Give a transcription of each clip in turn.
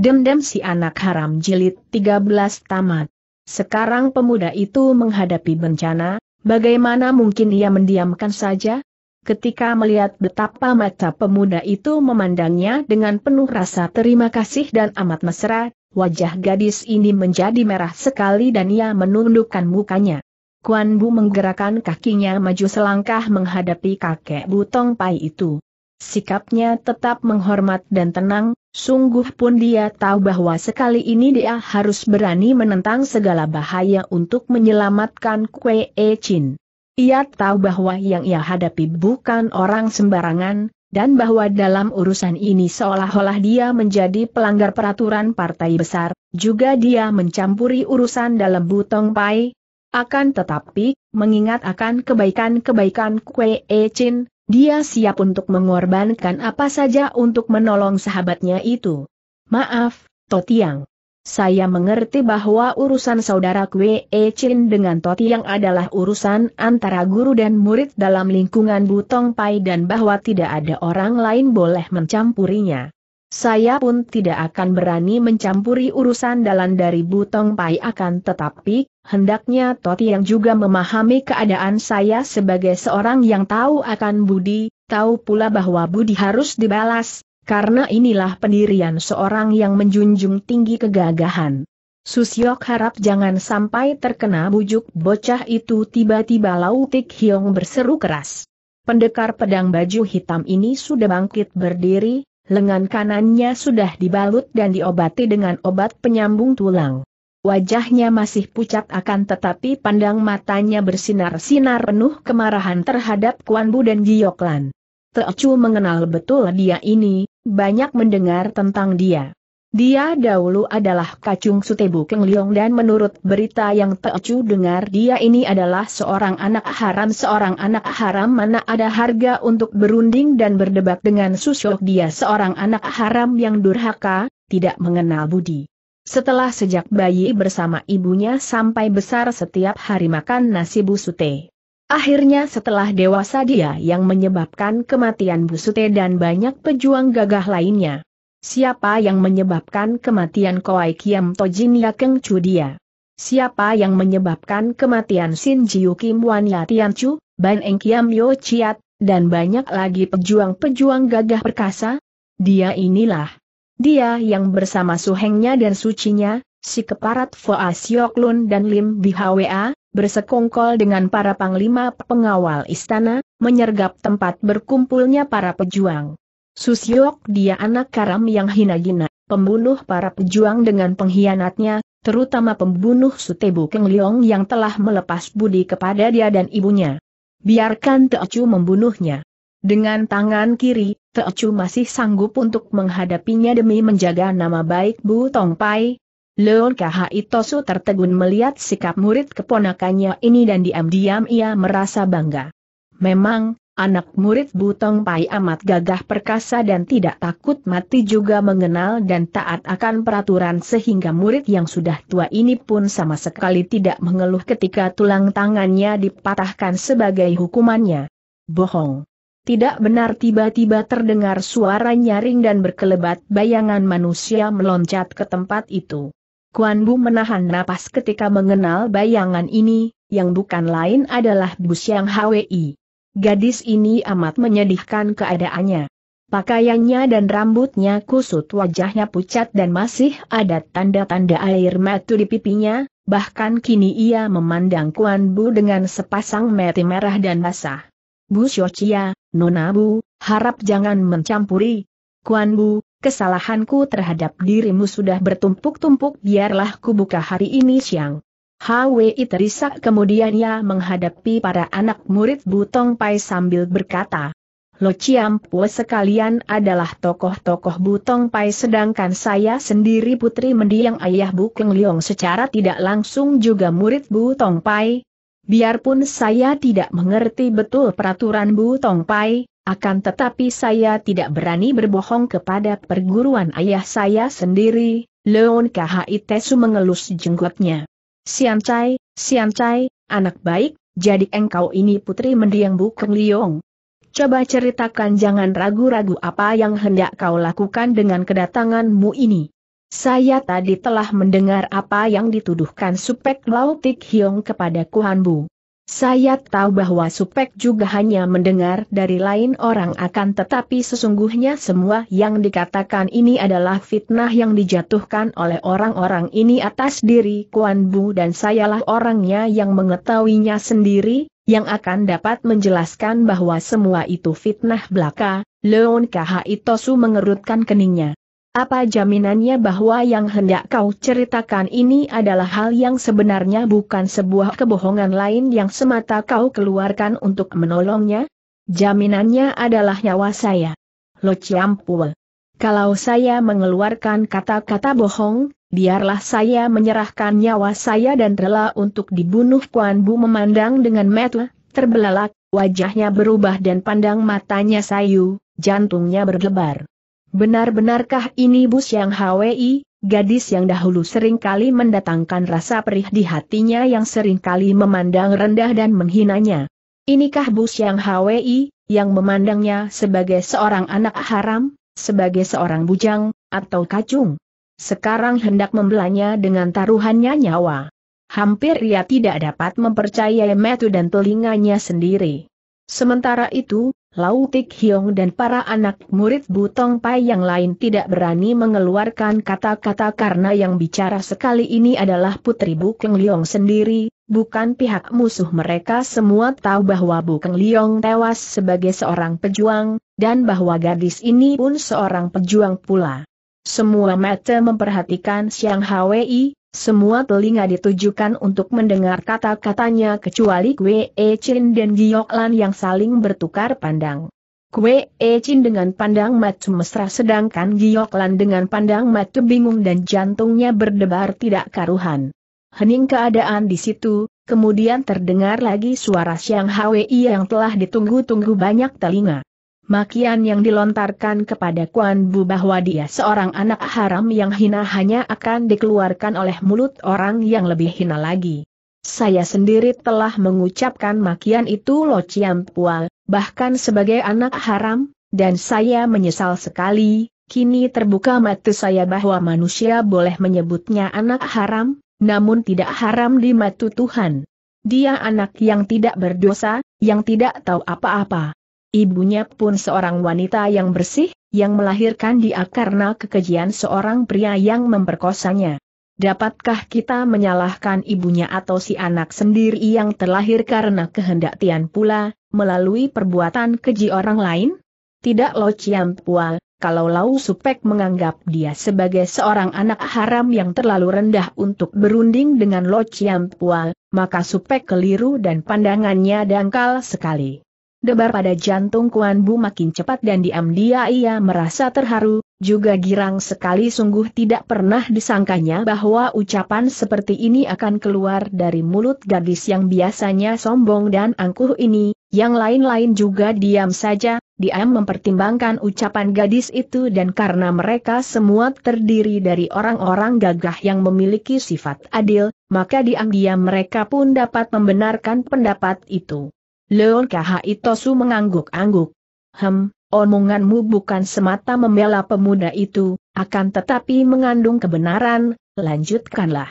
Demdem si anak haram jilid 13 tamat. Sekarang pemuda itu menghadapi bencana, bagaimana mungkin ia mendiamkan saja? Ketika melihat betapa mata pemuda itu memandangnya dengan penuh rasa terima kasih dan amat mesra, wajah gadis ini menjadi merah sekali dan ia menundukkan mukanya. Kuan Bu menggerakkan kakinya maju selangkah menghadapi kakek Butong Pai itu. Sikapnya tetap menghormat dan tenang, Sungguh pun dia tahu bahwa sekali ini dia harus berani menentang segala bahaya untuk menyelamatkan Kue E Chin. Ia tahu bahwa yang ia hadapi bukan orang sembarangan, dan bahwa dalam urusan ini seolah-olah dia menjadi pelanggar peraturan partai besar, juga dia mencampuri urusan dalam Butong Pai. Akan tetapi, mengingat akan kebaikan-kebaikan Kue E Chin, dia siap untuk mengorbankan apa saja untuk menolong sahabatnya itu. Maaf, Totiang. Saya mengerti bahwa urusan saudara Kwe e Chin dengan Totiang adalah urusan antara guru dan murid dalam lingkungan Butong Pai dan bahwa tidak ada orang lain boleh mencampurinya. Saya pun tidak akan berani mencampuri urusan dalam dari Butong Pai akan tetapi, hendaknya Toti yang juga memahami keadaan saya sebagai seorang yang tahu akan budi, tahu pula bahwa budi harus dibalas, karena inilah pendirian seorang yang menjunjung tinggi kegagahan. Susyok harap jangan sampai terkena bujuk bocah itu tiba-tiba Lautik Hiong berseru keras. Pendekar pedang baju hitam ini sudah bangkit berdiri, lengan kanannya sudah dibalut dan diobati dengan obat penyambung tulang. Wajahnya masih pucat akan tetapi pandang matanya bersinar-sinar penuh kemarahan terhadap Kuan Bu dan Gioklan. Teocu mengenal betul dia ini, banyak mendengar tentang dia. Dia dahulu adalah kacung Sutebu Keng Liong dan menurut berita yang Teocu dengar dia ini adalah seorang anak haram seorang anak haram mana ada harga untuk berunding dan berdebat dengan Susyok dia seorang anak haram yang durhaka, tidak mengenal budi. Setelah sejak bayi bersama ibunya sampai besar setiap hari makan nasi busute. Akhirnya setelah dewasa dia yang menyebabkan kematian busute dan banyak pejuang gagah lainnya. Siapa yang menyebabkan kematian Koai Kiam Tojin Ya Keng Chu dia? Siapa yang menyebabkan kematian Sin Jiu Kim Wan Ya Tian Chu, Ban Eng Kiam Yo Chiat, dan banyak lagi pejuang-pejuang gagah perkasa? Dia inilah. Dia yang bersama suhengnya dan sucinya, si keparat Foa Siok Lun dan Lim Bihwa, bersekongkol dengan para panglima pengawal istana, menyergap tempat berkumpulnya para pejuang. Susyok dia anak karam yang hina hina, pembunuh para pejuang dengan pengkhianatnya, terutama pembunuh Sutebu Keng Leong yang telah melepas budi kepada dia dan ibunya. Biarkan Teocu membunuhnya. Dengan tangan kiri, Teocu masih sanggup untuk menghadapinya demi menjaga nama baik Bu Tong Pai. Leon KHI Itosu tertegun melihat sikap murid keponakannya ini dan diam-diam ia merasa bangga. Memang, Anak murid Butong Pai amat gagah perkasa dan tidak takut mati juga mengenal dan taat akan peraturan sehingga murid yang sudah tua ini pun sama sekali tidak mengeluh ketika tulang tangannya dipatahkan sebagai hukumannya. Bohong. Tidak benar tiba-tiba terdengar suara nyaring dan berkelebat bayangan manusia meloncat ke tempat itu. Kuan Bu menahan napas ketika mengenal bayangan ini, yang bukan lain adalah Bu Siang Hwi. Gadis ini amat menyedihkan keadaannya. Pakaiannya dan rambutnya kusut wajahnya pucat dan masih ada tanda-tanda air mata di pipinya, bahkan kini ia memandang Kuan Bu dengan sepasang mata merah dan basah. Bu Xiochia, Nona Bu, harap jangan mencampuri. Kuan Bu, kesalahanku terhadap dirimu sudah bertumpuk-tumpuk biarlah kubuka hari ini siang. HWI terisak kemudian ia menghadapi para anak murid Butong Pai sambil berkata, Lo Chiam Pue sekalian adalah tokoh-tokoh Butong Pai sedangkan saya sendiri putri mendiang ayah Bukeng Liong secara tidak langsung juga murid Butong Pai. Biarpun saya tidak mengerti betul peraturan Butong Pai, akan tetapi saya tidak berani berbohong kepada perguruan ayah saya sendiri, Leon Khai tesu mengelus jenggotnya. Sian Siancai, Sian Cai, anak baik, jadi engkau ini putri mendiang Bukeng Liong. Coba ceritakan jangan ragu-ragu apa yang hendak kau lakukan dengan kedatanganmu ini. Saya tadi telah mendengar apa yang dituduhkan Supek Lautik Hiong kepada Bu. Saya tahu bahwa Supek juga hanya mendengar dari lain orang akan tetapi sesungguhnya semua yang dikatakan ini adalah fitnah yang dijatuhkan oleh orang-orang ini atas diri Kuan Bu dan sayalah orangnya yang mengetahuinya sendiri, yang akan dapat menjelaskan bahwa semua itu fitnah belaka, Leon K.H. Itosu mengerutkan keningnya. Apa jaminannya bahwa yang hendak kau ceritakan ini adalah hal yang sebenarnya bukan sebuah kebohongan lain yang semata kau keluarkan untuk menolongnya? Jaminannya adalah nyawa saya. Lo Ciampul. Kalau saya mengeluarkan kata-kata bohong, biarlah saya menyerahkan nyawa saya dan rela untuk dibunuh Kuan Bu memandang dengan metel, terbelalak, wajahnya berubah dan pandang matanya sayu, jantungnya berdebar. Benar-benarkah ini Bus yang Hwi, gadis yang dahulu sering kali mendatangkan rasa perih di hatinya yang sering kali memandang rendah dan menghinanya? Inikah Bus yang Hwi, yang memandangnya sebagai seorang anak haram, sebagai seorang bujang, atau kacung? Sekarang hendak membelanya dengan taruhannya nyawa. Hampir ia tidak dapat mempercayai metu dan telinganya sendiri. Sementara itu, Lautik Tik Hiong dan para anak murid Butong Pai yang lain tidak berani mengeluarkan kata-kata karena yang bicara sekali ini adalah Putri Bukeng Liong sendiri, bukan pihak musuh mereka semua tahu bahwa Bukeng Liong tewas sebagai seorang pejuang, dan bahwa gadis ini pun seorang pejuang pula. Semua mata memperhatikan Siang Hwi, semua telinga ditujukan untuk mendengar kata-katanya kecuali Kwe E Chin dan Giok yang saling bertukar pandang. Kwe E Chin dengan pandang matu mesra sedangkan Giok dengan pandang matu bingung dan jantungnya berdebar tidak karuhan. Hening keadaan di situ, kemudian terdengar lagi suara Siang Hwi yang telah ditunggu-tunggu banyak telinga makian yang dilontarkan kepada Kuan Bu bahwa dia seorang anak haram yang hina hanya akan dikeluarkan oleh mulut orang yang lebih hina lagi. Saya sendiri telah mengucapkan makian itu Lo Chiam Pual, bahkan sebagai anak haram, dan saya menyesal sekali, kini terbuka mata saya bahwa manusia boleh menyebutnya anak haram, namun tidak haram di mata Tuhan. Dia anak yang tidak berdosa, yang tidak tahu apa-apa. Ibunya pun seorang wanita yang bersih, yang melahirkan dia karena kekejian seorang pria yang memperkosanya. Dapatkah kita menyalahkan ibunya atau si anak sendiri yang terlahir karena kehendak Tian pula, melalui perbuatan keji orang lain? Tidak Lo Cian Pua, kalau Lau Supek menganggap dia sebagai seorang anak haram yang terlalu rendah untuk berunding dengan Lo Cian Pua, maka Supek keliru dan pandangannya dangkal sekali. Debar pada jantung Kuan Bu makin cepat dan diam dia ia merasa terharu, juga girang sekali sungguh tidak pernah disangkanya bahwa ucapan seperti ini akan keluar dari mulut gadis yang biasanya sombong dan angkuh ini, yang lain-lain juga diam saja, diam mempertimbangkan ucapan gadis itu dan karena mereka semua terdiri dari orang-orang gagah yang memiliki sifat adil, maka diam-diam mereka pun dapat membenarkan pendapat itu. Leon Kahaitosu mengangguk-angguk. Hem, omonganmu bukan semata membela pemuda itu, akan tetapi mengandung kebenaran, lanjutkanlah.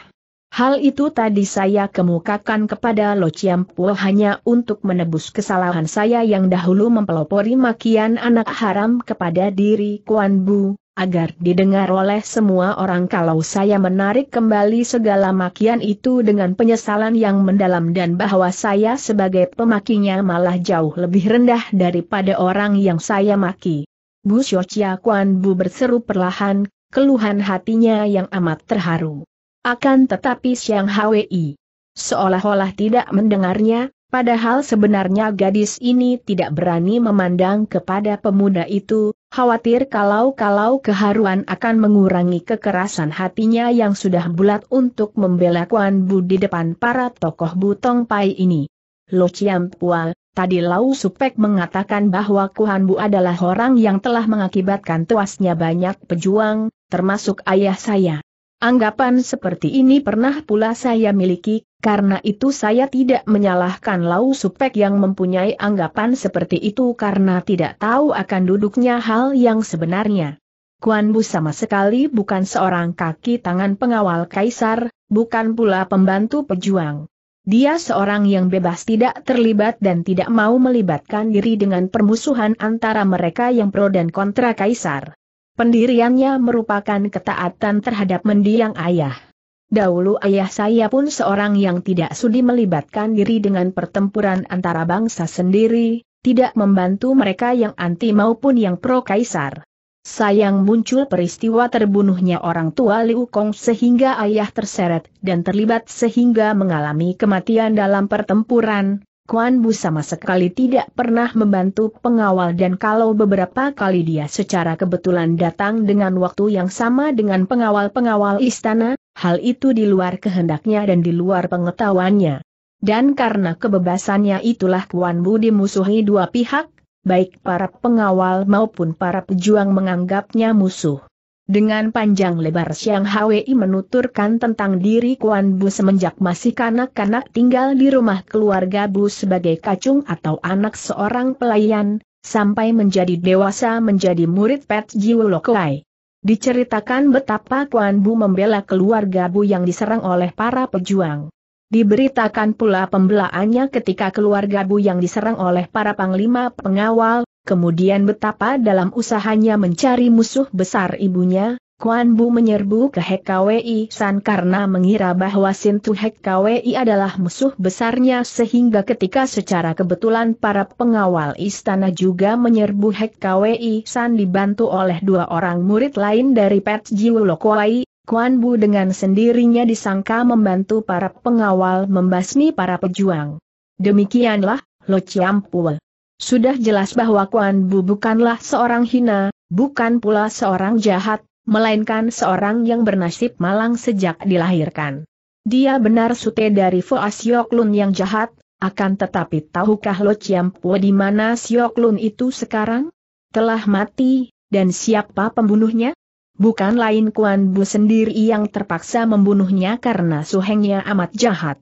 Hal itu tadi saya kemukakan kepada Lo Chiampuo hanya untuk menebus kesalahan saya yang dahulu mempelopori makian anak haram kepada diri Kuan Bu, agar didengar oleh semua orang kalau saya menarik kembali segala makian itu dengan penyesalan yang mendalam dan bahwa saya sebagai pemakinya malah jauh lebih rendah daripada orang yang saya maki. Bu Xiaoqia Kuan Bu berseru perlahan, keluhan hatinya yang amat terharu. Akan tetapi Siang Hwi seolah-olah tidak mendengarnya, Padahal sebenarnya gadis ini tidak berani memandang kepada pemuda itu, Khawatir kalau-kalau keharuan akan mengurangi kekerasan hatinya yang sudah bulat untuk membela Kuan Bu di depan para tokoh Butong Pai ini. Lo Chiam Pual, tadi Lau Supek mengatakan bahwa Kuan Bu adalah orang yang telah mengakibatkan tuasnya banyak pejuang, termasuk ayah saya. Anggapan seperti ini pernah pula saya miliki, karena itu saya tidak menyalahkan Lau Supek yang mempunyai anggapan seperti itu karena tidak tahu akan duduknya hal yang sebenarnya. Kuan Bu sama sekali bukan seorang kaki tangan pengawal kaisar, bukan pula pembantu pejuang. Dia seorang yang bebas tidak terlibat dan tidak mau melibatkan diri dengan permusuhan antara mereka yang pro dan kontra kaisar. Pendiriannya merupakan ketaatan terhadap mendiang ayah. Dahulu ayah saya pun seorang yang tidak sudi melibatkan diri dengan pertempuran antara bangsa sendiri, tidak membantu mereka yang anti maupun yang pro kaisar. Sayang muncul peristiwa terbunuhnya orang tua Liu Kong sehingga ayah terseret dan terlibat sehingga mengalami kematian dalam pertempuran, Kuan Bu sama sekali tidak pernah membantu pengawal dan kalau beberapa kali dia secara kebetulan datang dengan waktu yang sama dengan pengawal-pengawal istana, hal itu di luar kehendaknya dan di luar pengetahuannya. Dan karena kebebasannya itulah Kuan Bu dimusuhi dua pihak, baik para pengawal maupun para pejuang menganggapnya musuh. Dengan panjang lebar Siang Hwi menuturkan tentang diri Kuan Bu semenjak masih kanak-kanak tinggal di rumah keluarga Bu sebagai kacung atau anak seorang pelayan, sampai menjadi dewasa menjadi murid Pet Jiu Lokai. Diceritakan betapa Kuan Bu membela keluarga Bu yang diserang oleh para pejuang. Diberitakan pula pembelaannya ketika keluarga Bu yang diserang oleh para panglima pengawal, kemudian betapa dalam usahanya mencari musuh besar ibunya, Kuan Bu menyerbu ke Hek KWI San karena mengira bahwa Sintu Hek KWI adalah musuh besarnya sehingga ketika secara kebetulan para pengawal istana juga menyerbu Hek KWI San dibantu oleh dua orang murid lain dari Pet Jiu Lokwai, Kuan Bu dengan sendirinya disangka membantu para pengawal membasmi para pejuang. Demikianlah, Lo Chiampul. Sudah jelas bahwa Kuan Bu bukanlah seorang hina, bukan pula seorang jahat, melainkan seorang yang bernasib malang sejak dilahirkan. Dia benar sute dari Fuas Lun yang jahat, akan tetapi tahukah Lo Chiampu di mana Lun itu sekarang? Telah mati, dan siapa pembunuhnya? Bukan lain Kuan Bu sendiri yang terpaksa membunuhnya karena suhengnya amat jahat.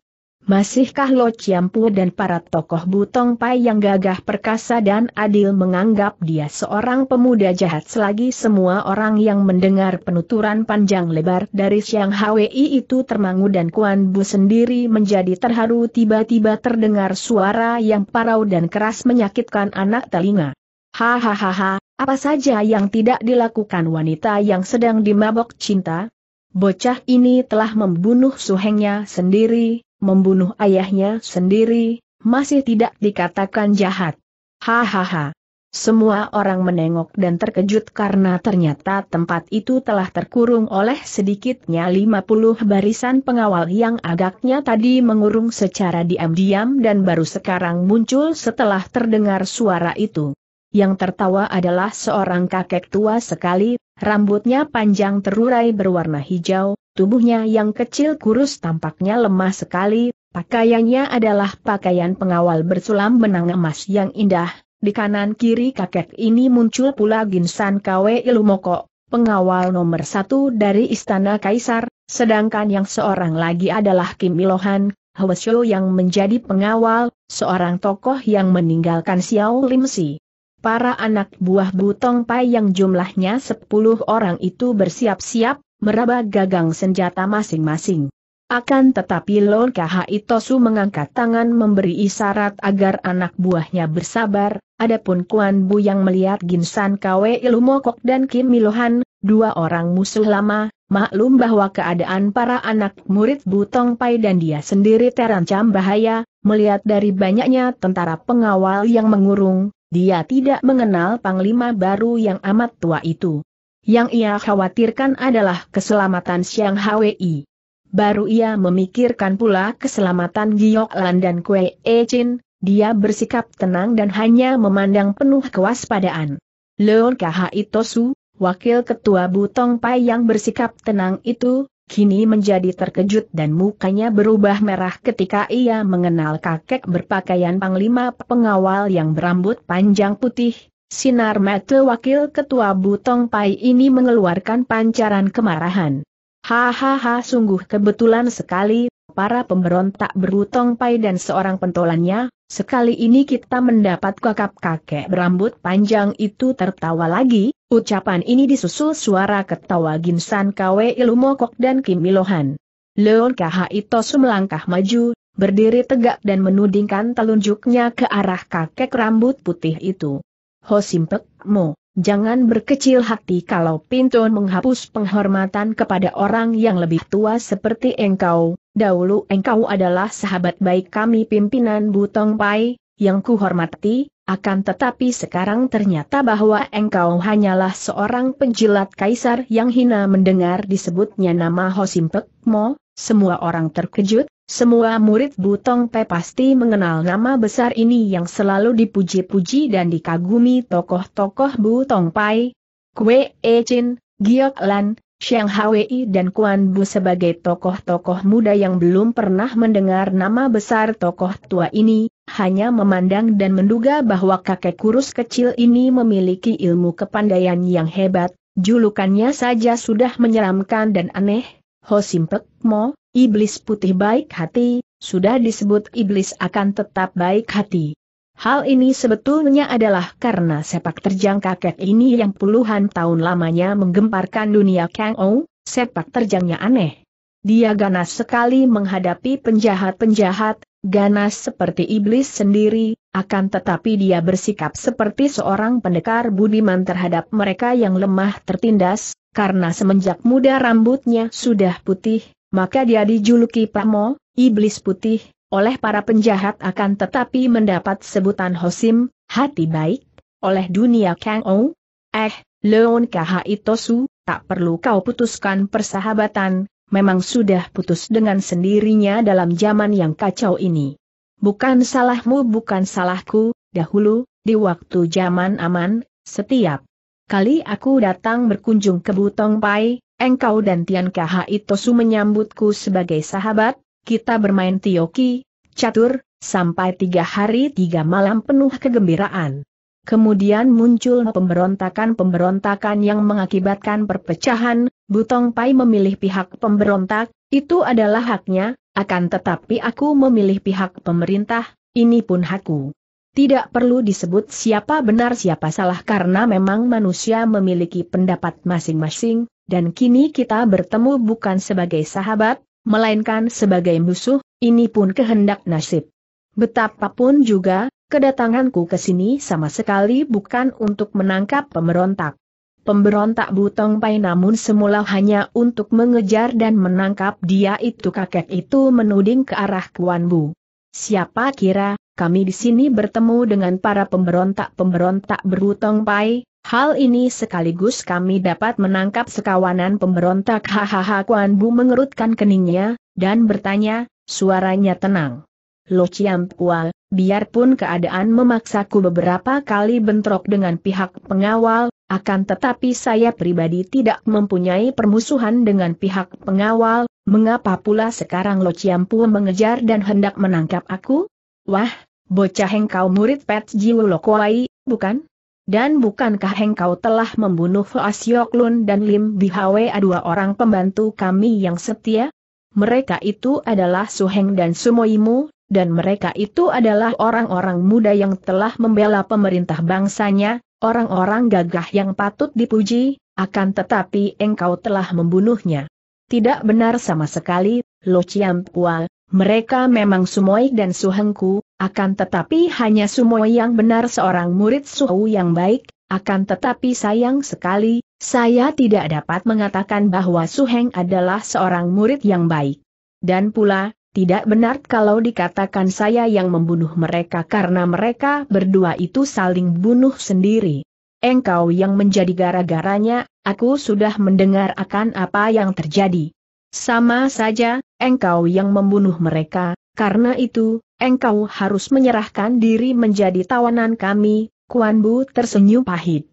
Masihkah Lo Ciampu dan para tokoh Butong Pai yang gagah perkasa dan adil menganggap dia seorang pemuda jahat selagi semua orang yang mendengar penuturan panjang lebar dari Siang Hwi itu termangu dan Kuan Bu sendiri menjadi terharu tiba-tiba terdengar suara yang parau dan keras menyakitkan anak telinga. Hahaha, apa saja yang tidak dilakukan wanita yang sedang dimabok cinta? Bocah ini telah membunuh suhengnya sendiri, Membunuh ayahnya sendiri, masih tidak dikatakan jahat. Hahaha. Semua orang menengok dan terkejut karena ternyata tempat itu telah terkurung oleh sedikitnya 50 barisan pengawal yang agaknya tadi mengurung secara diam-diam dan baru sekarang muncul setelah terdengar suara itu. Yang tertawa adalah seorang kakek tua sekali, rambutnya panjang terurai berwarna hijau, Tubuhnya yang kecil kurus tampaknya lemah sekali, pakaiannya adalah pakaian pengawal bersulam benang emas yang indah. Di kanan kiri kakek ini muncul pula Ginsan Kwe Ilumoko, pengawal nomor satu dari Istana Kaisar, sedangkan yang seorang lagi adalah Kim Ilohan, Hwasyo yang menjadi pengawal, seorang tokoh yang meninggalkan Xiao Lim Si. Para anak buah Butong Pai yang jumlahnya 10 orang itu bersiap-siap, meraba gagang senjata masing-masing. Akan tetapi Lord KHI Tosu mengangkat tangan memberi isyarat agar anak buahnya bersabar, adapun Kuan Bu yang melihat Ginsan Kwe Ilumokok dan Kim Milohan, dua orang musuh lama, maklum bahwa keadaan para anak murid Butong Pai dan dia sendiri terancam bahaya, melihat dari banyaknya tentara pengawal yang mengurung, dia tidak mengenal panglima baru yang amat tua itu. Yang ia khawatirkan adalah keselamatan Siang Hwi. Baru ia memikirkan pula keselamatan Giok Lan dan Kue E Chin, dia bersikap tenang dan hanya memandang penuh kewaspadaan. Leon K.H. Itosu, wakil ketua Butong Pai yang bersikap tenang itu, kini menjadi terkejut dan mukanya berubah merah ketika ia mengenal kakek berpakaian panglima pengawal yang berambut panjang putih, Sinar mata wakil ketua Butong Pai ini mengeluarkan pancaran kemarahan. Hahaha sungguh kebetulan sekali, para pemberontak berutong pai dan seorang pentolannya, sekali ini kita mendapat kakap-kakek berambut panjang itu tertawa lagi, ucapan ini disusul suara ketawa Ginsan Kwe Ilumokok dan Kim Ilohan. Leon itu melangkah maju, berdiri tegak dan menudingkan telunjuknya ke arah kakek rambut putih itu. Ho Simpek Mo, jangan berkecil hati kalau pintu menghapus penghormatan kepada orang yang lebih tua seperti engkau. Dahulu engkau adalah sahabat baik kami pimpinan Butong Pai, yang kuhormati, akan tetapi sekarang ternyata bahwa engkau hanyalah seorang penjilat kaisar yang hina mendengar disebutnya nama Ho Simpek Mo, semua orang terkejut, semua murid Butong Pe pasti mengenal nama besar ini yang selalu dipuji-puji dan dikagumi tokoh-tokoh Butong Pai, Kwe E Chin, Giok Lan, Xiang Hwei dan Kuan Bu sebagai tokoh-tokoh muda yang belum pernah mendengar nama besar tokoh tua ini, hanya memandang dan menduga bahwa kakek kurus kecil ini memiliki ilmu kepandaian yang hebat, julukannya saja sudah menyeramkan dan aneh, Ho Simpek Mo, Iblis putih baik hati, sudah disebut iblis akan tetap baik hati. Hal ini sebetulnya adalah karena sepak terjang kakek ini yang puluhan tahun lamanya menggemparkan dunia Kang Ou, sepak terjangnya aneh. Dia ganas sekali menghadapi penjahat-penjahat, ganas seperti iblis sendiri, akan tetapi dia bersikap seperti seorang pendekar budiman terhadap mereka yang lemah tertindas, karena semenjak muda rambutnya sudah putih, maka dia dijuluki Pamo, Iblis Putih, oleh para penjahat akan tetapi mendapat sebutan Hosim, hati baik, oleh dunia Kang Ou. Eh, Leon Kahai Itosu, tak perlu kau putuskan persahabatan, memang sudah putus dengan sendirinya dalam zaman yang kacau ini. Bukan salahmu bukan salahku, dahulu, di waktu zaman aman, setiap kali aku datang berkunjung ke Butong Pai, engkau dan Tian Kha Itosu menyambutku sebagai sahabat, kita bermain tioki, catur, sampai tiga hari tiga malam penuh kegembiraan. Kemudian muncul pemberontakan-pemberontakan yang mengakibatkan perpecahan, Butong Pai memilih pihak pemberontak, itu adalah haknya, akan tetapi aku memilih pihak pemerintah, ini pun hakku. Tidak perlu disebut siapa benar siapa salah karena memang manusia memiliki pendapat masing-masing, dan kini kita bertemu bukan sebagai sahabat, melainkan sebagai musuh, ini pun kehendak nasib. Betapapun juga, kedatanganku ke sini sama sekali bukan untuk menangkap pemberontak. Pemberontak Butong Pai namun semula hanya untuk mengejar dan menangkap dia itu kakek itu menuding ke arah Kuan Bu. Siapa kira, kami di sini bertemu dengan para pemberontak-pemberontak berhutong pai, hal ini sekaligus kami dapat menangkap sekawanan pemberontak hahaha Kuan Bu mengerutkan keningnya, dan bertanya, suaranya tenang. Lo Chiam Pual, biarpun keadaan memaksaku beberapa kali bentrok dengan pihak pengawal, akan tetapi saya pribadi tidak mempunyai permusuhan dengan pihak pengawal, mengapa pula sekarang Lo Chiam mengejar dan hendak menangkap aku? Wah, Bocah engkau murid Pet Jiu Lokwai, bukan? Dan bukankah engkau telah membunuh Foas Lun dan Lim Bihawe dua orang pembantu kami yang setia? Mereka itu adalah Suheng dan Sumoimu, dan mereka itu adalah orang-orang muda yang telah membela pemerintah bangsanya, orang-orang gagah yang patut dipuji, akan tetapi engkau telah membunuhnya. Tidak benar sama sekali, Lo Chiam Pua, mereka memang Sumoi dan Suhengku, akan tetapi hanya Sumoi yang benar seorang murid Suhu yang baik, akan tetapi sayang sekali, saya tidak dapat mengatakan bahwa Suheng adalah seorang murid yang baik. Dan pula, tidak benar kalau dikatakan saya yang membunuh mereka karena mereka berdua itu saling bunuh sendiri. Engkau yang menjadi gara-garanya, aku sudah mendengar akan apa yang terjadi. Sama saja, engkau yang membunuh mereka, karena itu, engkau harus menyerahkan diri menjadi tawanan kami, Kuan Bu tersenyum pahit.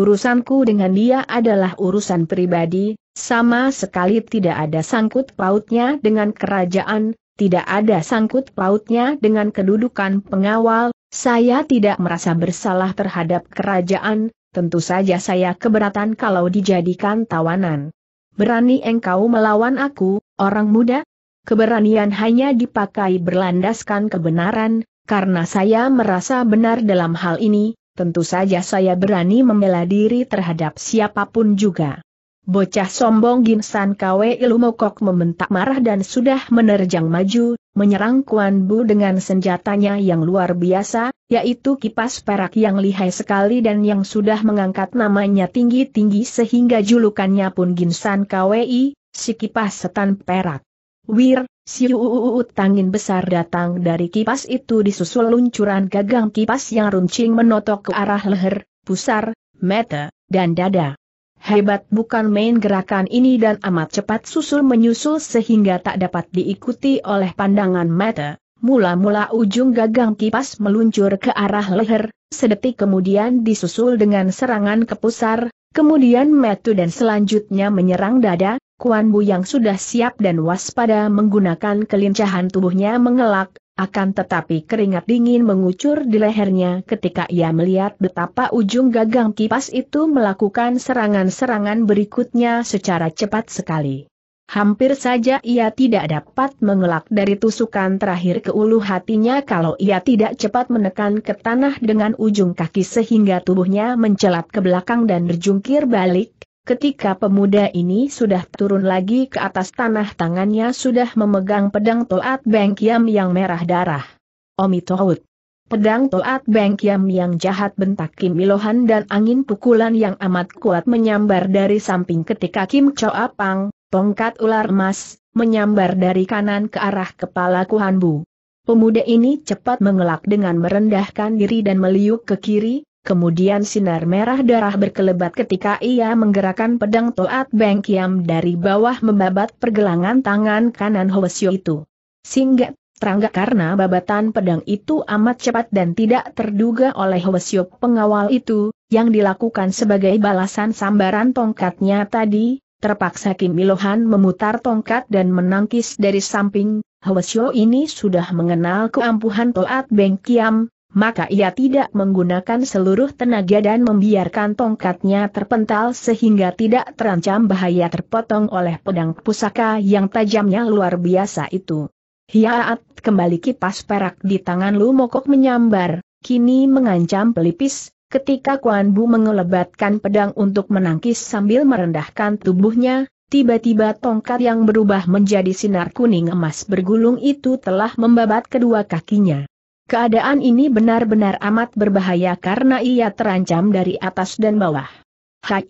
Urusanku dengan dia adalah urusan pribadi, sama sekali tidak ada sangkut pautnya dengan kerajaan, tidak ada sangkut pautnya dengan kedudukan pengawal, saya tidak merasa bersalah terhadap kerajaan, tentu saja saya keberatan kalau dijadikan tawanan. Berani engkau melawan aku, orang muda? Keberanian hanya dipakai berlandaskan kebenaran, karena saya merasa benar dalam hal ini, tentu saja saya berani membela diri terhadap siapapun juga. Bocah sombong Ginsan Kwe Ilumokok membentak marah dan sudah menerjang maju, menyerang Kuan Bu dengan senjatanya yang luar biasa, yaitu kipas perak yang lihai sekali dan yang sudah mengangkat namanya tinggi-tinggi sehingga julukannya pun Ginsan KWI, si kipas setan perak. Wir, siuuuut tangin besar datang dari kipas itu disusul luncuran gagang kipas yang runcing menotok ke arah leher, pusar, mata, dan dada. Hebat bukan main gerakan ini dan amat cepat susul menyusul sehingga tak dapat diikuti oleh pandangan mata. Mula-mula ujung gagang kipas meluncur ke arah leher, sedetik kemudian disusul dengan serangan ke pusar, kemudian metu dan selanjutnya menyerang dada, Kuan Bu yang sudah siap dan waspada menggunakan kelincahan tubuhnya mengelak, akan tetapi keringat dingin mengucur di lehernya ketika ia melihat betapa ujung gagang kipas itu melakukan serangan-serangan berikutnya secara cepat sekali. Hampir saja ia tidak dapat mengelak dari tusukan terakhir ke ulu hatinya kalau ia tidak cepat menekan ke tanah dengan ujung kaki sehingga tubuhnya mencelat ke belakang dan berjungkir balik, Ketika pemuda ini sudah turun lagi ke atas tanah tangannya sudah memegang pedang Toat Beng Kiam yang merah darah. Omi Tohut. Pedang Toat Beng Kiam yang jahat bentak Kim Ilohan dan angin pukulan yang amat kuat menyambar dari samping ketika Kim Choa Pang, tongkat ular emas, menyambar dari kanan ke arah kepala Kuhanbu. Pemuda ini cepat mengelak dengan merendahkan diri dan meliuk ke kiri, Kemudian sinar merah darah berkelebat ketika ia menggerakkan pedang Toat Beng Kiam dari bawah membabat pergelangan tangan kanan Hoesyo itu. Singgah terangga karena babatan pedang itu amat cepat dan tidak terduga oleh Hoesyo pengawal itu, yang dilakukan sebagai balasan sambaran tongkatnya tadi, terpaksa Kim Ilohan memutar tongkat dan menangkis dari samping, Hoesyo ini sudah mengenal keampuhan Toat Beng Kiam, maka ia tidak menggunakan seluruh tenaga dan membiarkan tongkatnya terpental sehingga tidak terancam bahaya terpotong oleh pedang pusaka yang tajamnya luar biasa itu. Hiaat kembali kipas perak di tangan Lu Mokok menyambar, kini mengancam pelipis, ketika Kuan Bu mengelebatkan pedang untuk menangkis sambil merendahkan tubuhnya, Tiba-tiba tongkat yang berubah menjadi sinar kuning emas bergulung itu telah membabat kedua kakinya. Keadaan ini benar-benar amat berbahaya karena ia terancam dari atas dan bawah. Hai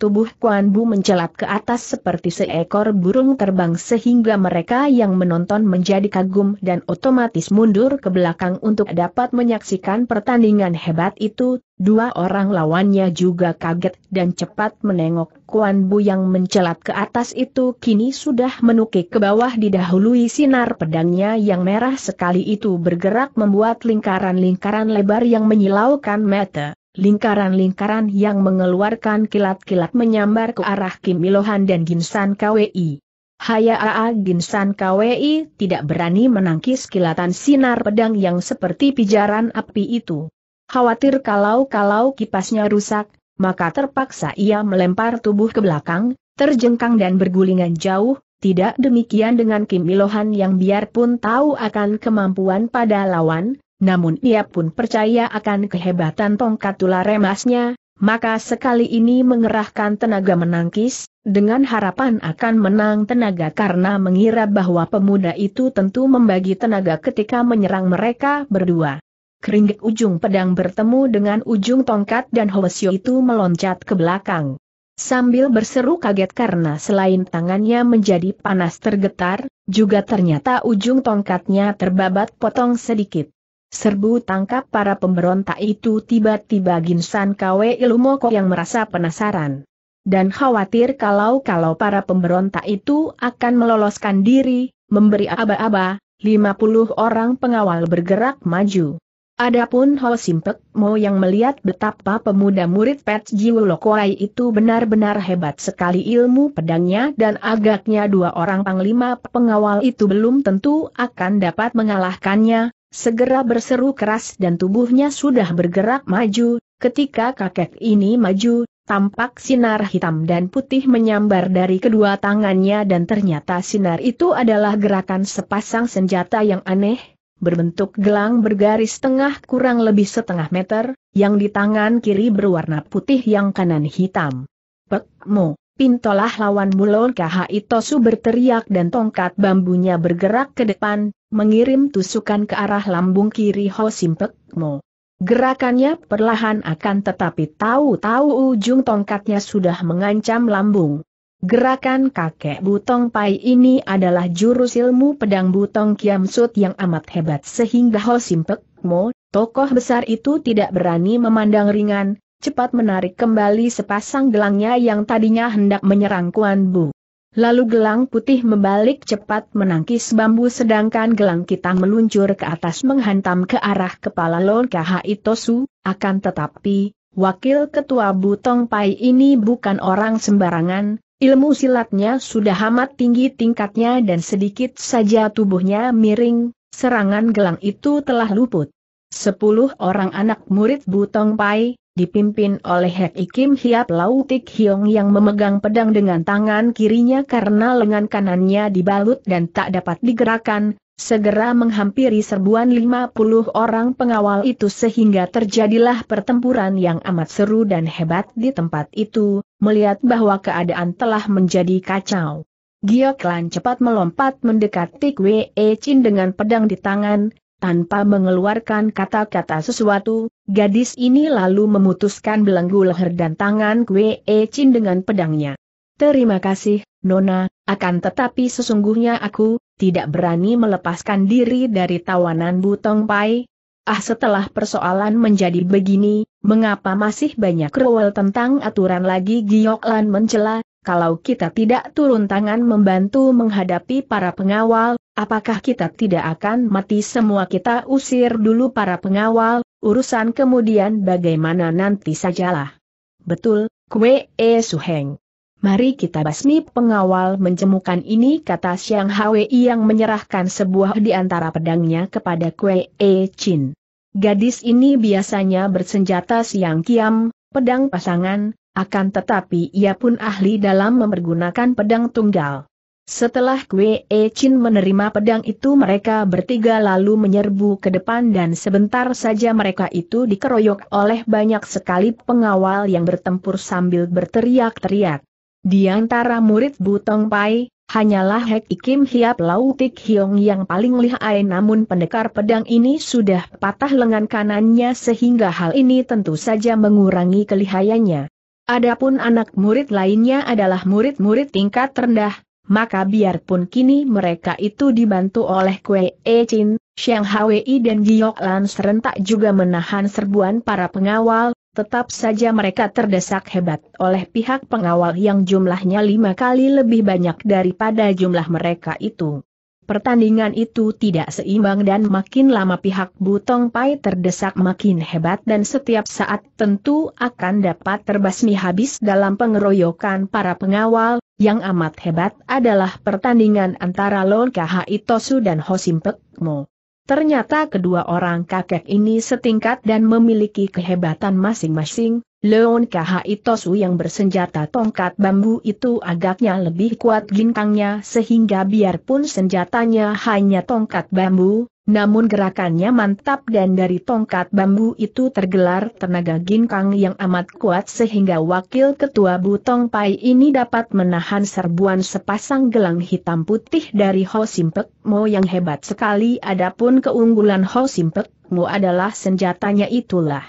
tubuh Kuan Bu mencelat ke atas seperti seekor burung terbang sehingga mereka yang menonton menjadi kagum dan otomatis mundur ke belakang untuk dapat menyaksikan pertandingan hebat itu, dua orang lawannya juga kaget dan cepat menengok Kuan Bu yang mencelat ke atas itu kini sudah menukik ke bawah didahului sinar pedangnya yang merah sekali itu bergerak membuat lingkaran-lingkaran lebar yang menyilaukan mata. Lingkaran-lingkaran yang mengeluarkan kilat-kilat menyambar ke arah Kim Ilohan dan Ginsan KWI. Hayaa Ginsan KWI tidak berani menangkis kilatan sinar pedang yang seperti pijaran api itu. Khawatir kalau-kalau kipasnya rusak, maka terpaksa ia melempar tubuh ke belakang, terjengkang dan bergulingan jauh, tidak demikian dengan Kim Ilohan yang biarpun tahu akan kemampuan pada lawan, namun ia pun percaya akan kehebatan tongkat tular emasnya, maka sekali ini mengerahkan tenaga menangkis, dengan harapan akan menang tenaga karena mengira bahwa pemuda itu tentu membagi tenaga ketika menyerang mereka berdua. Keringgit ujung pedang bertemu dengan ujung tongkat dan Hoesio itu meloncat ke belakang. Sambil berseru kaget karena selain tangannya menjadi panas tergetar, juga ternyata ujung tongkatnya terbabat potong sedikit. Serbu tangkap para pemberontak itu tiba-tiba Ginsan Kwe Ilumoko yang merasa penasaran. Dan khawatir kalau-kalau para pemberontak itu akan meloloskan diri, memberi aba-aba, 50 orang pengawal bergerak maju. Adapun Ho Simpek Mo yang melihat betapa pemuda murid Pet Jiwo itu benar-benar hebat sekali ilmu pedangnya dan agaknya dua orang panglima pengawal itu belum tentu akan dapat mengalahkannya, Segera berseru keras dan tubuhnya sudah bergerak maju, ketika kakek ini maju, tampak sinar hitam dan putih menyambar dari kedua tangannya dan ternyata sinar itu adalah gerakan sepasang senjata yang aneh, berbentuk gelang bergaris tengah kurang lebih setengah meter, yang di tangan kiri berwarna putih yang kanan hitam. Pek Mo, pintolah lawan Mulon KH Itosu berteriak dan tongkat bambunya bergerak ke depan, mengirim tusukan ke arah lambung kiri Ho Simpek Mo. Gerakannya perlahan akan tetapi tahu-tahu ujung tongkatnya sudah mengancam lambung. Gerakan kakek Butong Pai ini adalah jurus ilmu pedang Butong Kiam Sut yang amat hebat sehingga Ho Simpek Mo, tokoh besar itu tidak berani memandang ringan, cepat menarik kembali sepasang gelangnya yang tadinya hendak menyerang Kuan Bu. Lalu gelang putih membalik cepat menangkis bambu sedangkan gelang kita meluncur ke atas menghantam ke arah kepala Lon KHI su. akan tetapi, wakil ketua Butong Pai ini bukan orang sembarangan, ilmu silatnya sudah amat tinggi tingkatnya dan sedikit saja tubuhnya miring, serangan gelang itu telah luput. Sepuluh orang anak murid Butong Pai, dipimpin oleh Hek Ikim Hiap Lautik Hiong yang memegang pedang dengan tangan kirinya karena lengan kanannya dibalut dan tak dapat digerakkan, segera menghampiri serbuan 50 orang pengawal itu sehingga terjadilah pertempuran yang amat seru dan hebat di tempat itu, melihat bahwa keadaan telah menjadi kacau. Gioklan cepat melompat mendekati Wei Chin dengan pedang di tangan, tanpa mengeluarkan kata-kata sesuatu, gadis ini lalu memutuskan belenggu leher dan tangan Kwee Chin dengan pedangnya. Terima kasih, Nona, akan tetapi sesungguhnya aku, tidak berani melepaskan diri dari tawanan Butong Pai. Ah setelah persoalan menjadi begini, mengapa masih banyak rewel tentang aturan lagi Giok mencela, kalau kita tidak turun tangan membantu menghadapi para pengawal, apakah kita tidak akan mati semua kita usir dulu para pengawal, urusan kemudian bagaimana nanti sajalah. Betul, kue e suheng. Mari kita basmi pengawal menjemukan ini kata Siang Hwi yang menyerahkan sebuah di antara pedangnya kepada kue e Chin. Gadis ini biasanya bersenjata siang kiam, pedang pasangan, akan tetapi ia pun ahli dalam mempergunakan pedang tunggal. Setelah Kwe E Chin menerima pedang itu mereka bertiga lalu menyerbu ke depan dan sebentar saja mereka itu dikeroyok oleh banyak sekali pengawal yang bertempur sambil berteriak-teriak. Di antara murid Butong Pai, hanyalah Hek Ikim Hiap Lautik Hiong yang paling lihai namun pendekar pedang ini sudah patah lengan kanannya sehingga hal ini tentu saja mengurangi kelihayannya. Adapun anak murid lainnya adalah murid-murid tingkat rendah, maka biarpun kini mereka itu dibantu oleh Kue E Chin, Xiang Hwei dan Giok Lan serentak juga menahan serbuan para pengawal, tetap saja mereka terdesak hebat oleh pihak pengawal yang jumlahnya lima kali lebih banyak daripada jumlah mereka itu. Pertandingan itu tidak seimbang dan makin lama pihak Butong Pai terdesak makin hebat dan setiap saat tentu akan dapat terbasmi habis dalam pengeroyokan para pengawal, yang amat hebat adalah pertandingan antara Lon KHI Itosu dan Hosim Pekmo. Ternyata kedua orang kakek ini setingkat dan memiliki kehebatan masing-masing, Leon Kahitosu yang bersenjata tongkat bambu itu agaknya lebih kuat gintangnya sehingga biarpun senjatanya hanya tongkat bambu, namun gerakannya mantap dan dari tongkat bambu itu tergelar tenaga ginkang yang amat kuat sehingga wakil ketua Butong Pai ini dapat menahan serbuan sepasang gelang hitam putih dari Ho Simpek Mo yang hebat sekali adapun keunggulan Ho Simpek Mo adalah senjatanya itulah.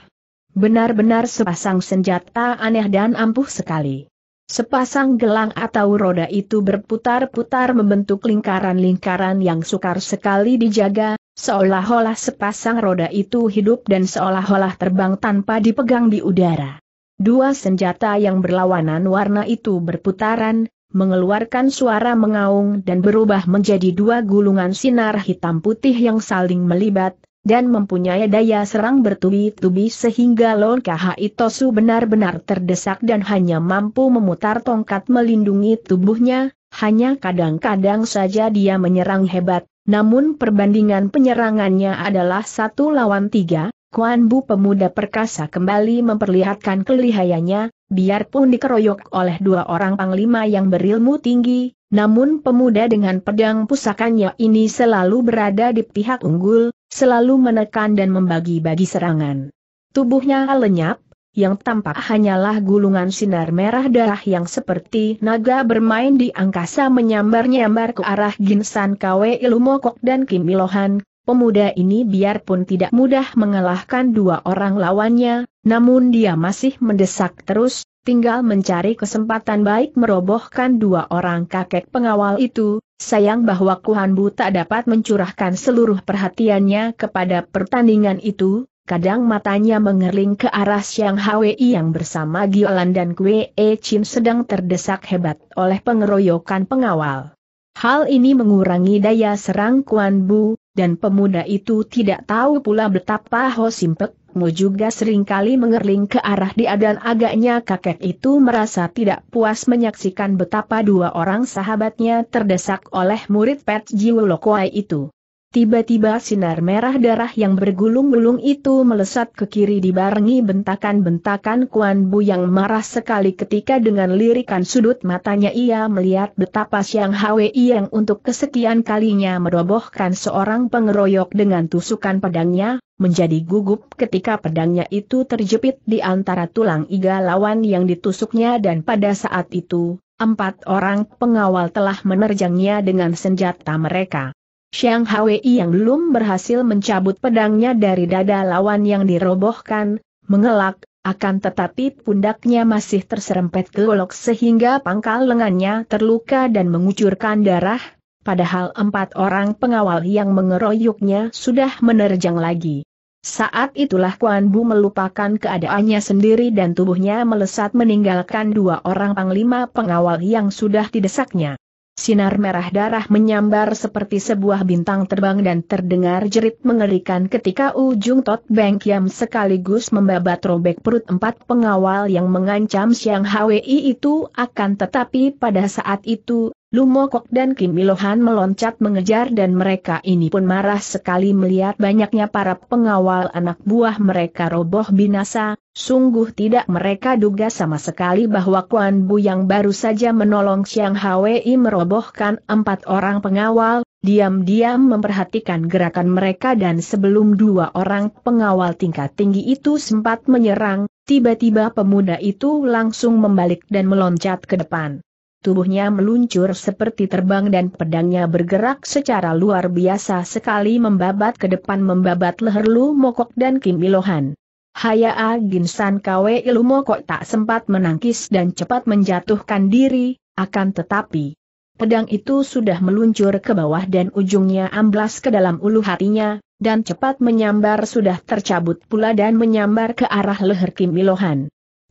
Benar-benar sepasang senjata aneh dan ampuh sekali. Sepasang gelang atau roda itu berputar-putar membentuk lingkaran-lingkaran yang sukar sekali dijaga, seolah-olah sepasang roda itu hidup dan seolah-olah terbang tanpa dipegang di udara. Dua senjata yang berlawanan warna itu berputaran, mengeluarkan suara mengaung dan berubah menjadi dua gulungan sinar hitam putih yang saling melibat, dan mempunyai daya serang bertubi-tubi sehingga Lord Kahaitosu benar-benar terdesak dan hanya mampu memutar tongkat melindungi tubuhnya, hanya kadang-kadang saja dia menyerang hebat, namun perbandingan penyerangannya adalah satu lawan tiga, Kuan Bu pemuda perkasa kembali memperlihatkan kelihayannya, biarpun dikeroyok oleh dua orang panglima yang berilmu tinggi, namun pemuda dengan pedang pusakanya ini selalu berada di pihak unggul, selalu menekan dan membagi-bagi serangan. Tubuhnya lenyap, yang tampak hanyalah gulungan sinar merah darah yang seperti naga bermain di angkasa menyambar-nyambar ke arah Ginsan Kwe Ilumokok dan Kimilohan, Pemuda ini biarpun tidak mudah mengalahkan dua orang lawannya, namun dia masih mendesak terus, tinggal mencari kesempatan baik merobohkan dua orang kakek pengawal itu, sayang bahwa Kuhan Bu tak dapat mencurahkan seluruh perhatiannya kepada pertandingan itu, kadang matanya mengerling ke arah Siang Hwi yang bersama Giolan dan Kwe E Chin sedang terdesak hebat oleh pengeroyokan pengawal. Hal ini mengurangi daya serang Kuan Bu, dan pemuda itu tidak tahu pula betapa Ho Simpek Mu juga seringkali mengerling ke arah dia dan agaknya kakek itu merasa tidak puas menyaksikan betapa dua orang sahabatnya terdesak oleh murid Pet Jiwulokwai itu. Tiba-tiba sinar merah darah yang bergulung-gulung itu melesat ke kiri dibarengi bentakan-bentakan Kuan Bu yang marah sekali ketika dengan lirikan sudut matanya ia melihat betapa Siang Hwi yang untuk kesekian kalinya merobohkan seorang pengeroyok dengan tusukan pedangnya, menjadi gugup ketika pedangnya itu terjepit di antara tulang iga lawan yang ditusuknya dan pada saat itu, empat orang pengawal telah menerjangnya dengan senjata mereka. Xiang Hwei yang belum berhasil mencabut pedangnya dari dada lawan yang dirobohkan, mengelak, akan tetapi pundaknya masih terserempet golok sehingga pangkal lengannya terluka dan mengucurkan darah, padahal empat orang pengawal yang mengeroyoknya sudah menerjang lagi. Saat itulah Kuan Bu melupakan keadaannya sendiri dan tubuhnya melesat meninggalkan dua orang panglima pengawal yang sudah didesaknya. Sinar merah darah menyambar seperti sebuah bintang terbang dan terdengar jerit mengerikan ketika ujung Tot bank yang sekaligus membabat robek perut empat pengawal yang mengancam Siang Hwi itu akan tetapi pada saat itu Lumokok dan Kim Ilohan meloncat mengejar dan mereka ini pun marah sekali melihat banyaknya para pengawal anak buah mereka roboh binasa, sungguh tidak mereka duga sama sekali bahwa Kuan Bu yang baru saja menolong Siang Hwi merobohkan empat orang pengawal, diam-diam memperhatikan gerakan mereka dan sebelum dua orang pengawal tingkat tinggi itu sempat menyerang, tiba-tiba pemuda itu langsung membalik dan meloncat ke depan. Tubuhnya meluncur seperti terbang dan pedangnya bergerak secara luar biasa sekali membabat ke depan membabat leher Lu Mokok dan Kim Ilohan. Hayaa Ginsan Kwe Lu Mokok tak sempat menangkis dan cepat menjatuhkan diri, akan tetapi pedang itu sudah meluncur ke bawah dan ujungnya amblas ke dalam ulu hatinya, dan cepat menyambar sudah tercabut pula dan menyambar ke arah leher Kim Ilohan.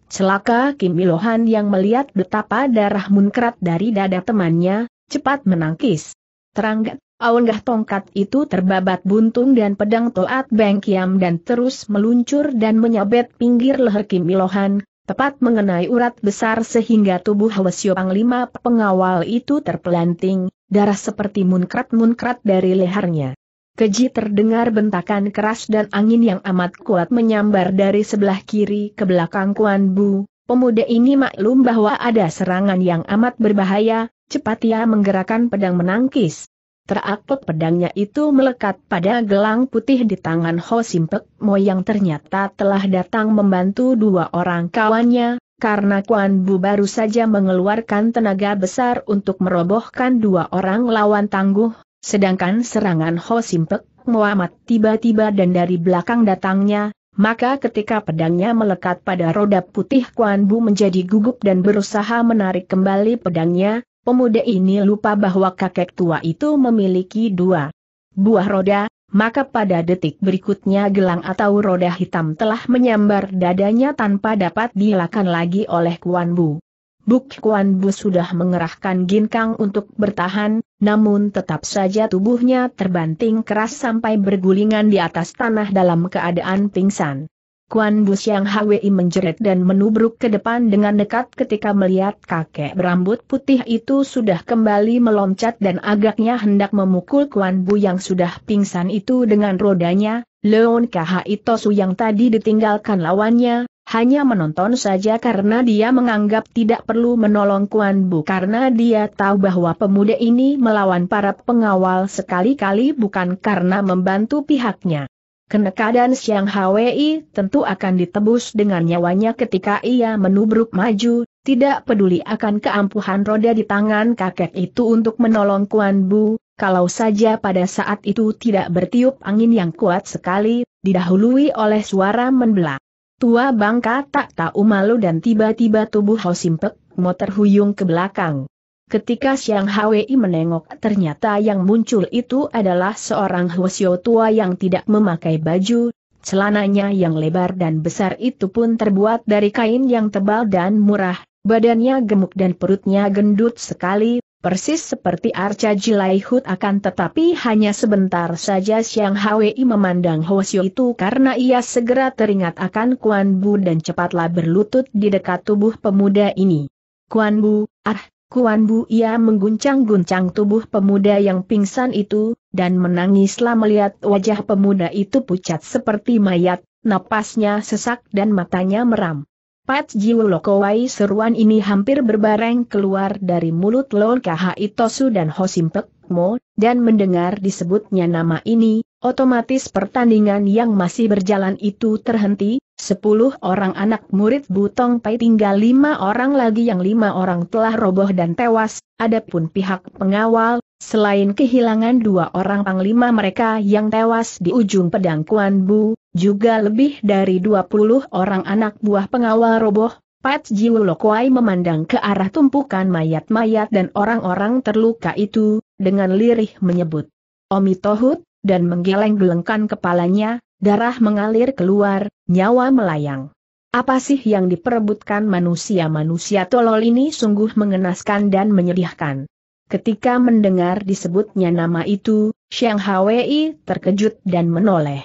Celaka Kim Ilohan yang melihat betapa darah munkrat dari dada temannya, cepat menangkis. Teranggat, awanggah tongkat itu terbabat buntung dan pedang Toat Beng dan terus meluncur dan menyabet pinggir leher Kim Ilohan, tepat mengenai urat besar sehingga tubuh Hwasyo Panglima pengawal itu terpelanting, darah seperti munkrat-munkrat dari lehernya. Keji terdengar bentakan keras dan angin yang amat kuat menyambar dari sebelah kiri ke belakang Kuan Bu. Pemuda ini maklum bahwa ada serangan yang amat berbahaya, cepat ia menggerakkan pedang menangkis. Terakut pedangnya itu melekat pada gelang putih di tangan Ho Simpek Mo yang ternyata telah datang membantu dua orang kawannya, karena Kuan Bu baru saja mengeluarkan tenaga besar untuk merobohkan dua orang lawan tangguh, Sedangkan serangan Ho Simpek Muhammad tiba-tiba dan dari belakang datangnya, maka ketika pedangnya melekat pada roda putih Kuan Bu menjadi gugup dan berusaha menarik kembali pedangnya, pemuda ini lupa bahwa kakek tua itu memiliki dua buah roda, maka pada detik berikutnya gelang atau roda hitam telah menyambar dadanya tanpa dapat dilakukan lagi oleh Kuan Bu. Buk Kuan Bu sudah mengerahkan ginkang untuk bertahan, namun tetap saja tubuhnya terbanting keras sampai bergulingan di atas tanah dalam keadaan pingsan. Kuan Bu Siang Hwi menjerit dan menubruk ke depan dengan dekat ketika melihat kakek berambut putih itu sudah kembali meloncat dan agaknya hendak memukul Kuan Bu yang sudah pingsan itu dengan rodanya, Leon Kha Itosu yang tadi ditinggalkan lawannya, hanya menonton saja karena dia menganggap tidak perlu menolong Kuan Bu karena dia tahu bahwa pemuda ini melawan para pengawal sekali-kali bukan karena membantu pihaknya. Kenekadan Siang Hwi tentu akan ditebus dengan nyawanya ketika ia menubruk maju, tidak peduli akan keampuhan roda di tangan kakek itu untuk menolong Kuan Bu, kalau saja pada saat itu tidak bertiup angin yang kuat sekali, didahului oleh suara membelah. Tua bangka tak tahu malu dan tiba-tiba tubuh Ho Simpek mau terhuyung ke belakang. Ketika Siang Hwi menengok ternyata yang muncul itu adalah seorang Hwasyo tua yang tidak memakai baju, celananya yang lebar dan besar itu pun terbuat dari kain yang tebal dan murah, badannya gemuk dan perutnya gendut sekali, Persis seperti arca Jilaihut akan tetapi hanya sebentar saja Siang Hwi memandang Hosio itu karena ia segera teringat akan Kuan Bu dan cepatlah berlutut di dekat tubuh pemuda ini. Kuan Bu, ah, Kuan Bu ia mengguncang-guncang tubuh pemuda yang pingsan itu, dan menangislah melihat wajah pemuda itu pucat seperti mayat, napasnya sesak dan matanya meram. Pat Jiu Lokowai seruan ini hampir berbareng keluar dari mulut Lon KHI Tosu dan Hosimpek Mo, dan mendengar disebutnya nama ini, otomatis pertandingan yang masih berjalan itu terhenti, Sepuluh orang anak murid Butong Pai tinggal lima orang lagi yang lima orang telah roboh dan tewas, adapun pihak pengawal, selain kehilangan dua orang panglima mereka yang tewas di ujung pedang Kuan Bu, juga lebih dari 20 orang anak buah pengawal roboh, Pat Jiu Lokwai memandang ke arah tumpukan mayat-mayat dan orang-orang terluka itu, dengan lirih menyebut. Omi Tohut, dan menggeleng-gelengkan kepalanya, darah mengalir keluar, nyawa melayang. Apa sih yang diperebutkan manusia-manusia tolol ini sungguh mengenaskan dan menyedihkan. Ketika mendengar disebutnya nama itu, Xiang Hwei terkejut dan menoleh.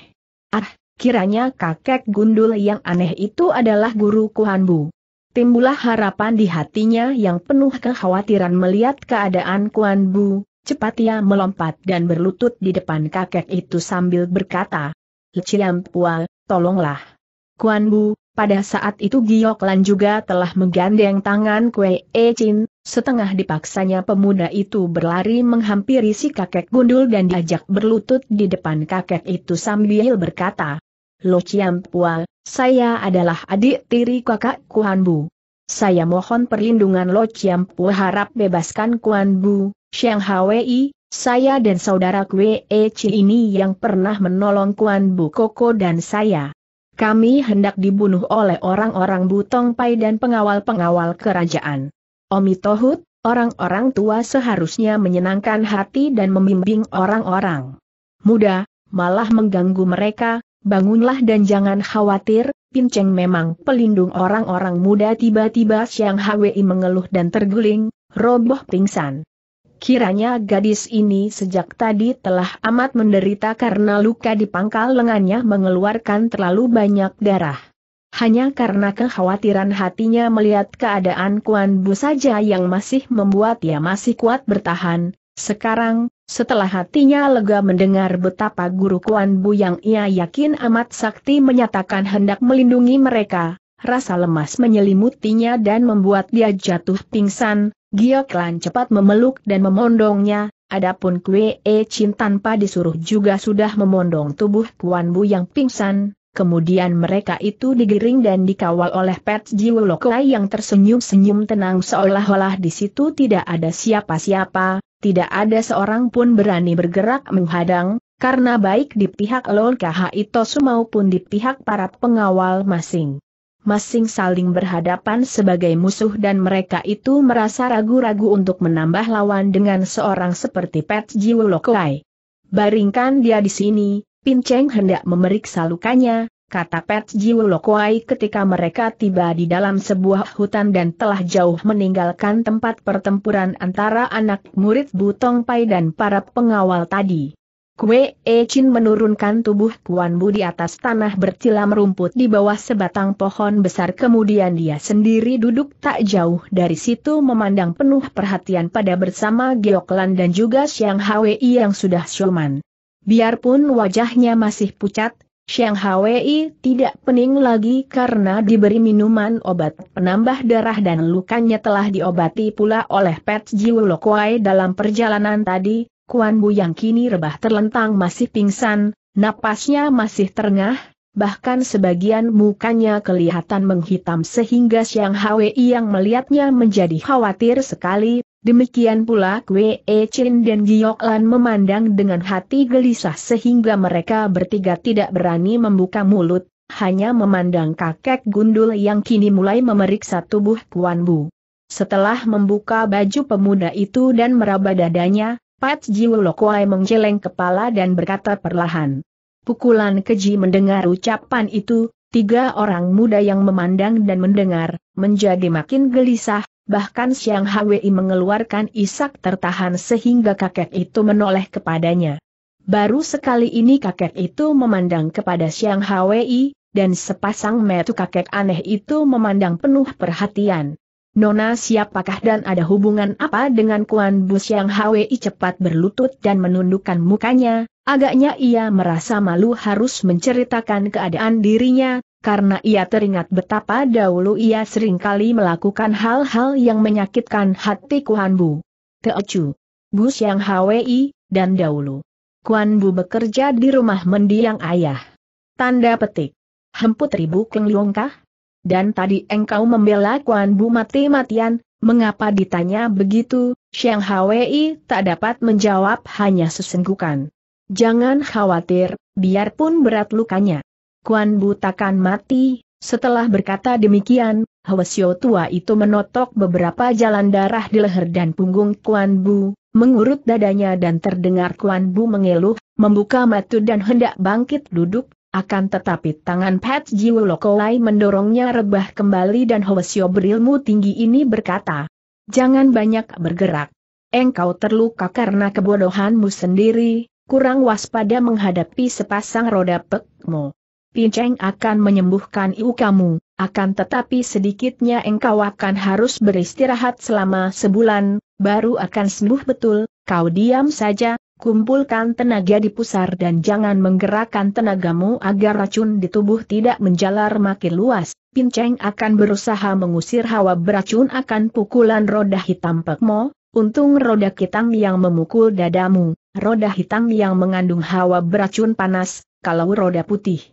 Ah, Kiranya kakek gundul yang aneh itu adalah guru Kuhanbu. Timbullah harapan di hatinya yang penuh kekhawatiran melihat keadaan Kuhanbu, cepat ia melompat dan berlutut di depan kakek itu sambil berkata, Leciam Pua, tolonglah. Kuhanbu, pada saat itu Gioklan juga telah menggandeng tangan Kue E Chin, Setengah dipaksanya pemuda itu berlari menghampiri si kakek gundul dan diajak berlutut di depan kakek itu sambil berkata, Lo Chiam Pua, saya adalah adik tiri kakak Kuan Bu. Saya mohon perlindungan Lo Chiam Pua harap bebaskan Kuan Bu, Sheng Hwi, saya dan saudara Kwe e Chi ini yang pernah menolong Kuan Bu Koko dan saya. Kami hendak dibunuh oleh orang-orang Butong Pai dan pengawal-pengawal kerajaan. Omitohut, orang-orang tua seharusnya menyenangkan hati dan membimbing orang-orang muda, malah mengganggu mereka, bangunlah dan jangan khawatir, Pinceng memang pelindung orang-orang muda tiba-tiba Siang Hwi mengeluh dan terguling, roboh pingsan. Kiranya gadis ini sejak tadi telah amat menderita karena luka di pangkal lengannya mengeluarkan terlalu banyak darah. Hanya karena kekhawatiran hatinya melihat keadaan Kuan Bu saja yang masih membuat ia masih kuat bertahan, sekarang, setelah hatinya lega mendengar betapa guru Kuan Bu yang ia yakin amat sakti menyatakan hendak melindungi mereka, rasa lemas menyelimutinya dan membuat dia jatuh pingsan, Gioklan cepat memeluk dan memondongnya, adapun Kue Chin tanpa disuruh juga sudah memondong tubuh Kuan Bu yang pingsan, Kemudian mereka itu digiring dan dikawal oleh Pet Jiwulokai yang tersenyum-senyum tenang seolah-olah di situ tidak ada siapa-siapa, tidak ada seorang pun berani bergerak menghadang, karena baik di pihak Lol Itosu maupun di pihak para pengawal masing. Masing saling berhadapan sebagai musuh dan mereka itu merasa ragu-ragu untuk menambah lawan dengan seorang seperti Pet Jiwulokai. Baringkan dia di sini, Pin Cheng hendak memeriksa lukanya, kata Pet Jiu Lokwai ketika mereka tiba di dalam sebuah hutan dan telah jauh meninggalkan tempat pertempuran antara anak murid Butong Pai dan para pengawal tadi. Kue E Chin menurunkan tubuh Kuan Bu di atas tanah bertilam rumput di bawah sebatang pohon besar kemudian dia sendiri duduk tak jauh dari situ memandang penuh perhatian pada bersama Geoklan dan juga Siang Hwei yang sudah siuman. Biarpun wajahnya masih pucat, Xiang Hwei tidak pening lagi karena diberi minuman obat penambah darah dan lukanya telah diobati pula oleh Pet Jiu Lokwai dalam perjalanan tadi, Kuan Bu yang kini rebah terlentang masih pingsan, napasnya masih terengah, bahkan sebagian mukanya kelihatan menghitam sehingga Xiang Hwei yang melihatnya menjadi khawatir sekali, Demikian pula Kwe E Chin dan Giok Lan memandang dengan hati gelisah sehingga mereka bertiga tidak berani membuka mulut, hanya memandang kakek gundul yang kini mulai memeriksa tubuh Kuan Bu. Setelah membuka baju pemuda itu dan meraba dadanya, Pat Jiu Lokwai menggeleng kepala dan berkata perlahan. Pukulan keji mendengar ucapan itu, tiga orang muda yang memandang dan mendengar, menjadi makin gelisah, bahkan Siang Hwi mengeluarkan isak tertahan sehingga kakek itu menoleh kepadanya. Baru sekali ini kakek itu memandang kepada Siang Hwi, dan sepasang metu kakek aneh itu memandang penuh perhatian. Nona siapakah dan ada hubungan apa dengan Kuan Bu Siang Hwi cepat berlutut dan menundukkan mukanya, agaknya ia merasa malu harus menceritakan keadaan dirinya, karena ia teringat betapa dahulu ia seringkali melakukan hal-hal yang menyakitkan hati Kuan Bu. Teocu, Bu Siang Hwi, dan dahulu. Kuan Bu bekerja di rumah mendiang ayah. Tanda petik. Hemput ribu kengliongkah? Dan tadi engkau membela Kuan Bu mati-matian, mengapa ditanya begitu, Siang Hwi tak dapat menjawab hanya sesenggukan. Jangan khawatir, biarpun berat lukanya. Kuan Bu takkan mati, setelah berkata demikian, Hwasyo tua itu menotok beberapa jalan darah di leher dan punggung Kuan Bu, mengurut dadanya dan terdengar Kuan Bu mengeluh, membuka mata dan hendak bangkit duduk, akan tetapi tangan Pat Jiwulokolai mendorongnya rebah kembali dan Hwasyo berilmu tinggi ini berkata, Jangan banyak bergerak. Engkau terluka karena kebodohanmu sendiri, kurang waspada menghadapi sepasang roda pekmu. Pinceng akan menyembuhkan iu kamu, akan tetapi sedikitnya engkau akan harus beristirahat selama sebulan, baru akan sembuh betul, kau diam saja, kumpulkan tenaga di pusar dan jangan menggerakkan tenagamu agar racun di tubuh tidak menjalar makin luas. Pinceng akan berusaha mengusir hawa beracun akan pukulan roda hitam pekmo, untung roda hitam yang memukul dadamu, roda hitam yang mengandung hawa beracun panas, kalau roda putih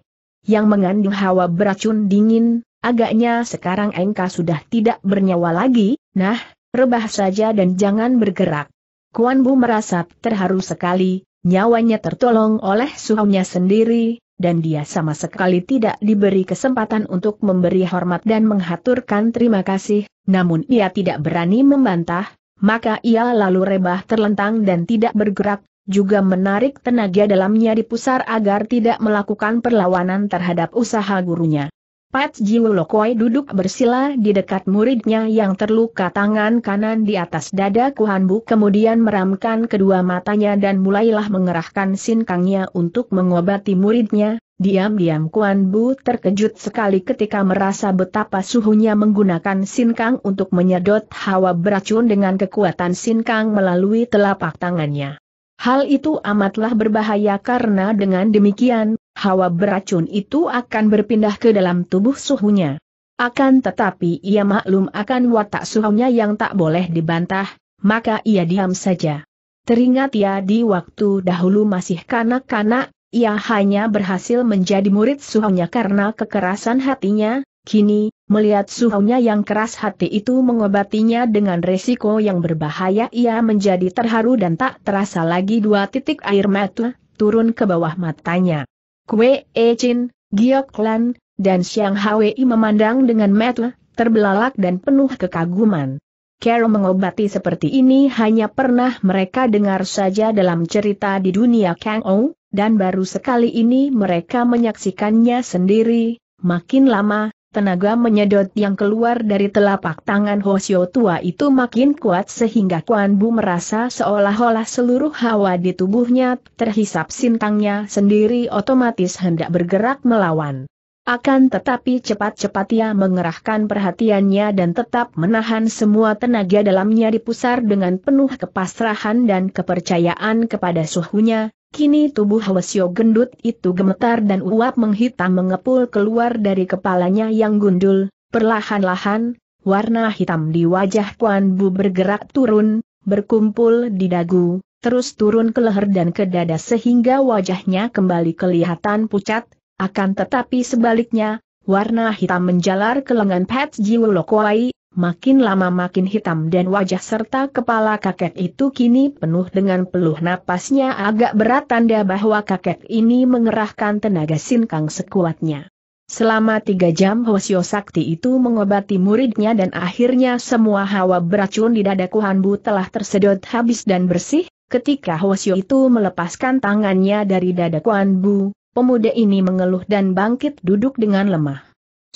yang mengandung hawa beracun dingin, agaknya sekarang engkau sudah tidak bernyawa lagi, nah, rebah saja dan jangan bergerak. Kuan Bu merasa terharu sekali, nyawanya tertolong oleh suhunya sendiri, dan dia sama sekali tidak diberi kesempatan untuk memberi hormat dan menghaturkan terima kasih, namun ia tidak berani membantah, maka ia lalu rebah terlentang dan tidak bergerak, juga menarik tenaga dalamnya di pusar agar tidak melakukan perlawanan terhadap usaha gurunya. Pat Jiwo duduk bersila di dekat muridnya yang terluka tangan kanan di atas dada Bu. kemudian meramkan kedua matanya dan mulailah mengerahkan sinkangnya untuk mengobati muridnya, diam-diam Kuan Bu terkejut sekali ketika merasa betapa suhunya menggunakan sinkang untuk menyedot hawa beracun dengan kekuatan sinkang melalui telapak tangannya. Hal itu amatlah berbahaya karena dengan demikian, hawa beracun itu akan berpindah ke dalam tubuh suhunya. Akan tetapi ia maklum akan watak suhunya yang tak boleh dibantah, maka ia diam saja. Teringat ia di waktu dahulu masih kanak-kanak, ia hanya berhasil menjadi murid suhunya karena kekerasan hatinya, Kini, melihat suhunya yang keras hati itu mengobatinya dengan resiko yang berbahaya ia menjadi terharu dan tak terasa lagi dua titik air mata turun ke bawah matanya. Kue Echin, Giok Lan, dan Xiang Hwi memandang dengan mata terbelalak dan penuh kekaguman. Kero mengobati seperti ini hanya pernah mereka dengar saja dalam cerita di dunia Kang Ou, dan baru sekali ini mereka menyaksikannya sendiri, makin lama, Tenaga menyedot yang keluar dari telapak tangan Hosio tua itu makin kuat sehingga Kuan Bu merasa seolah-olah seluruh hawa di tubuhnya terhisap sintangnya sendiri otomatis hendak bergerak melawan. Akan tetapi cepat-cepat ia mengerahkan perhatiannya dan tetap menahan semua tenaga dalamnya dipusar dengan penuh kepasrahan dan kepercayaan kepada suhunya, Kini tubuh Hwasyo gendut itu gemetar dan uap menghitam mengepul keluar dari kepalanya yang gundul, perlahan-lahan, warna hitam di wajah Kuan Bu bergerak turun, berkumpul di dagu, terus turun ke leher dan ke dada sehingga wajahnya kembali kelihatan pucat, akan tetapi sebaliknya, warna hitam menjalar ke lengan Pat Lokwai makin lama makin hitam dan wajah serta kepala kakek itu kini penuh dengan peluh napasnya agak berat tanda bahwa kakek ini mengerahkan tenaga sinkang sekuatnya. Selama tiga jam Hosio Sakti itu mengobati muridnya dan akhirnya semua hawa beracun di dada Kuhanbu telah tersedot habis dan bersih, ketika Hosio itu melepaskan tangannya dari dada Kuhanbu, pemuda ini mengeluh dan bangkit duduk dengan lemah.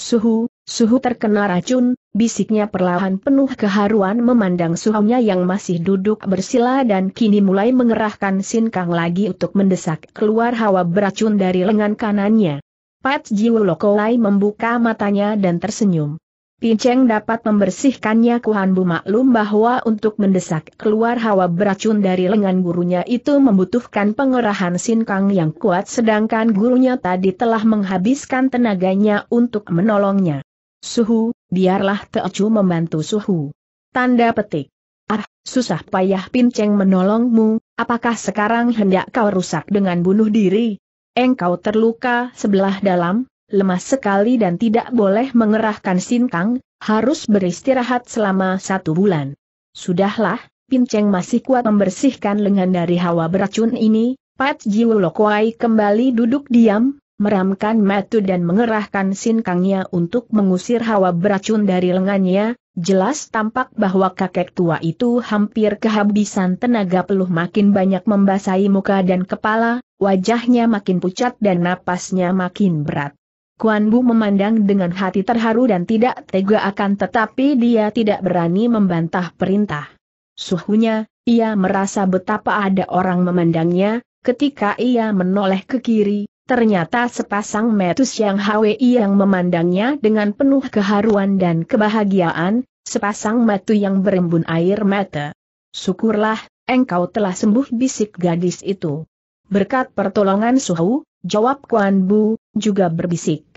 Suhu, Suhu terkena racun, bisiknya perlahan penuh keharuan memandang suhunya yang masih duduk bersila dan kini mulai mengerahkan sinkang lagi untuk mendesak keluar hawa beracun dari lengan kanannya. Pat Jiu Lokolai membuka matanya dan tersenyum. Pinceng dapat membersihkannya Kuhan Bu maklum bahwa untuk mendesak keluar hawa beracun dari lengan gurunya itu membutuhkan pengerahan sinkang yang kuat sedangkan gurunya tadi telah menghabiskan tenaganya untuk menolongnya. Suhu, biarlah Teocu membantu Suhu. Tanda petik. Ah, susah payah Pinceng menolongmu, apakah sekarang hendak kau rusak dengan bunuh diri? Engkau terluka sebelah dalam, lemah sekali dan tidak boleh mengerahkan sinkang, harus beristirahat selama satu bulan. Sudahlah, Pinceng masih kuat membersihkan lengan dari hawa beracun ini, Pat Jiwulokwai kembali duduk diam, meramkan metu dan mengerahkan sinkangnya untuk mengusir hawa beracun dari lengannya, jelas tampak bahwa kakek tua itu hampir kehabisan tenaga peluh makin banyak membasahi muka dan kepala, wajahnya makin pucat dan napasnya makin berat. Kuan Bu memandang dengan hati terharu dan tidak tega akan tetapi dia tidak berani membantah perintah. Suhunya, ia merasa betapa ada orang memandangnya, ketika ia menoleh ke kiri, Ternyata sepasang metus yang HWI yang memandangnya dengan penuh keharuan dan kebahagiaan, sepasang matu yang berembun air mata. Syukurlah, engkau telah sembuh bisik gadis itu. Berkat pertolongan Suhu, jawab Kuan Bu, juga berbisik.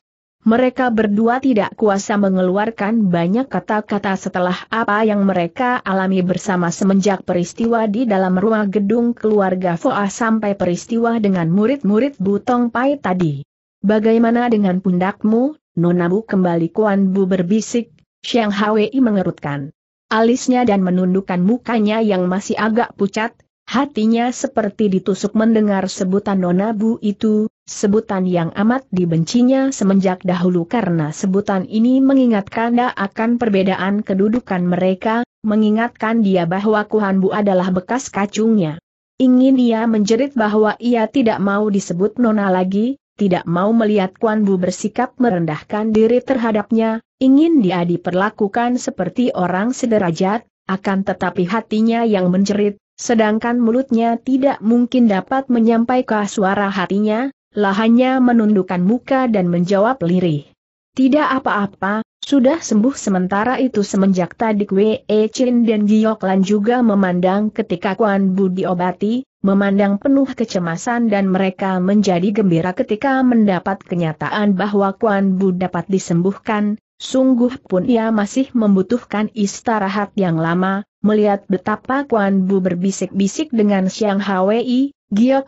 Mereka berdua tidak kuasa mengeluarkan banyak kata-kata setelah apa yang mereka alami bersama semenjak peristiwa di dalam ruang gedung keluarga Foa sampai peristiwa dengan murid-murid Butong Pai tadi. Bagaimana dengan pundakmu, Nonabu kembali Kuan Bu berbisik, Xiang Hwei mengerutkan alisnya dan menundukkan mukanya yang masih agak pucat, hatinya seperti ditusuk mendengar sebutan Nonabu itu, sebutan yang amat dibencinya semenjak dahulu karena sebutan ini mengingatkan dia akan perbedaan kedudukan mereka, mengingatkan dia bahwa Kuhan Bu adalah bekas kacungnya. Ingin ia menjerit bahwa ia tidak mau disebut Nona lagi, tidak mau melihat Kuan Bu bersikap merendahkan diri terhadapnya, ingin dia diperlakukan seperti orang sederajat, akan tetapi hatinya yang menjerit, sedangkan mulutnya tidak mungkin dapat menyampaikan suara hatinya, lahannya menundukkan muka dan menjawab lirih. Tidak apa-apa, sudah sembuh sementara itu semenjak tadi Kwe e Chin dan Lan juga memandang ketika Kuan Bu diobati, memandang penuh kecemasan dan mereka menjadi gembira ketika mendapat kenyataan bahwa Kuan Bu dapat disembuhkan, sungguh pun ia masih membutuhkan istirahat yang lama, melihat betapa Kuan Bu berbisik-bisik dengan Siang Hwi,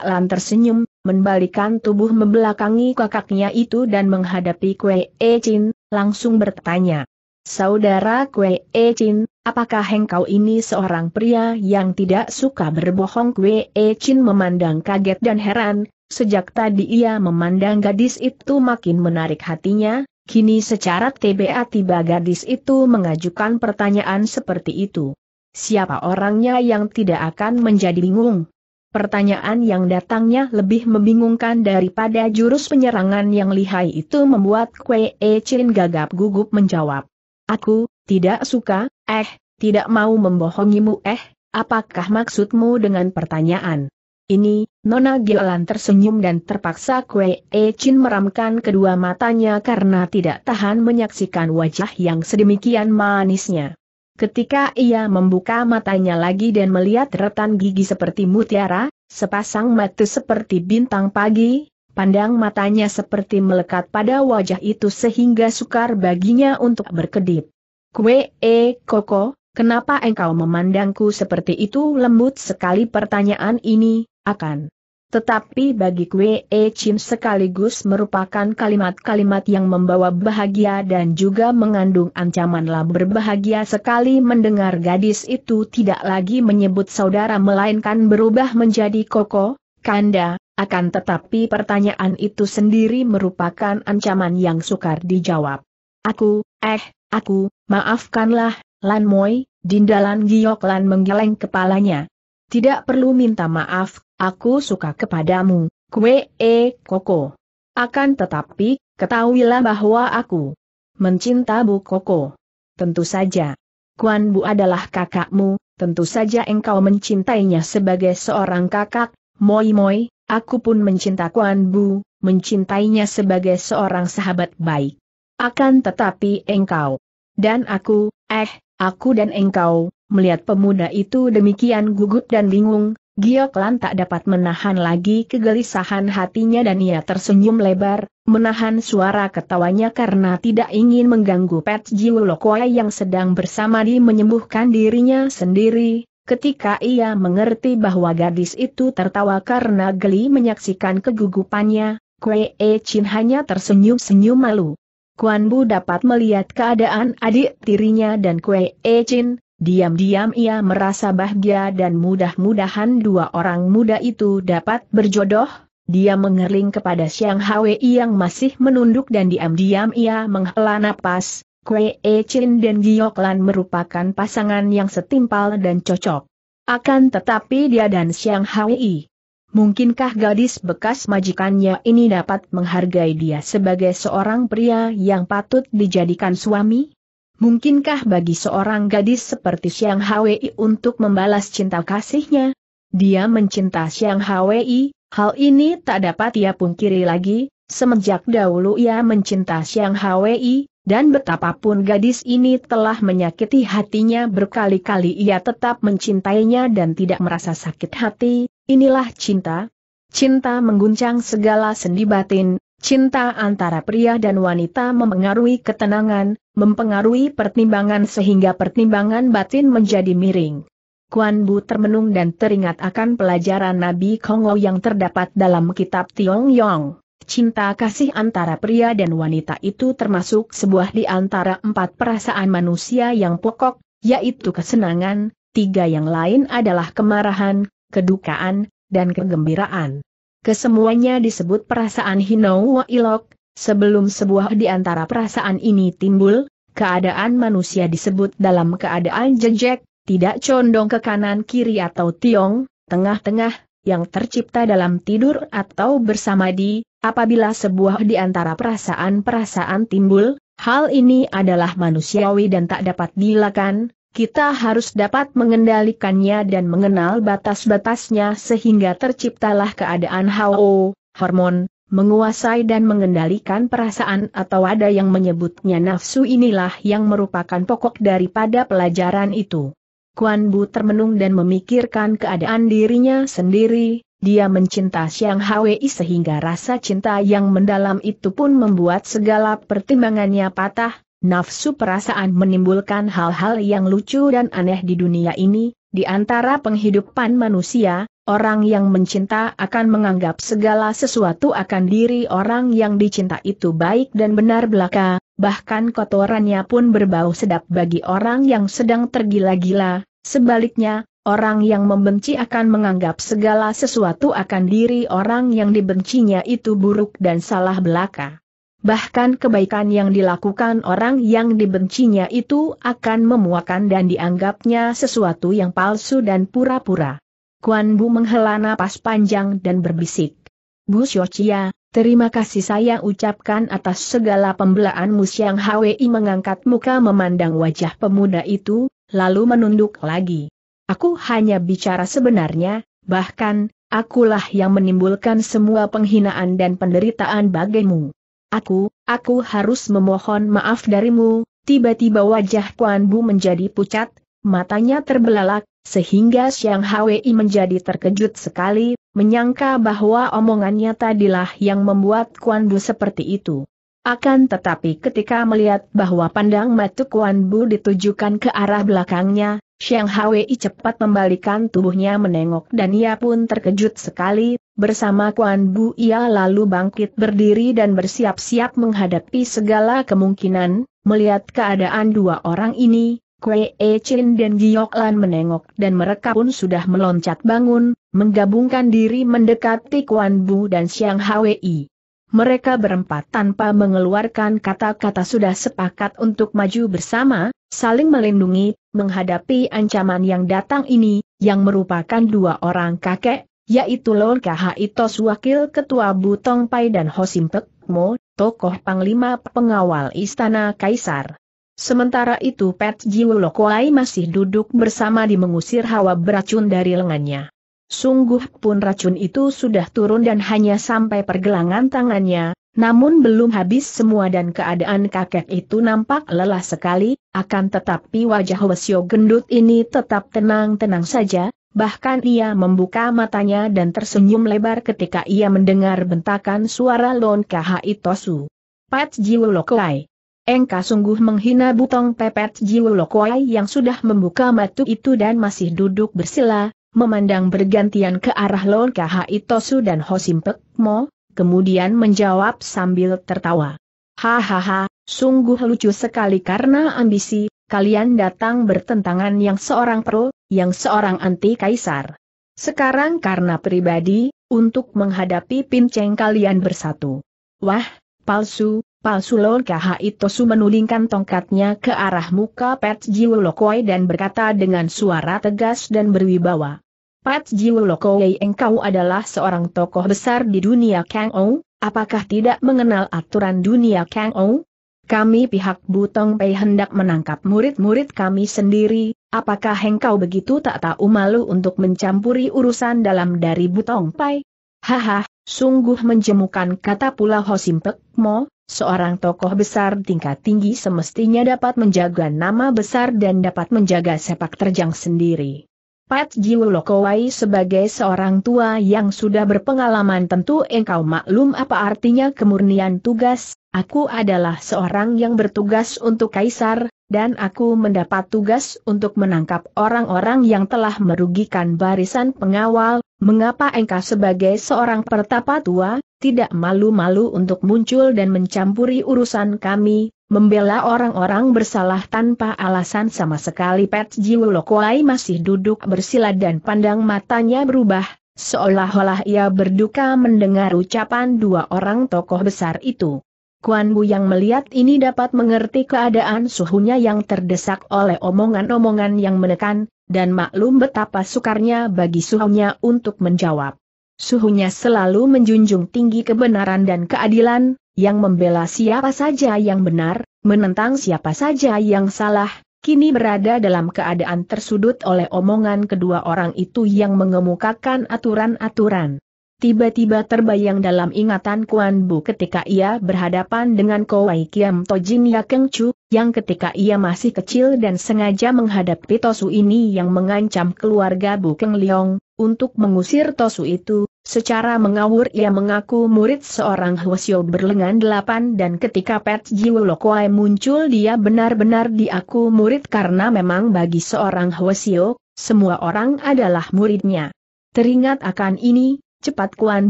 Lan tersenyum, membalikan tubuh membelakangi kakaknya itu dan menghadapi Kue E Chin, langsung bertanya. Saudara Kue E Chin, apakah engkau ini seorang pria yang tidak suka berbohong? Kue E Chin memandang kaget dan heran, sejak tadi ia memandang gadis itu makin menarik hatinya, kini secara TBA tiba gadis itu mengajukan pertanyaan seperti itu. Siapa orangnya yang tidak akan menjadi bingung? Pertanyaan yang datangnya lebih membingungkan daripada jurus penyerangan yang lihai itu membuat Kue E Chin gagap gugup menjawab. Aku, tidak suka, eh, tidak mau membohongimu eh, apakah maksudmu dengan pertanyaan? Ini, Nona Gilan tersenyum dan terpaksa Kue E Chin meramkan kedua matanya karena tidak tahan menyaksikan wajah yang sedemikian manisnya. Ketika ia membuka matanya lagi dan melihat retan gigi seperti mutiara, sepasang mata seperti bintang pagi, pandang matanya seperti melekat pada wajah itu sehingga sukar baginya untuk berkedip. Kue, eh, koko, kenapa engkau memandangku seperti itu lembut sekali pertanyaan ini, akan tetapi bagi Kwe E Chin sekaligus merupakan kalimat-kalimat yang membawa bahagia dan juga mengandung ancaman lah berbahagia sekali mendengar gadis itu tidak lagi menyebut saudara melainkan berubah menjadi koko, kanda, akan tetapi pertanyaan itu sendiri merupakan ancaman yang sukar dijawab. Aku, eh, aku, maafkanlah, Lan Moi, Dindalan Giok Lan menggeleng kepalanya. Tidak perlu minta maaf, aku suka kepadamu, kue e koko. Akan tetapi, ketahuilah bahwa aku mencinta Bu Koko. Tentu saja. Kuan Bu adalah kakakmu, tentu saja engkau mencintainya sebagai seorang kakak, Moi Moi, aku pun mencinta Kuan Bu, mencintainya sebagai seorang sahabat baik. Akan tetapi engkau dan aku, eh, aku dan engkau, Melihat pemuda itu demikian gugup dan bingung, Gioklan tak dapat menahan lagi kegelisahan hatinya dan ia tersenyum lebar, menahan suara ketawanya karena tidak ingin mengganggu Pet Jiu Lokoe yang sedang bersama di menyembuhkan dirinya sendiri, Ketika ia mengerti bahwa gadis itu tertawa karena geli menyaksikan kegugupannya, Kue E Chin hanya tersenyum-senyum malu. Kuan Bu dapat melihat keadaan adik tirinya dan Kue E Chin, Diam-diam ia merasa bahagia dan mudah-mudahan dua orang muda itu dapat berjodoh, dia mengerling kepada Siang Hwi yang masih menunduk dan diam-diam ia menghela napas, Kwe E Chin dan Gioklan merupakan pasangan yang setimpal dan cocok. Akan tetapi dia dan Siang Hwi. Mungkinkah gadis bekas majikannya ini dapat menghargai dia sebagai seorang pria yang patut dijadikan suami? Mungkinkah bagi seorang gadis seperti Xiang Hwei untuk membalas cinta kasihnya? Dia mencinta Xiang Hwei, hal ini tak dapat ia pungkiri lagi, semenjak dahulu ia mencinta Xiang Hwei, dan betapapun gadis ini telah menyakiti hatinya berkali-kali ia tetap mencintainya dan tidak merasa sakit hati, inilah cinta. Cinta mengguncang segala sendi batin, cinta antara pria dan wanita memengaruhi ketenangan, mempengaruhi pertimbangan sehingga pertimbangan batin menjadi miring. Kuan Bu termenung dan teringat akan pelajaran Nabi Kongo yang terdapat dalam kitab Tiong Yong. Cinta kasih antara pria dan wanita itu termasuk sebuah di antara empat perasaan manusia yang pokok, yaitu kesenangan, tiga yang lain adalah kemarahan, kedukaan, dan kegembiraan. Kesemuanya disebut perasaan Hinowa Ilok, Sebelum sebuah di antara perasaan ini timbul, keadaan manusia disebut dalam keadaan jejak, tidak condong ke kanan kiri atau tiong, tengah-tengah, yang tercipta dalam tidur atau bersamadi, apabila sebuah di antara perasaan-perasaan timbul, hal ini adalah manusiawi dan tak dapat dilakukan, kita harus dapat mengendalikannya dan mengenal batas-batasnya sehingga terciptalah keadaan hao hormon, menguasai dan mengendalikan perasaan atau ada yang menyebutnya nafsu inilah yang merupakan pokok daripada pelajaran itu. Kuan Bu termenung dan memikirkan keadaan dirinya sendiri, dia mencinta Siang Hwei sehingga rasa cinta yang mendalam itu pun membuat segala pertimbangannya patah, nafsu perasaan menimbulkan hal-hal yang lucu dan aneh di dunia ini, di antara penghidupan manusia, Orang yang mencinta akan menganggap segala sesuatu akan diri orang yang dicinta itu baik dan benar belaka, bahkan kotorannya pun berbau sedap bagi orang yang sedang tergila-gila. Sebaliknya, orang yang membenci akan menganggap segala sesuatu akan diri orang yang dibencinya itu buruk dan salah belaka. Bahkan kebaikan yang dilakukan orang yang dibencinya itu akan memuakan dan dianggapnya sesuatu yang palsu dan pura-pura. Kuan Bu menghela napas panjang dan berbisik. Bu Xiochia, terima kasih saya ucapkan atas segala pembelaanmu Siang Hwi mengangkat muka memandang wajah pemuda itu, lalu menunduk lagi. Aku hanya bicara sebenarnya, bahkan, akulah yang menimbulkan semua penghinaan dan penderitaan bagimu. Aku, aku harus memohon maaf darimu, tiba-tiba wajah Kuan Bu menjadi pucat, matanya terbelalak, sehingga Siang Hwi menjadi terkejut sekali, menyangka bahwa omongannya tadilah yang membuat Kuan Bu seperti itu. Akan tetapi ketika melihat bahwa pandang mata Kuan Bu ditujukan ke arah belakangnya, Siang Hwi cepat membalikan tubuhnya menengok dan ia pun terkejut sekali, bersama Kuan Bu ia lalu bangkit berdiri dan bersiap-siap menghadapi segala kemungkinan, melihat keadaan dua orang ini, Kue Echin dan Gioklan menengok dan mereka pun sudah meloncat bangun, menggabungkan diri mendekati Kuan Bu dan Siang Hwi. Mereka berempat tanpa mengeluarkan kata-kata sudah sepakat untuk maju bersama, saling melindungi, menghadapi ancaman yang datang ini, yang merupakan dua orang kakek, yaitu Lon KHI Wakil Ketua Butong Pai dan Hosim Pek Mo, tokoh Panglima Pengawal Istana Kaisar. Sementara itu Pet Jiwulokwai masih duduk bersama di mengusir hawa beracun dari lengannya. Sungguh pun racun itu sudah turun dan hanya sampai pergelangan tangannya, namun belum habis semua dan keadaan kakek itu nampak lelah sekali, akan tetapi wajah Wesio gendut ini tetap tenang-tenang saja, bahkan ia membuka matanya dan tersenyum lebar ketika ia mendengar bentakan suara Lon Kahai Itosu. Pat Jiwulokwai. Engkau sungguh menghina butong pepet Jiwo Lokoai yang sudah membuka matu itu dan masih duduk bersila, memandang bergantian ke arah Lon kaha itosu dan Hosimpek Mo, kemudian menjawab sambil tertawa. Hahaha, sungguh lucu sekali karena ambisi, kalian datang bertentangan yang seorang pro, yang seorang anti kaisar. Sekarang karena pribadi, untuk menghadapi pinceng kalian bersatu. Wah, palsu, Palsulor KHI Itosu menulingkan tongkatnya ke arah muka Jiwo Lokoi dan berkata dengan suara tegas dan berwibawa. Pat Jiwulokoi engkau adalah seorang tokoh besar di dunia Kang Ou, apakah tidak mengenal aturan dunia Kang Ou? Kami pihak Butong Pei hendak menangkap murid-murid kami sendiri, apakah engkau begitu tak tahu malu untuk mencampuri urusan dalam dari Butong Pei? Haha, sungguh menjemukan kata pula Ho Simpek Mo, Seorang tokoh besar tingkat tinggi semestinya dapat menjaga nama besar dan dapat menjaga sepak terjang sendiri. Pat Lokowai sebagai seorang tua yang sudah berpengalaman tentu engkau maklum apa artinya kemurnian tugas, aku adalah seorang yang bertugas untuk Kaisar, dan aku mendapat tugas untuk menangkap orang-orang yang telah merugikan barisan pengawal, mengapa engkau sebagai seorang pertapa tua, tidak malu-malu untuk muncul dan mencampuri urusan kami, membela orang-orang bersalah tanpa alasan sama sekali Pet Jiwulokwai masih duduk bersila dan pandang matanya berubah, seolah-olah ia berduka mendengar ucapan dua orang tokoh besar itu. Kuan Bu yang melihat ini dapat mengerti keadaan suhunya yang terdesak oleh omongan-omongan yang menekan, dan maklum betapa sukarnya bagi suhunya untuk menjawab. Suhunya selalu menjunjung tinggi kebenaran dan keadilan, yang membela siapa saja yang benar, menentang siapa saja yang salah, kini berada dalam keadaan tersudut oleh omongan kedua orang itu yang mengemukakan aturan-aturan tiba-tiba terbayang dalam ingatan Kuan Bu ketika ia berhadapan dengan Kowai Kiam Tojin Ya Keng Chu, yang ketika ia masih kecil dan sengaja menghadapi Tosu ini yang mengancam keluarga Bu Keng Leong, untuk mengusir Tosu itu, Secara mengawur ia mengaku murid seorang Hwasyo berlengan delapan dan ketika Pet Jiwo Lokoai muncul dia benar-benar diaku murid karena memang bagi seorang Hwasyo, semua orang adalah muridnya. Teringat akan ini, Cepat Kuan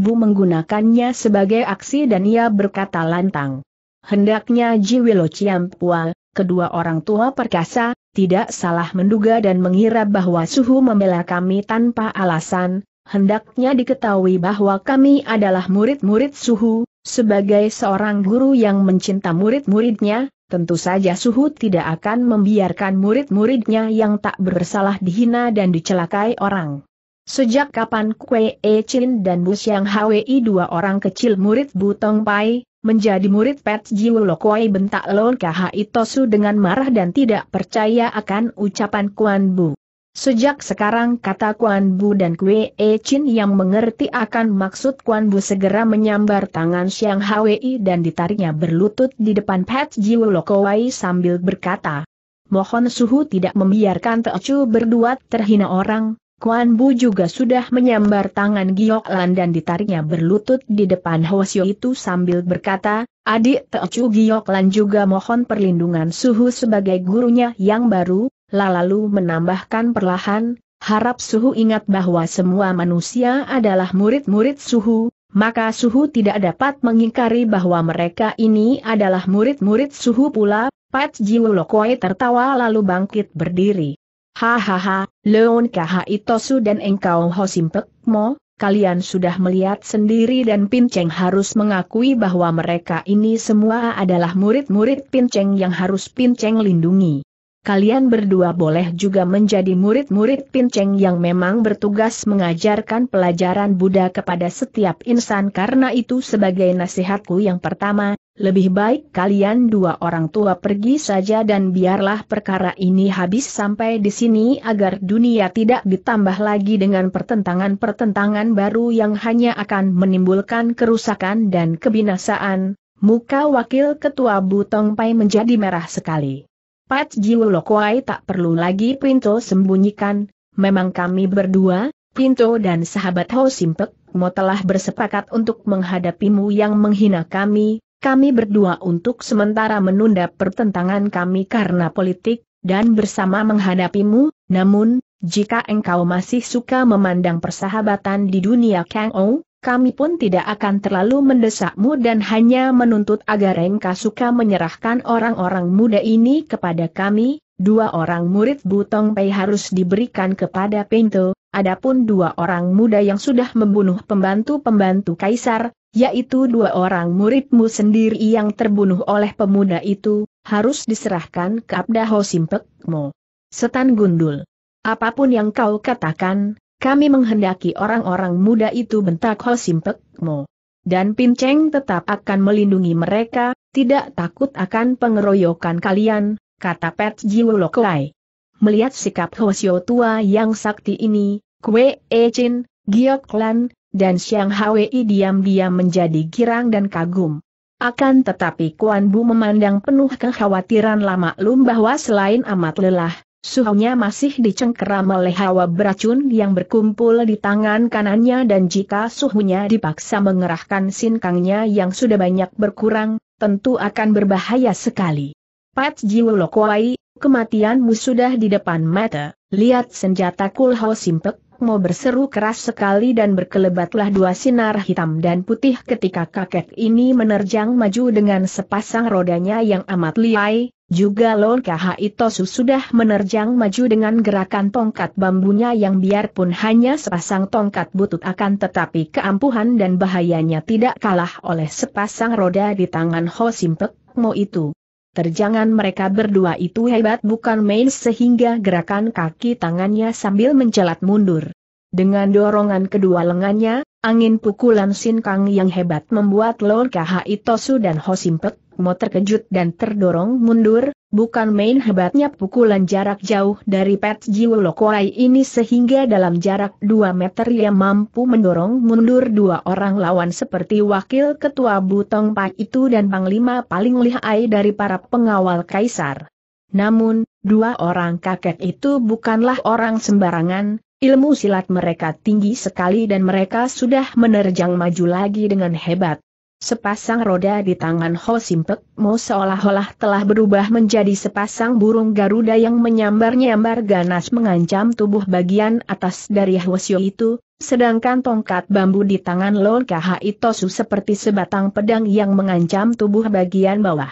Bu menggunakannya sebagai aksi dan ia berkata lantang. Hendaknya Ji Chiam Pua, kedua orang tua perkasa, tidak salah menduga dan mengira bahwa suhu membela kami tanpa alasan, hendaknya diketahui bahwa kami adalah murid-murid suhu, sebagai seorang guru yang mencinta murid-muridnya, tentu saja suhu tidak akan membiarkan murid-muridnya yang tak bersalah dihina dan dicelakai orang. Sejak kapan Kue E Chin dan Bu Xiang Hwi dua orang kecil murid Butong Pai, menjadi murid Pet Jiu Lo Kue bentak Lon KHI Itosu dengan marah dan tidak percaya akan ucapan Kuan Bu. Sejak sekarang kata Kuan Bu dan Kue E Chin yang mengerti akan maksud Kuan Bu segera menyambar tangan Xiang Hwi dan ditariknya berlutut di depan Pet Jiu Lo Kue sambil berkata, Mohon suhu tidak membiarkan Teocu berdua terhina orang, Kuan Bu juga sudah menyambar tangan Giok Lan dan ditariknya berlutut di depan Hwasyo itu sambil berkata, adik Teocu Giok Lan juga mohon perlindungan Suhu sebagai gurunya yang baru, lalu menambahkan perlahan, harap Suhu ingat bahwa semua manusia adalah murid-murid Suhu, maka Suhu tidak dapat mengingkari bahwa mereka ini adalah murid-murid Suhu pula, Pat Jiu tertawa lalu bangkit berdiri. Hahaha, Leon Itosu dan engkau Hosimpek Mo, kalian sudah melihat sendiri dan Pinceng harus mengakui bahwa mereka ini semua adalah murid-murid Pinceng yang harus Pinceng lindungi kalian berdua boleh juga menjadi murid-murid pinceng yang memang bertugas mengajarkan pelajaran Buddha kepada setiap insan karena itu sebagai nasihatku yang pertama, lebih baik kalian dua orang tua pergi saja dan biarlah perkara ini habis sampai di sini agar dunia tidak ditambah lagi dengan pertentangan-pertentangan baru yang hanya akan menimbulkan kerusakan dan kebinasaan, Muka Wakil Ketua Butong Pai menjadi merah sekali. Pat Jiu Lokwai tak perlu lagi Pinto sembunyikan, memang kami berdua, Pinto dan sahabat Ho Simpek, mau telah bersepakat untuk menghadapimu yang menghina kami, kami berdua untuk sementara menunda pertentangan kami karena politik, dan bersama menghadapimu, namun, jika engkau masih suka memandang persahabatan di dunia Kang kami pun tidak akan terlalu mendesakmu dan hanya menuntut agar engkau suka menyerahkan orang-orang muda ini kepada kami, dua orang murid Butong Pei harus diberikan kepada Pinto, adapun dua orang muda yang sudah membunuh pembantu-pembantu kaisar, yaitu dua orang muridmu sendiri yang terbunuh oleh pemuda itu, harus diserahkan ke Abdaho Simpekmo. Setan Gundul. Apapun yang kau katakan, kami menghendaki orang-orang muda itu bentak Ho Simpek Mo. Dan pinceng tetap akan melindungi mereka, tidak takut akan pengeroyokan kalian, kata Pet Jiwo Lokai. Melihat sikap Sio tua yang sakti ini, Kue E Chin, Giok Lan, dan Xiang Hwei diam-diam menjadi girang dan kagum. Akan tetapi Kuan Bu memandang penuh kekhawatiran Lama Lum bahwa selain amat lelah, Suhunya masih dicengkeram oleh hawa beracun yang berkumpul di tangan kanannya dan jika suhunya dipaksa mengerahkan sinkangnya yang sudah banyak berkurang, tentu akan berbahaya sekali. Pat Jiwo Lokwai, kematianmu sudah di depan mata, lihat senjata Kulho Simpek, Mo berseru keras sekali dan berkelebatlah dua sinar hitam dan putih ketika kakek ini menerjang maju dengan sepasang rodanya yang amat liai, juga Lord Kahitosu sudah menerjang maju dengan gerakan tongkat bambunya yang biarpun hanya sepasang tongkat butut akan tetapi keampuhan dan bahayanya tidak kalah oleh sepasang roda di tangan Ho Simpek Mo itu. Terjangan mereka berdua itu hebat bukan main sehingga gerakan kaki tangannya sambil mencelat mundur. Dengan dorongan kedua lengannya, angin pukulan sinkang yang hebat membuat Lord Kaha Itosu dan Hosimpek mau terkejut dan terdorong mundur, Bukan main hebatnya pukulan jarak jauh dari Pet Jiwolokoai ini sehingga dalam jarak 2 meter ia mampu mendorong mundur dua orang lawan seperti wakil ketua Butong Pai itu dan panglima paling lihai dari para pengawal kaisar. Namun, dua orang kakek itu bukanlah orang sembarangan, ilmu silat mereka tinggi sekali dan mereka sudah menerjang maju lagi dengan hebat. Sepasang roda di tangan Ho Simpek Mo seolah-olah telah berubah menjadi sepasang burung Garuda yang menyambar-nyambar ganas mengancam tubuh bagian atas dari Hwasyo itu, sedangkan tongkat bambu di tangan Lord Kahai Tosu seperti sebatang pedang yang mengancam tubuh bagian bawah.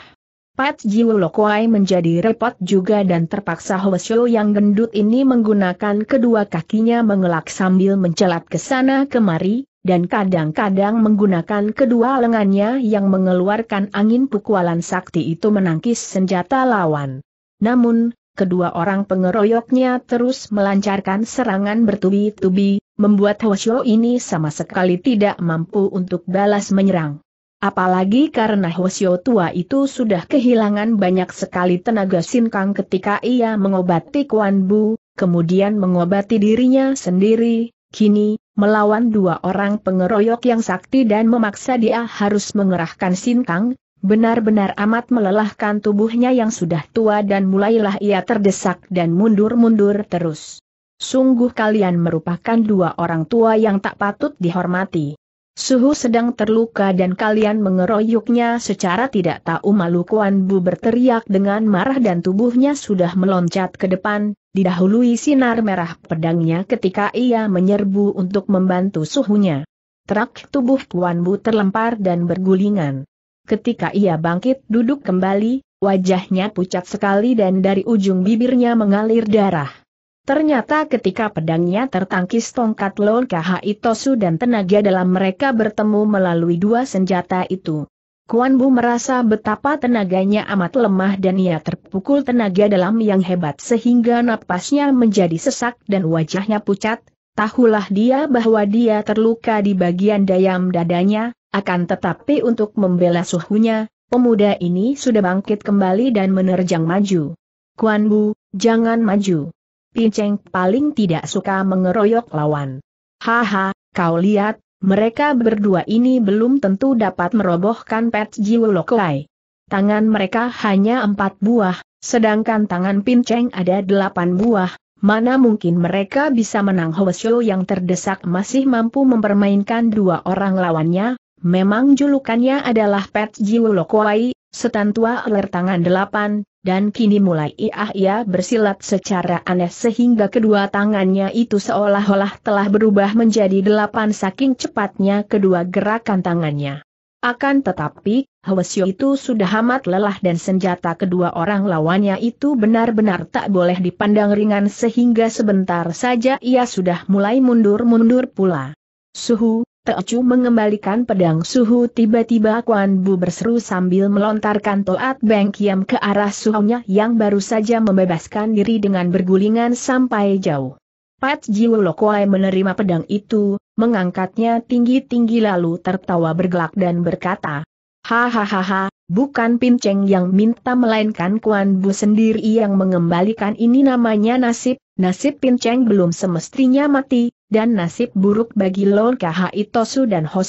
Pat Jiu Lokwai menjadi repot juga dan terpaksa Hwasyo yang gendut ini menggunakan kedua kakinya mengelak sambil mencelat ke sana kemari, dan kadang-kadang menggunakan kedua lengannya yang mengeluarkan angin pukulan sakti itu menangkis senjata lawan. Namun, kedua orang pengeroyoknya terus melancarkan serangan bertubi-tubi, membuat Hoshio ini sama sekali tidak mampu untuk balas menyerang. Apalagi karena Hoshio tua itu sudah kehilangan banyak sekali tenaga sinkang ketika ia mengobati Kuan Bu, kemudian mengobati dirinya sendiri, Kini, melawan dua orang pengeroyok yang sakti dan memaksa dia harus mengerahkan sintang, benar-benar amat melelahkan tubuhnya yang sudah tua dan mulailah ia terdesak dan mundur-mundur terus. Sungguh kalian merupakan dua orang tua yang tak patut dihormati. Suhu sedang terluka dan kalian mengeroyoknya secara tidak tahu malu Kuan Bu berteriak dengan marah dan tubuhnya sudah meloncat ke depan, didahului sinar merah pedangnya ketika ia menyerbu untuk membantu suhunya. Terak tubuh Kuan Bu terlempar dan bergulingan. Ketika ia bangkit duduk kembali, wajahnya pucat sekali dan dari ujung bibirnya mengalir darah. Ternyata ketika pedangnya tertangkis tongkat Lon KHI Itosu dan tenaga dalam mereka bertemu melalui dua senjata itu. Kuan Bu merasa betapa tenaganya amat lemah dan ia terpukul tenaga dalam yang hebat sehingga napasnya menjadi sesak dan wajahnya pucat. Tahulah dia bahwa dia terluka di bagian dayam dadanya, akan tetapi untuk membela suhunya, pemuda ini sudah bangkit kembali dan menerjang maju. Kuan Bu, jangan maju. Pinceng paling tidak suka mengeroyok lawan. Haha, kau lihat, mereka berdua ini belum tentu dapat merobohkan Pet Jiwulokai. Tangan mereka hanya empat buah, sedangkan tangan Pinceng ada delapan buah, mana mungkin mereka bisa menang Hwasyo yang terdesak masih mampu mempermainkan dua orang lawannya, memang julukannya adalah Pet Jiwulokai, setan tua ler tangan delapan, dan kini mulai ia-ia bersilat secara aneh sehingga kedua tangannya itu seolah-olah telah berubah menjadi delapan saking cepatnya kedua gerakan tangannya. Akan tetapi, Hwasyo itu sudah amat lelah dan senjata kedua orang lawannya itu benar-benar tak boleh dipandang ringan sehingga sebentar saja ia sudah mulai mundur-mundur pula. Suhu, Teocu mengembalikan pedang suhu tiba-tiba Kuan Bu berseru sambil melontarkan toat Beng Kiam ke arah suhunya yang baru saja membebaskan diri dengan bergulingan sampai jauh. Pat Jiwo Lokoai menerima pedang itu, mengangkatnya tinggi-tinggi lalu tertawa bergelak dan berkata, Hahaha, bukan Pinceng yang minta melainkan Kuan Bu sendiri yang mengembalikan ini namanya nasib, nasib Pinceng belum semestinya mati, dan nasib buruk bagi Lord Kha Itosu dan Ho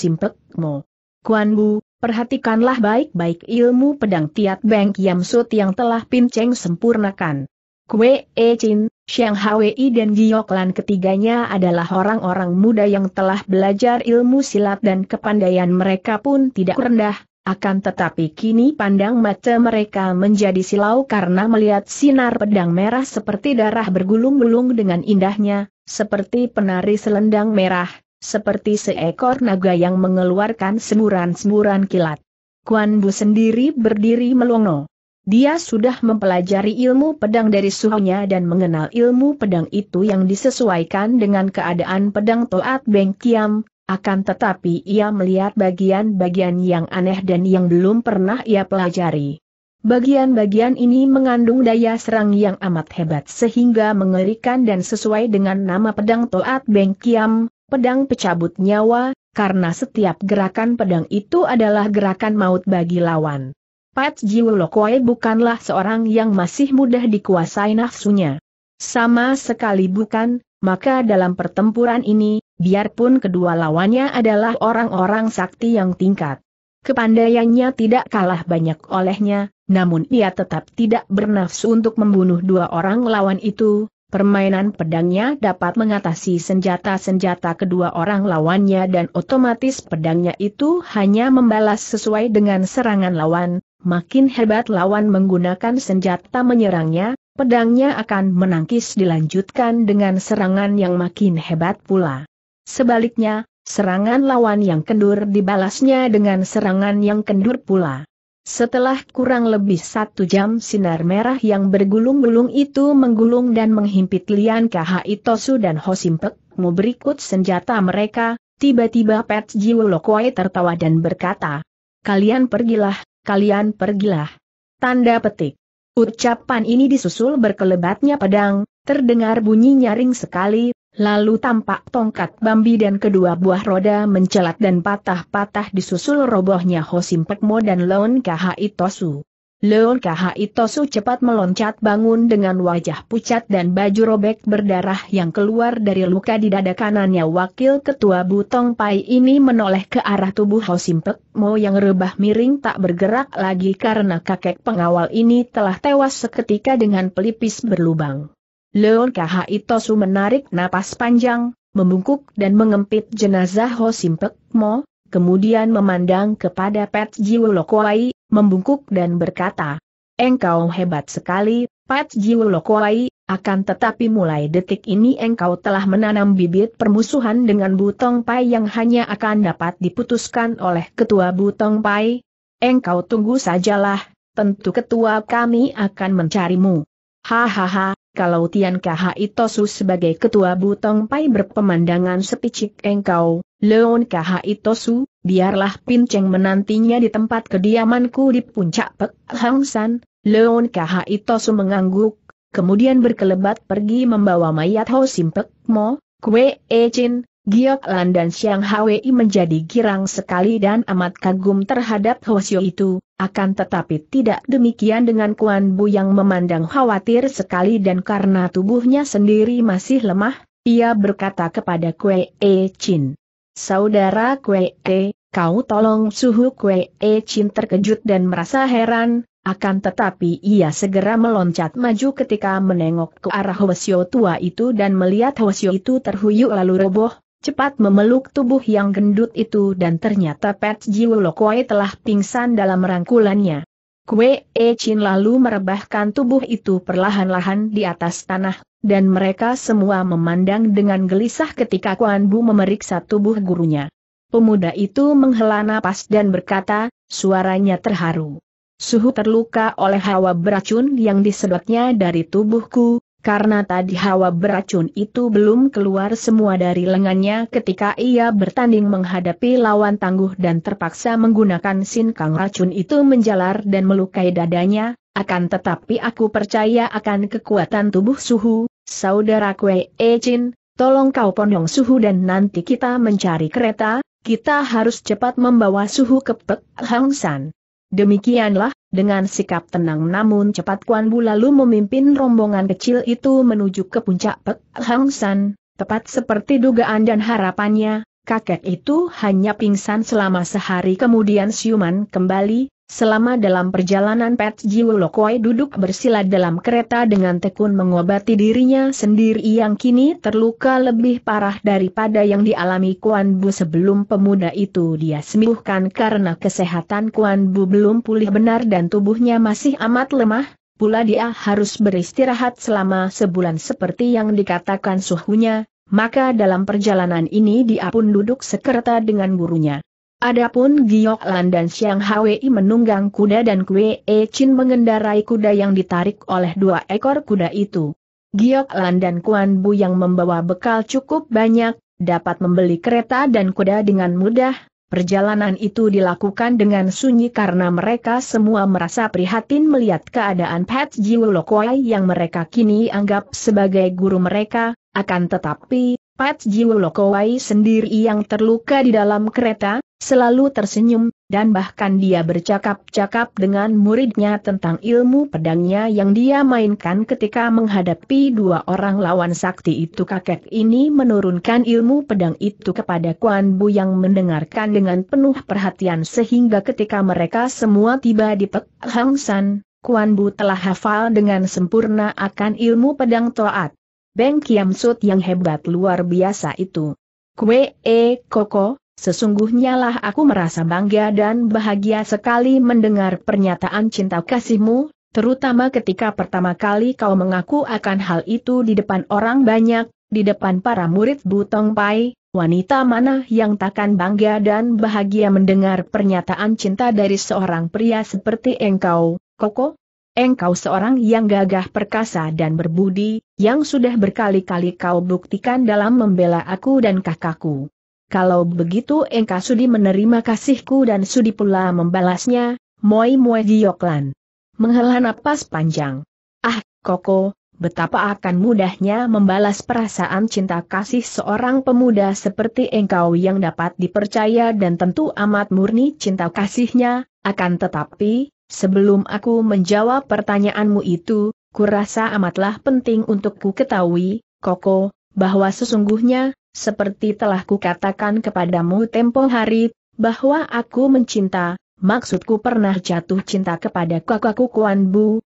Kuan Bu, perhatikanlah baik-baik ilmu pedang Tiat Beng Kiam Sut yang telah Pinceng sempurnakan. Kwe, E Chin, Xiang Hwi dan Gioklan ketiganya adalah orang-orang muda yang telah belajar ilmu silat dan kepandaian mereka pun tidak rendah, akan tetapi kini pandang mata mereka menjadi silau karena melihat sinar pedang merah seperti darah bergulung-gulung dengan indahnya, seperti penari selendang merah, seperti seekor naga yang mengeluarkan semburan-semburan kilat. Kuan Bu sendiri berdiri melongo. Dia sudah mempelajari ilmu pedang dari suhunya dan mengenal ilmu pedang itu yang disesuaikan dengan keadaan pedang Toat Beng Kiam, akan tetapi ia melihat bagian-bagian yang aneh dan yang belum pernah ia pelajari. Bagian-bagian ini mengandung daya serang yang amat hebat sehingga mengerikan dan sesuai dengan nama pedang Toat Beng Kiam, pedang pecabut nyawa, karena setiap gerakan pedang itu adalah gerakan maut bagi lawan. Pat Jiu Lokoi bukanlah seorang yang masih mudah dikuasai nafsunya. Sama sekali bukan, maka dalam pertempuran ini, biarpun kedua lawannya adalah orang-orang sakti yang tingkat Kepandaiannya tidak kalah banyak olehnya, namun ia tetap tidak bernafsu untuk membunuh dua orang lawan itu, permainan pedangnya dapat mengatasi senjata-senjata kedua orang lawannya dan otomatis pedangnya itu hanya membalas sesuai dengan serangan lawan, makin hebat lawan menggunakan senjata menyerangnya, pedangnya akan menangkis dilanjutkan dengan serangan yang makin hebat pula. Sebaliknya, Serangan lawan yang kendur dibalasnya dengan serangan yang kendur pula. Setelah kurang lebih satu jam sinar merah yang bergulung-gulung itu menggulung dan menghimpit Lian KHI Tosu dan Hosimpek, mau berikut senjata mereka, tiba-tiba Pet Jiwolokwai tertawa dan berkata, Kalian pergilah, kalian pergilah. Tanda petik. Ucapan ini disusul berkelebatnya pedang, terdengar bunyi nyaring sekali, Lalu tampak tongkat Bambi dan kedua buah roda mencelat dan patah-patah disusul robohnya Hosim Pekmo dan Leon Kahai Tosu. Leon Kahai Tosu cepat meloncat bangun dengan wajah pucat dan baju robek berdarah yang keluar dari luka di dada kanannya wakil ketua Butong Pai ini menoleh ke arah tubuh Hosim Pekmo yang rebah miring tak bergerak lagi karena kakek pengawal ini telah tewas seketika dengan pelipis berlubang. Leon Kahaitosu menarik napas panjang, membungkuk dan mengempit jenazah Ho Simpek Mo, kemudian memandang kepada Pet Jiwulokwai, membungkuk dan berkata, Engkau hebat sekali, Pat Jiwulokwai, akan tetapi mulai detik ini engkau telah menanam bibit permusuhan dengan Butong Pai yang hanya akan dapat diputuskan oleh Ketua Butong Pai. Engkau tunggu sajalah, tentu ketua kami akan mencarimu. Hahaha, kalau Tian KHI Itosu sebagai ketua Butong Pai berpemandangan sepicik engkau, Leon KHI Itosu, biarlah Pinceng menantinya di tempat kediamanku di puncak Pek Hang San, Leon KHI Itosu mengangguk, kemudian berkelebat pergi membawa mayat Ho Simpek Mo, Kwe E Chin, Giok Lan dan Xiang Hwi menjadi girang sekali dan amat kagum terhadap Hwasyo itu, akan tetapi tidak demikian dengan Kuan Bu yang memandang khawatir sekali dan karena tubuhnya sendiri masih lemah, ia berkata kepada Kue E Chin. Saudara Kue E, kau tolong suhu Kue E Chin terkejut dan merasa heran, akan tetapi ia segera meloncat maju ketika menengok ke arah Hwasyo tua itu dan melihat Hwasyo itu terhuyuk lalu roboh, cepat memeluk tubuh yang gendut itu dan ternyata Pet Jiwolokoi telah pingsan dalam rangkulannya. Kue E Chin lalu merebahkan tubuh itu perlahan-lahan di atas tanah, dan mereka semua memandang dengan gelisah ketika Kuan Bu memeriksa tubuh gurunya. Pemuda itu menghela napas dan berkata, suaranya terharu. Suhu terluka oleh hawa beracun yang disedotnya dari tubuhku, karena tadi hawa beracun itu belum keluar semua dari lengannya ketika ia bertanding menghadapi lawan tangguh dan terpaksa menggunakan sinkang racun itu menjalar dan melukai dadanya, akan tetapi aku percaya akan kekuatan tubuh suhu, saudara kue Ecin, tolong kau ponong suhu dan nanti kita mencari kereta, kita harus cepat membawa suhu ke Pek Hang San. Demikianlah dengan sikap tenang namun cepat Kuan Bu lalu memimpin rombongan kecil itu menuju ke puncak Pek Hang San, tepat seperti dugaan dan harapannya, kakek itu hanya pingsan selama sehari kemudian siuman kembali, Selama dalam perjalanan Pat Jiu duduk bersila dalam kereta dengan tekun mengobati dirinya sendiri yang kini terluka lebih parah daripada yang dialami Kuan Bu sebelum pemuda itu dia sembuhkan karena kesehatan Kuan Bu belum pulih benar dan tubuhnya masih amat lemah, pula dia harus beristirahat selama sebulan seperti yang dikatakan suhunya, maka dalam perjalanan ini dia pun duduk sekereta dengan gurunya. Adapun Giok Lan dan Xiang Hwei menunggang kuda dan Kue E Chin mengendarai kuda yang ditarik oleh dua ekor kuda itu. Giok Lan dan Kuan Bu yang membawa bekal cukup banyak, dapat membeli kereta dan kuda dengan mudah. Perjalanan itu dilakukan dengan sunyi karena mereka semua merasa prihatin melihat keadaan Pat Jiwo Jiwulokoi yang mereka kini anggap sebagai guru mereka, akan tetapi, Pat Jiwolokowai sendiri yang terluka di dalam kereta, selalu tersenyum, dan bahkan dia bercakap-cakap dengan muridnya tentang ilmu pedangnya yang dia mainkan ketika menghadapi dua orang lawan sakti itu kakek ini menurunkan ilmu pedang itu kepada Kuan Bu yang mendengarkan dengan penuh perhatian sehingga ketika mereka semua tiba di Pek Hang San, Kuan Bu telah hafal dengan sempurna akan ilmu pedang Toat. Beng Kiam Sut yang hebat luar biasa itu. Kue e koko, sesungguhnya lah aku merasa bangga dan bahagia sekali mendengar pernyataan cinta kasihmu, terutama ketika pertama kali kau mengaku akan hal itu di depan orang banyak, di depan para murid Butong Pai, wanita mana yang takkan bangga dan bahagia mendengar pernyataan cinta dari seorang pria seperti engkau, Koko? Engkau seorang yang gagah perkasa dan berbudi, yang sudah berkali-kali kau buktikan dalam membela aku dan kakakku. Kalau begitu engkau sudi menerima kasihku dan sudi pula membalasnya, moi moi gioklan. Menghela napas panjang. Ah, Koko, betapa akan mudahnya membalas perasaan cinta kasih seorang pemuda seperti engkau yang dapat dipercaya dan tentu amat murni cinta kasihnya, akan tetapi, Sebelum aku menjawab pertanyaanmu itu, kurasa amatlah penting untuk ku ketahui, Koko, bahwa sesungguhnya, seperti telah kukatakan kepadamu tempo hari, bahwa aku mencinta, maksudku pernah jatuh cinta kepada kakakku Kuan Bu,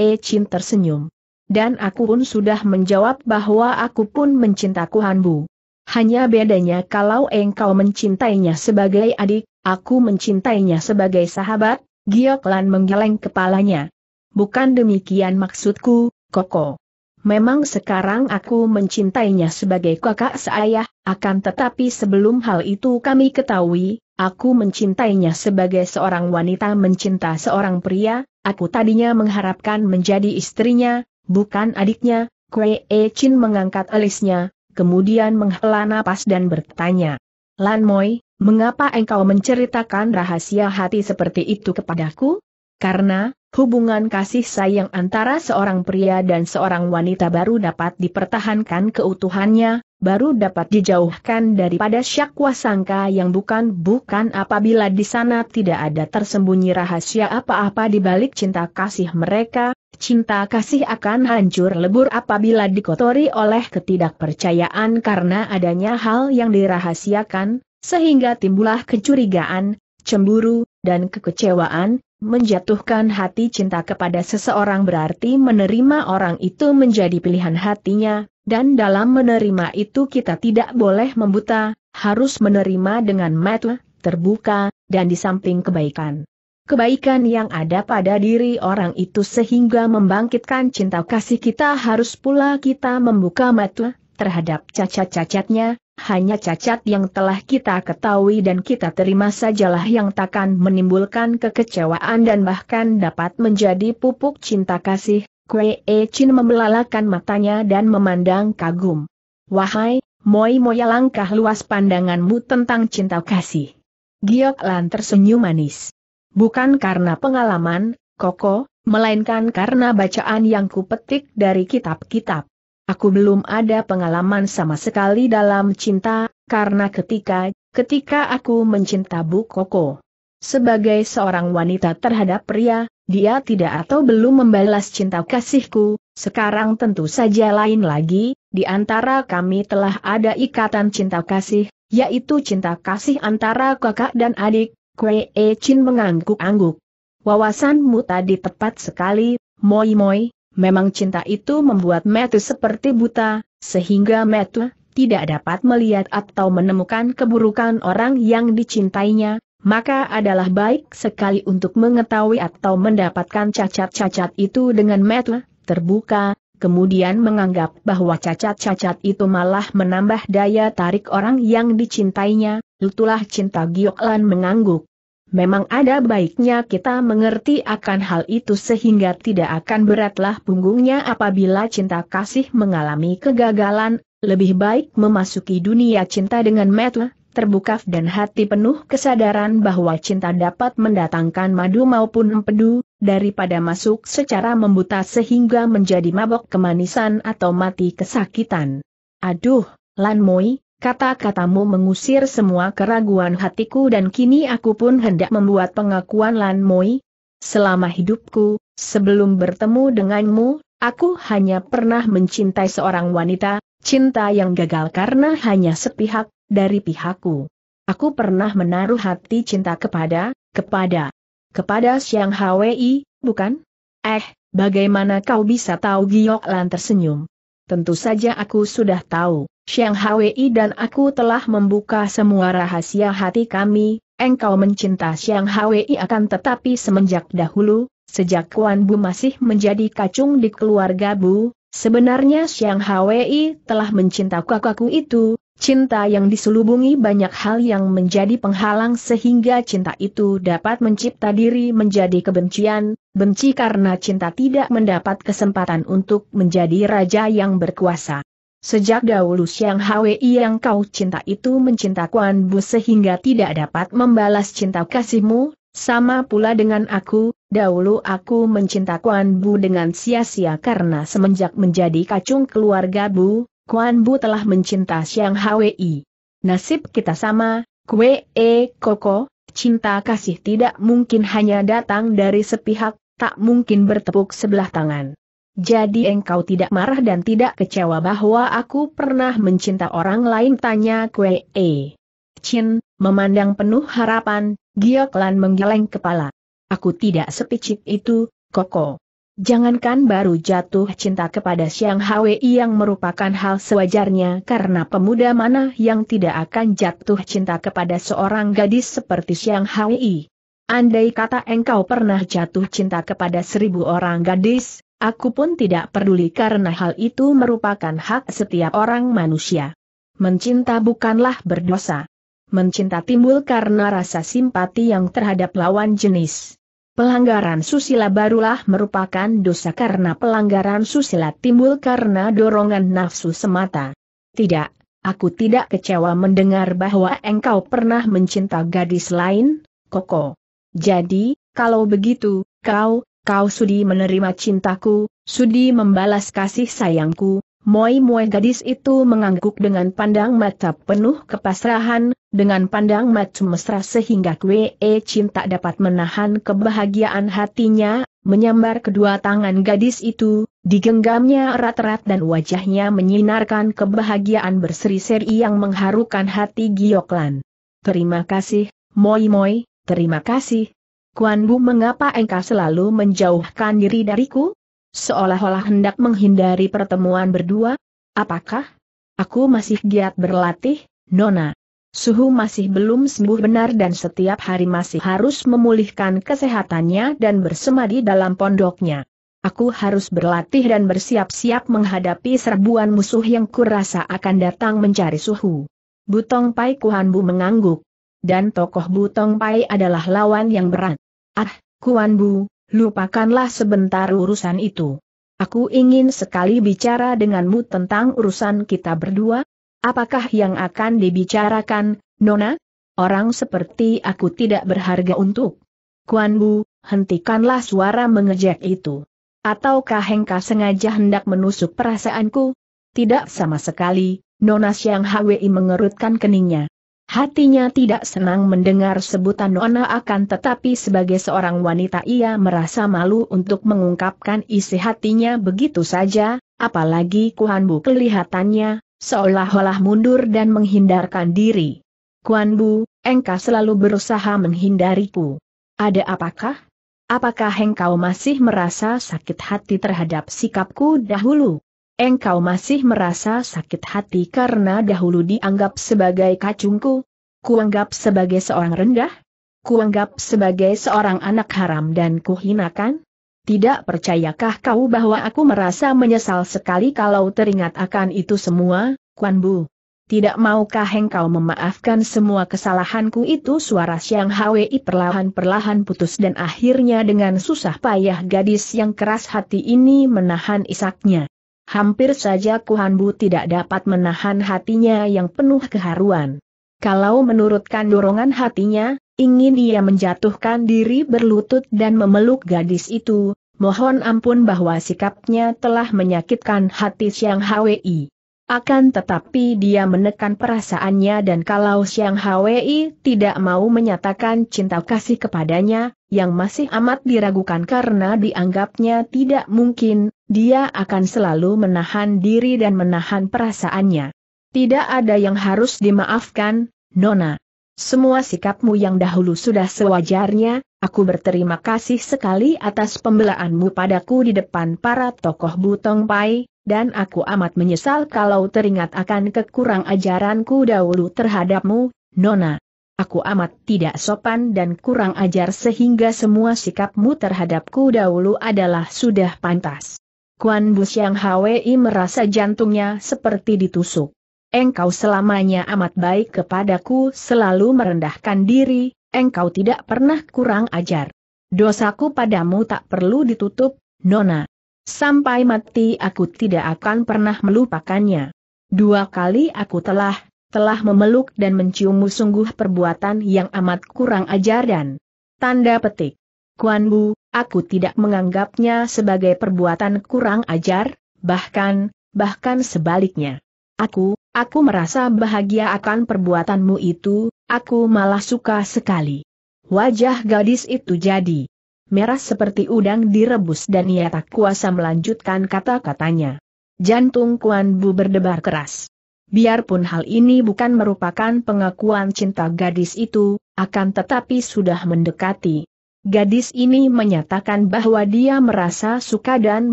E Chin tersenyum. Dan aku pun sudah menjawab bahwa aku pun mencinta Kuan Bu. Hanya bedanya kalau engkau mencintainya sebagai adik, aku mencintainya sebagai sahabat, Lan menggeleng kepalanya. Bukan demikian maksudku, Koko. Memang sekarang aku mencintainya sebagai kakak seayah, akan tetapi sebelum hal itu kami ketahui, aku mencintainya sebagai seorang wanita mencinta seorang pria, aku tadinya mengharapkan menjadi istrinya, bukan adiknya, Kwe E Chin mengangkat alisnya, kemudian menghela napas dan bertanya. Lan Moi, mengapa engkau menceritakan rahasia hati seperti itu kepadaku? Karena, hubungan kasih sayang antara seorang pria dan seorang wanita baru dapat dipertahankan keutuhannya, baru dapat dijauhkan daripada syakwa sangka yang bukan-bukan apabila di sana tidak ada tersembunyi rahasia apa-apa di balik cinta kasih mereka, cinta kasih akan hancur lebur apabila dikotori oleh ketidakpercayaan karena adanya hal yang dirahasiakan, sehingga timbullah kecurigaan, cemburu, dan kekecewaan, menjatuhkan hati cinta kepada seseorang berarti menerima orang itu menjadi pilihan hatinya, dan dalam menerima itu kita tidak boleh membuta, harus menerima dengan mata terbuka, dan di samping kebaikan. Kebaikan yang ada pada diri orang itu sehingga membangkitkan cinta kasih kita harus pula kita membuka mata terhadap cacat-cacatnya, hanya cacat yang telah kita ketahui dan kita terima sajalah yang takkan menimbulkan kekecewaan dan bahkan dapat menjadi pupuk cinta kasih. Kue E Chin membelalakan matanya dan memandang kagum. Wahai, Moi Moya langkah luas pandanganmu tentang cinta kasih. Giok Lan tersenyum manis. Bukan karena pengalaman, Koko, melainkan karena bacaan yang kupetik dari kitab-kitab. Aku belum ada pengalaman sama sekali dalam cinta, karena ketika, ketika aku mencinta Bu Koko. Sebagai seorang wanita terhadap pria, dia tidak atau belum membalas cinta kasihku, sekarang tentu saja lain lagi, di antara kami telah ada ikatan cinta kasih, yaitu cinta kasih antara kakak dan adik, Kwe E Chin mengangguk-angguk. Wawasanmu tadi tepat sekali, Moi Moi, Memang cinta itu membuat Metu seperti buta, sehingga Metu tidak dapat melihat atau menemukan keburukan orang yang dicintainya, maka adalah baik sekali untuk mengetahui atau mendapatkan cacat-cacat itu dengan Metu terbuka, kemudian menganggap bahwa cacat-cacat itu malah menambah daya tarik orang yang dicintainya, Itulah cinta Gioklan mengangguk. Memang ada baiknya kita mengerti akan hal itu sehingga tidak akan beratlah punggungnya apabila cinta kasih mengalami kegagalan, lebih baik memasuki dunia cinta dengan mata terbuka dan hati penuh kesadaran bahwa cinta dapat mendatangkan madu maupun empedu, daripada masuk secara membuta sehingga menjadi mabok kemanisan atau mati kesakitan. Aduh, Lan Moi, Kata-katamu mengusir semua keraguan hatiku dan kini aku pun hendak membuat pengakuan Lan Moi. Selama hidupku, sebelum bertemu denganmu, aku hanya pernah mencintai seorang wanita, cinta yang gagal karena hanya sepihak, dari pihakku. Aku pernah menaruh hati cinta kepada, kepada, kepada Siang Hwi, bukan? Eh, bagaimana kau bisa tahu Giok Lan tersenyum? Tentu saja aku sudah tahu. Xiang Hwi dan aku telah membuka semua rahasia hati kami, engkau mencinta Xiang Hwi akan tetapi semenjak dahulu, sejak Kuan Bu masih menjadi kacung di keluarga Bu, sebenarnya Xiang Hwi telah mencinta kakakku itu, Cinta yang diselubungi banyak hal yang menjadi penghalang sehingga cinta itu dapat mencipta diri menjadi kebencian, benci karena cinta tidak mendapat kesempatan untuk menjadi raja yang berkuasa. Sejak dahulu siang Hwei yang kau cinta itu mencinta Kuan Bu sehingga tidak dapat membalas cinta kasihmu, sama pula dengan aku, dahulu aku mencinta Kuan Bu dengan sia-sia karena semenjak menjadi kacung keluarga Bu, Kuan Bu telah mencinta siang Hwei. Nasib kita sama, kue e koko, cinta kasih tidak mungkin hanya datang dari sepihak, tak mungkin bertepuk sebelah tangan. Jadi engkau tidak marah dan tidak kecewa bahwa aku pernah mencinta orang lain tanya Kue E. Chin, memandang penuh harapan, Gioklan menggeleng kepala. Aku tidak sepicik itu, Koko. Jangankan baru jatuh cinta kepada Siang Hwi yang merupakan hal sewajarnya karena pemuda mana yang tidak akan jatuh cinta kepada seorang gadis seperti Siang Hwi. Andai kata engkau pernah jatuh cinta kepada seribu orang gadis, Aku pun tidak peduli karena hal itu merupakan hak setiap orang manusia. Mencinta bukanlah berdosa. Mencinta timbul karena rasa simpati yang terhadap lawan jenis. Pelanggaran susila barulah merupakan dosa karena pelanggaran susila timbul karena dorongan nafsu semata. Tidak, aku tidak kecewa mendengar bahwa engkau pernah mencinta gadis lain, Koko. Jadi, kalau begitu, kau, kau sudi menerima cintaku, sudi membalas kasih sayangku, Moi-moi gadis itu mengangguk dengan pandang mata penuh kepasrahan, dengan pandang mata mesra sehingga Kwe e Chin dapat menahan kebahagiaan hatinya, menyambar kedua tangan gadis itu, digenggamnya erat-erat dan wajahnya menyinarkan kebahagiaan berseri-seri yang mengharukan hati Gioklan. Terima kasih, Moi-moi, terima kasih, Kuan Bu mengapa engkau selalu menjauhkan diri dariku? Seolah-olah hendak menghindari pertemuan berdua? Apakah? Aku masih giat berlatih, Nona. Suhu masih belum sembuh benar dan setiap hari masih harus memulihkan kesehatannya dan bersemadi dalam pondoknya. Aku harus berlatih dan bersiap-siap menghadapi serbuan musuh yang kurasa akan datang mencari Suhu. Butong Pai Kuhan Bu mengangguk dan tokoh Butong Pai adalah lawan yang berat. Ah, Kuan Bu, lupakanlah sebentar urusan itu. Aku ingin sekali bicara denganmu tentang urusan kita berdua. Apakah yang akan dibicarakan, Nona? Orang seperti aku tidak berharga untuk. Kuan Bu, hentikanlah suara mengejek itu. Ataukah Hengka sengaja hendak menusuk perasaanku? Tidak sama sekali, Nona Siang Hwi mengerutkan keningnya. Hatinya tidak senang mendengar sebutan Nona akan tetapi sebagai seorang wanita ia merasa malu untuk mengungkapkan isi hatinya begitu saja, apalagi Kuan Bu kelihatannya, seolah-olah mundur dan menghindarkan diri. Kuan Bu, engkau selalu berusaha menghindariku. Ada apakah? Apakah engkau masih merasa sakit hati terhadap sikapku dahulu? Engkau masih merasa sakit hati karena dahulu dianggap sebagai kacungku? Kuanggap sebagai seorang rendah? Kuanggap sebagai seorang anak haram dan kuhinakan? Tidak percayakah kau bahwa aku merasa menyesal sekali kalau teringat akan itu semua, Kuan Bu? Tidak maukah engkau memaafkan semua kesalahanku itu suara Siang Hwi perlahan-perlahan putus dan akhirnya dengan susah payah gadis yang keras hati ini menahan isaknya. Hampir saja Kuhanbu tidak dapat menahan hatinya yang penuh keharuan. Kalau menurutkan dorongan hatinya, ingin ia menjatuhkan diri berlutut dan memeluk gadis itu, mohon ampun bahwa sikapnya telah menyakitkan hati Siang Hwi. Akan tetapi dia menekan perasaannya dan kalau Siang Hwi tidak mau menyatakan cinta kasih kepadanya, yang masih amat diragukan karena dianggapnya tidak mungkin, dia akan selalu menahan diri dan menahan perasaannya. Tidak ada yang harus dimaafkan, Nona. Semua sikapmu yang dahulu sudah sewajarnya, aku berterima kasih sekali atas pembelaanmu padaku di depan para tokoh Butong Pai, dan aku amat menyesal kalau teringat akan kekurang ajaranku dahulu terhadapmu, Nona. Aku amat tidak sopan dan kurang ajar sehingga semua sikapmu terhadapku dahulu adalah sudah pantas. Kuan yang Hwi merasa jantungnya seperti ditusuk. Engkau selamanya amat baik kepadaku selalu merendahkan diri, engkau tidak pernah kurang ajar. Dosaku padamu tak perlu ditutup, Nona. Sampai mati aku tidak akan pernah melupakannya. Dua kali aku telah, telah memeluk dan menciummu sungguh perbuatan yang amat kurang ajar dan tanda petik. Kuan Bu, aku tidak menganggapnya sebagai perbuatan kurang ajar, bahkan, bahkan sebaliknya. Aku, aku merasa bahagia akan perbuatanmu itu, aku malah suka sekali. Wajah gadis itu jadi merah seperti udang direbus dan ia tak kuasa melanjutkan kata-katanya. Jantung Kuan Bu berdebar keras. Biarpun hal ini bukan merupakan pengakuan cinta gadis itu, akan tetapi sudah mendekati Gadis ini menyatakan bahwa dia merasa suka dan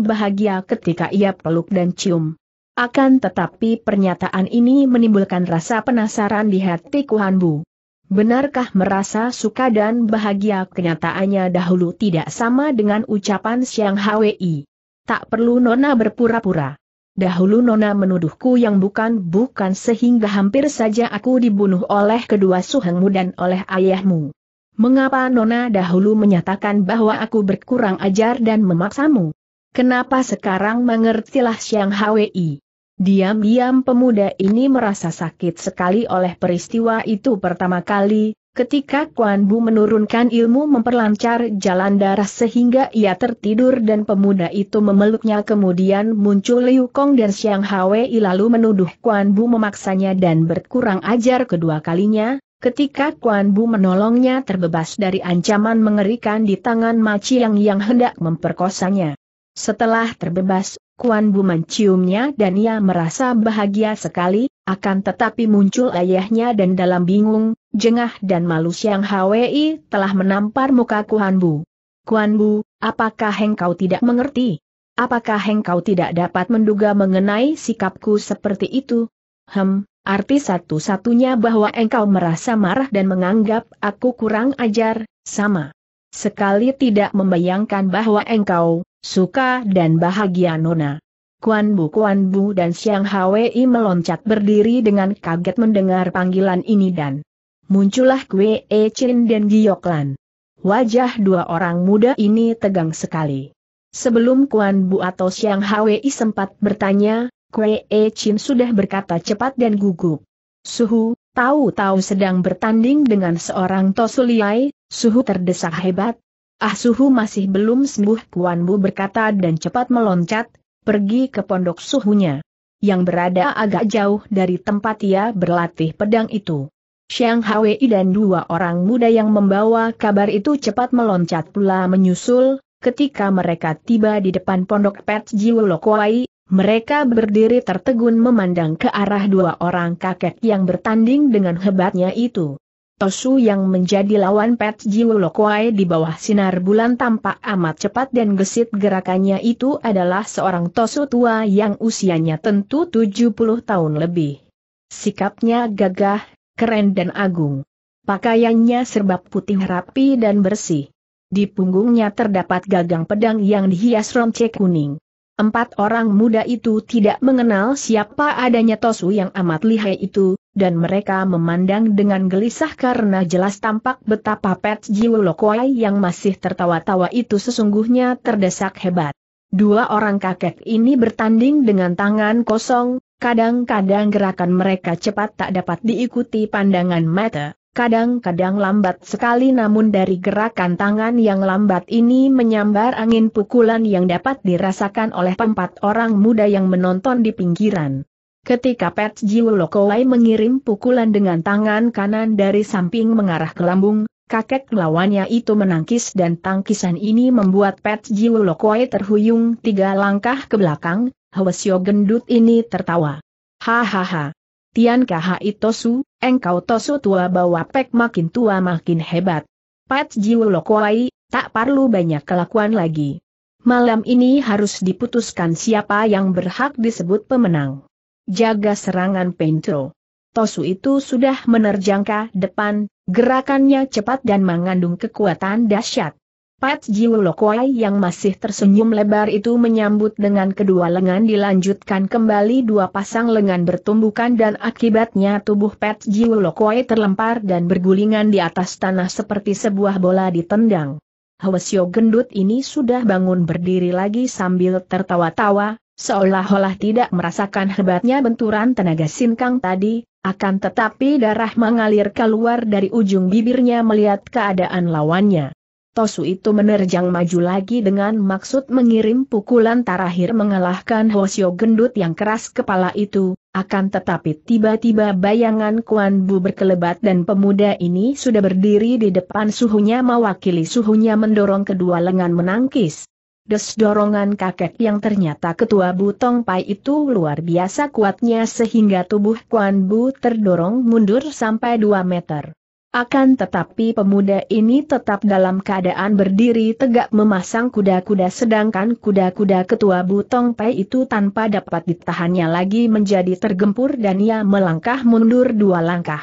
bahagia ketika ia peluk dan cium. Akan tetapi pernyataan ini menimbulkan rasa penasaran di hati Bu. Benarkah merasa suka dan bahagia kenyataannya dahulu tidak sama dengan ucapan Siang Hwi? Tak perlu Nona berpura-pura. Dahulu Nona menuduhku yang bukan-bukan sehingga hampir saja aku dibunuh oleh kedua suhengmu dan oleh ayahmu. Mengapa Nona dahulu menyatakan bahwa aku berkurang ajar dan memaksamu? Kenapa sekarang mengertilah Siang Hwi? Diam-diam pemuda ini merasa sakit sekali oleh peristiwa itu pertama kali, ketika Kuan Bu menurunkan ilmu memperlancar jalan darah sehingga ia tertidur dan pemuda itu memeluknya kemudian muncul Liu Kong dan Siang Hwi lalu menuduh Kuan Bu memaksanya dan berkurang ajar kedua kalinya, Ketika Kuan Bu menolongnya terbebas dari ancaman mengerikan di tangan yang yang hendak memperkosanya. Setelah terbebas, Kuan Bu menciumnya dan ia merasa bahagia sekali, akan tetapi muncul ayahnya dan dalam bingung, jengah dan malu Siang Hwi telah menampar muka Kuan Bu. Kuan Bu, apakah engkau tidak mengerti? Apakah engkau tidak dapat menduga mengenai sikapku seperti itu? Hem, Arti satu-satunya bahwa engkau merasa marah dan menganggap aku kurang ajar, sama. Sekali tidak membayangkan bahwa engkau, suka dan bahagia Nona. Kuan Bu Kuan Bu dan Siang Hwi meloncat berdiri dengan kaget mendengar panggilan ini dan muncullah Kwe E Chin dan Gioklan. Wajah dua orang muda ini tegang sekali. Sebelum Kuan Bu atau Siang Hwi sempat bertanya, Kue E sudah berkata cepat dan gugup. Suhu, tahu-tahu sedang bertanding dengan seorang Tosuliai, Suhu terdesak hebat. Ah Suhu masih belum sembuh Kuan Bu berkata dan cepat meloncat, pergi ke pondok suhunya. Yang berada agak jauh dari tempat ia berlatih pedang itu. Xiang Hwei dan dua orang muda yang membawa kabar itu cepat meloncat pula menyusul, ketika mereka tiba di depan pondok Pet Lokwai, mereka berdiri tertegun memandang ke arah dua orang kakek yang bertanding dengan hebatnya itu. Tosu yang menjadi lawan Pet Jiwulokwai di bawah sinar bulan tampak amat cepat dan gesit gerakannya itu adalah seorang Tosu tua yang usianya tentu 70 tahun lebih. Sikapnya gagah, keren dan agung. Pakaiannya serba putih rapi dan bersih. Di punggungnya terdapat gagang pedang yang dihias roncek kuning. Empat orang muda itu tidak mengenal siapa adanya Tosu yang amat lihai itu, dan mereka memandang dengan gelisah karena jelas tampak betapa Pet Jiwulokwai yang masih tertawa-tawa itu sesungguhnya terdesak hebat. Dua orang kakek ini bertanding dengan tangan kosong, kadang-kadang gerakan mereka cepat tak dapat diikuti pandangan mata kadang-kadang lambat sekali namun dari gerakan tangan yang lambat ini menyambar angin pukulan yang dapat dirasakan oleh empat orang muda yang menonton di pinggiran. Ketika Pet Jiulokowai mengirim pukulan dengan tangan kanan dari samping mengarah ke lambung, kakek lawannya itu menangkis dan tangkisan ini membuat Pet Jiulokowai terhuyung tiga langkah ke belakang, Hwasyo gendut ini tertawa. Hahaha, Tian Kahai Tosu, engkau Tosu tua bawa pek makin tua makin hebat. Pat Jiu Lokwai, tak perlu banyak kelakuan lagi. Malam ini harus diputuskan siapa yang berhak disebut pemenang. Jaga serangan Pentro. Tosu itu sudah menerjang depan, gerakannya cepat dan mengandung kekuatan dahsyat. Pat Jiu Lokwai yang masih tersenyum lebar itu menyambut dengan kedua lengan dilanjutkan kembali dua pasang lengan bertumbukan dan akibatnya tubuh Pat Jiu Lokwai terlempar dan bergulingan di atas tanah seperti sebuah bola ditendang. Hwasyo gendut ini sudah bangun berdiri lagi sambil tertawa-tawa, seolah-olah tidak merasakan hebatnya benturan tenaga sinkang tadi, akan tetapi darah mengalir keluar dari ujung bibirnya melihat keadaan lawannya. Tosu itu menerjang maju lagi dengan maksud mengirim pukulan terakhir mengalahkan Hosio gendut yang keras kepala itu, akan tetapi tiba-tiba bayangan Kuan Bu berkelebat dan pemuda ini sudah berdiri di depan suhunya mewakili suhunya mendorong kedua lengan menangkis. Des dorongan kakek yang ternyata ketua Butong Pai itu luar biasa kuatnya sehingga tubuh Kuan Bu terdorong mundur sampai 2 meter. Akan tetapi pemuda ini tetap dalam keadaan berdiri tegak memasang kuda-kuda sedangkan kuda-kuda ketua Butong Pai itu tanpa dapat ditahannya lagi menjadi tergempur dan ia melangkah mundur dua langkah.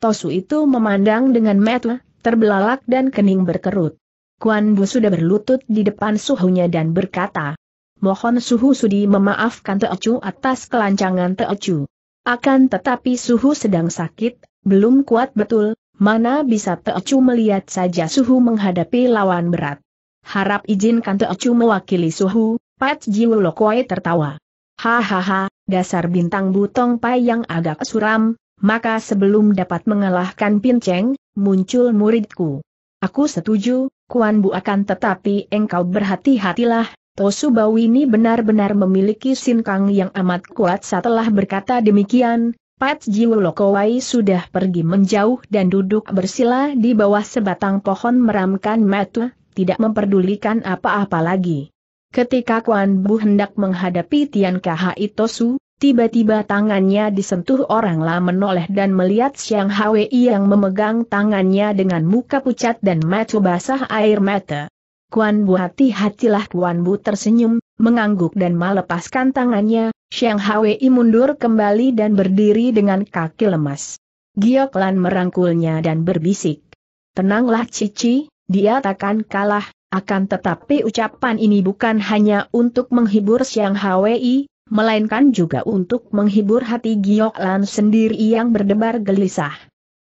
Tosu itu memandang dengan metu, terbelalak dan kening berkerut. Kuan Bu sudah berlutut di depan suhunya dan berkata, Mohon suhu sudi memaafkan Teocu atas kelancangan Teocu. Akan tetapi suhu sedang sakit, belum kuat betul, Mana bisa Teocu melihat saja Suhu menghadapi lawan berat. Harap izinkan Teocu mewakili Suhu, Pat Jiu Lokoi tertawa. Hahaha, dasar bintang butong pai yang agak suram, maka sebelum dapat mengalahkan Pinceng, muncul muridku. Aku setuju, Kuan Bu akan tetapi engkau berhati-hatilah, Tosu Bawini benar-benar memiliki sinkang yang amat kuat setelah berkata demikian, Pat Jiu Lokowai sudah pergi menjauh dan duduk bersila di bawah sebatang pohon meramkan mata, tidak memperdulikan apa-apa lagi. Ketika Kuan Bu hendak menghadapi Tian Kha Tosu, tiba-tiba tangannya disentuh orang lah menoleh dan melihat Siang Hwei yang memegang tangannya dengan muka pucat dan mata basah air mata. Kuan Bu hati-hatilah Kuan Bu tersenyum, mengangguk dan melepaskan tangannya, Sheng Hwei mundur kembali dan berdiri dengan kaki lemas. Giok merangkulnya dan berbisik. Tenanglah Cici, dia takkan kalah, akan tetapi ucapan ini bukan hanya untuk menghibur Sheng Hwei, melainkan juga untuk menghibur hati Giok sendiri yang berdebar gelisah.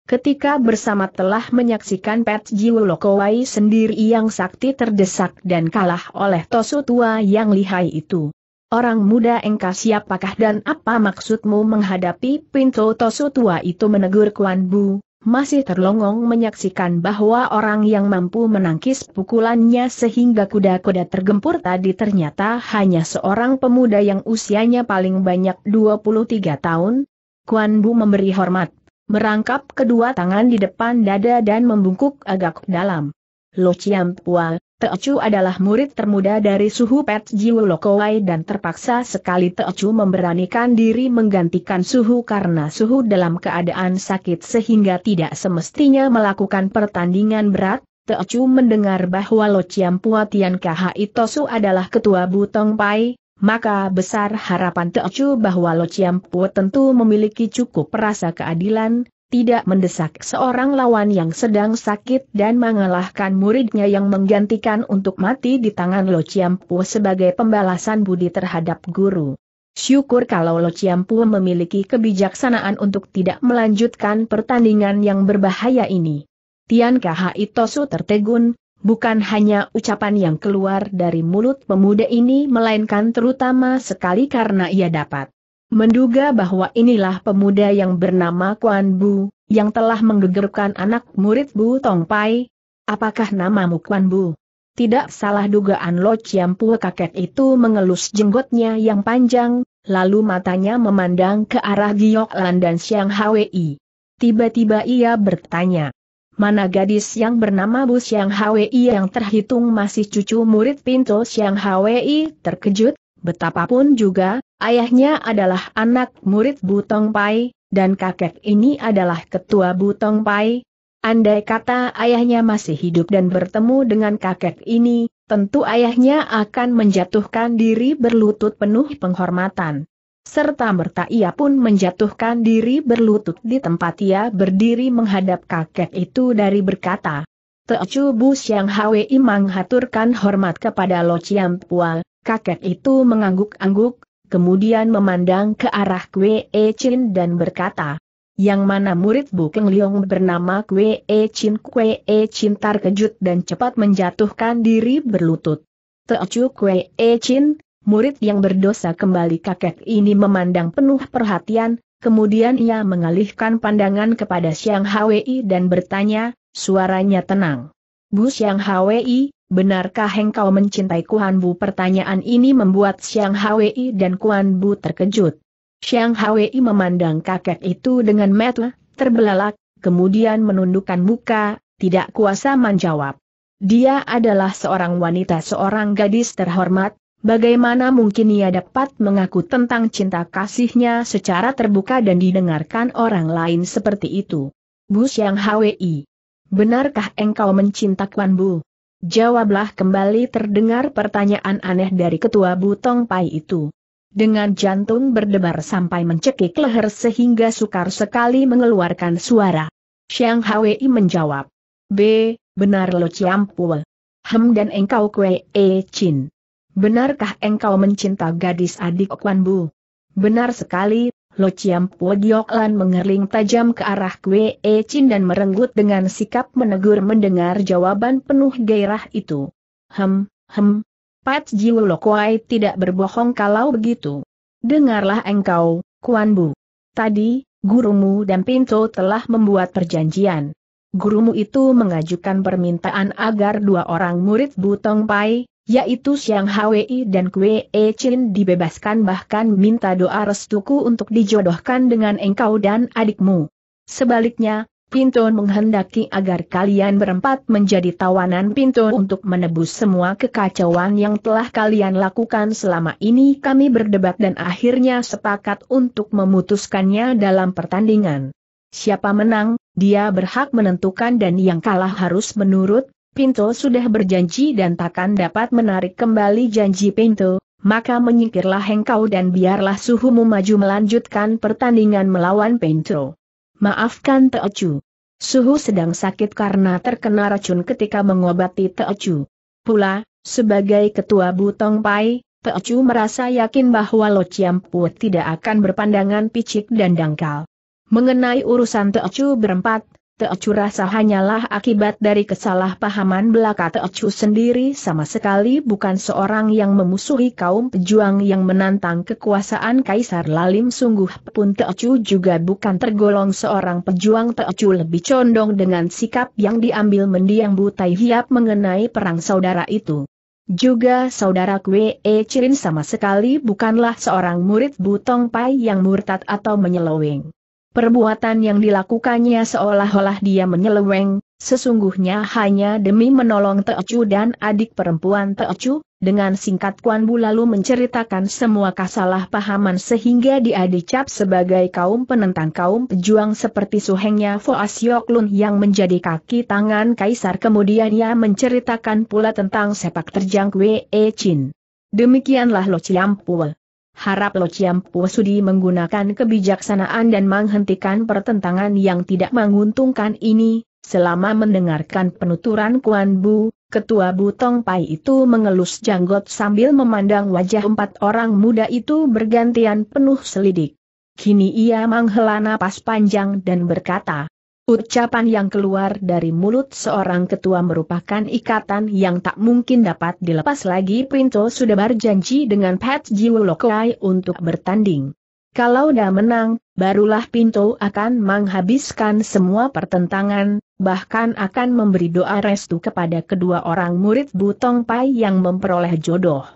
Ketika bersama telah menyaksikan Pet Jiwulokowai sendiri yang sakti terdesak dan kalah oleh Tosu tua yang lihai itu. Orang muda engkau siapakah dan apa maksudmu menghadapi pintu tosu tua itu menegur Kuan Bu, masih terlongong menyaksikan bahwa orang yang mampu menangkis pukulannya sehingga kuda-kuda tergempur tadi ternyata hanya seorang pemuda yang usianya paling banyak 23 tahun. Kuan Bu memberi hormat, merangkap kedua tangan di depan dada dan membungkuk agak dalam. Lo Chiam Pual, Teocu adalah murid termuda dari suhu Pet Lokowai dan terpaksa sekali Teocu memberanikan diri menggantikan suhu karena suhu dalam keadaan sakit sehingga tidak semestinya melakukan pertandingan berat. Teocu mendengar bahwa Lo Chiampua Tian Kha Itosu adalah ketua Butong Pai, maka besar harapan Teocu bahwa Lo Chiampua tentu memiliki cukup rasa keadilan, tidak mendesak seorang lawan yang sedang sakit dan mengalahkan muridnya yang menggantikan untuk mati di tangan Lo Chiampu sebagai pembalasan budi terhadap guru. Syukur kalau Lo Chiampu memiliki kebijaksanaan untuk tidak melanjutkan pertandingan yang berbahaya ini. Tian Kahai Itosu tertegun, bukan hanya ucapan yang keluar dari mulut pemuda ini melainkan terutama sekali karena ia dapat menduga bahwa inilah pemuda yang bernama Kuan Bu, yang telah menggegerkan anak murid Bu Tong Pai. Apakah namamu Kuan Bu? Tidak salah dugaan Lo Chiampu kakek itu mengelus jenggotnya yang panjang, lalu matanya memandang ke arah Giok Lan dan Siang Hwi. Tiba-tiba ia bertanya. Mana gadis yang bernama Bu Siang Hwi yang terhitung masih cucu murid pintu Siang Hwi terkejut, betapapun juga, Ayahnya adalah anak murid Butong Pai, dan kakek ini adalah ketua Butong Pai. Andai kata ayahnya masih hidup dan bertemu dengan kakek ini, tentu ayahnya akan menjatuhkan diri berlutut penuh penghormatan. Serta merta ia pun menjatuhkan diri berlutut di tempat ia berdiri menghadap kakek itu dari berkata, Teocu Bu Siang Hwi Imang haturkan hormat kepada Lo Chiam Pua, kakek itu mengangguk-angguk, kemudian memandang ke arah Kwe E Chin dan berkata, yang mana murid Keng Liong bernama Kwe E Chin Kwe e Chin terkejut dan cepat menjatuhkan diri berlutut. Teocu Kwe E Chin, murid yang berdosa kembali kakek ini memandang penuh perhatian, kemudian ia mengalihkan pandangan kepada Siang Hwi dan bertanya, suaranya tenang. Bu Siang Hwi, benarkah engkau mencintai Kuan Bu? Pertanyaan ini membuat Xiang Hwi dan Kuan Bu terkejut. Xiang Hwi memandang kakek itu dengan mata terbelalak, kemudian menundukkan muka, tidak kuasa menjawab. Dia adalah seorang wanita, seorang gadis terhormat, bagaimana mungkin ia dapat mengaku tentang cinta kasihnya secara terbuka dan didengarkan orang lain seperti itu. Bu Xiang Hwi, benarkah engkau mencintai Kuan Bu? Jawablah kembali terdengar pertanyaan aneh dari ketua Butong Pai itu. Dengan jantung berdebar sampai mencekik leher sehingga sukar sekali mengeluarkan suara. Xiang Hwei menjawab. B. Benar lo Ciampul. Hem dan engkau kue e Chin. Benarkah engkau mencinta gadis adik Kwan Bu? Benar sekali, Lo Chiam Po Giok Lan mengerling tajam ke arah Kwe E Chin dan merenggut dengan sikap menegur mendengar jawaban penuh gairah itu. Hem, hem. Pat Jiu Lo Kuai tidak berbohong kalau begitu. Dengarlah engkau, Kuan Bu. Tadi, gurumu dan Pinto telah membuat perjanjian. Gurumu itu mengajukan permintaan agar dua orang murid Butong Pai, yaitu siang Hwi dan Kue E Chin dibebaskan bahkan minta doa restuku untuk dijodohkan dengan engkau dan adikmu. Sebaliknya, Pinton menghendaki agar kalian berempat menjadi tawanan Pinton untuk menebus semua kekacauan yang telah kalian lakukan selama ini kami berdebat dan akhirnya sepakat untuk memutuskannya dalam pertandingan. Siapa menang, dia berhak menentukan dan yang kalah harus menurut Pinto sudah berjanji dan takkan dapat menarik kembali janji Pinto, maka menyingkirlah engkau dan biarlah suhumu maju melanjutkan pertandingan melawan Pinto. Maafkan Teocu. Suhu sedang sakit karena terkena racun ketika mengobati Teocu. Pula, sebagai ketua Butong Pai, Teocu merasa yakin bahwa Lo Chiampu tidak akan berpandangan picik dan dangkal. Mengenai urusan Teocu berempat, Teocu rasa hanyalah akibat dari kesalahpahaman belaka Teocu sendiri sama sekali bukan seorang yang memusuhi kaum pejuang yang menantang kekuasaan Kaisar Lalim sungguh pun Teocu juga bukan tergolong seorang pejuang Teocu lebih condong dengan sikap yang diambil mendiang Butai Hiap mengenai perang saudara itu. Juga saudara Kwe E Cirin sama sekali bukanlah seorang murid Butong Pai yang murtad atau menyeloweng. Perbuatan yang dilakukannya seolah-olah dia menyeleweng, sesungguhnya hanya demi menolong Teocu dan adik perempuan Teocu, dengan singkat Kuan Bu lalu menceritakan semua kesalahpahaman sehingga dia dicap sebagai kaum penentang kaum pejuang seperti suhengnya Foas Lun yang menjadi kaki tangan kaisar kemudian ia menceritakan pula tentang sepak terjang Wei Chin. Demikianlah Lo Pul. Harap Lo Chiam Sudi menggunakan kebijaksanaan dan menghentikan pertentangan yang tidak menguntungkan ini, selama mendengarkan penuturan Kuan Bu, ketua Butong Pai itu mengelus janggut sambil memandang wajah empat orang muda itu bergantian penuh selidik. Kini ia menghela napas panjang dan berkata, Ucapan yang keluar dari mulut seorang ketua merupakan ikatan yang tak mungkin dapat dilepas lagi Pinto sudah berjanji dengan Pat Jiwulokai untuk bertanding. Kalau dah menang, barulah Pinto akan menghabiskan semua pertentangan, bahkan akan memberi doa restu kepada kedua orang murid Butong Pai yang memperoleh jodoh.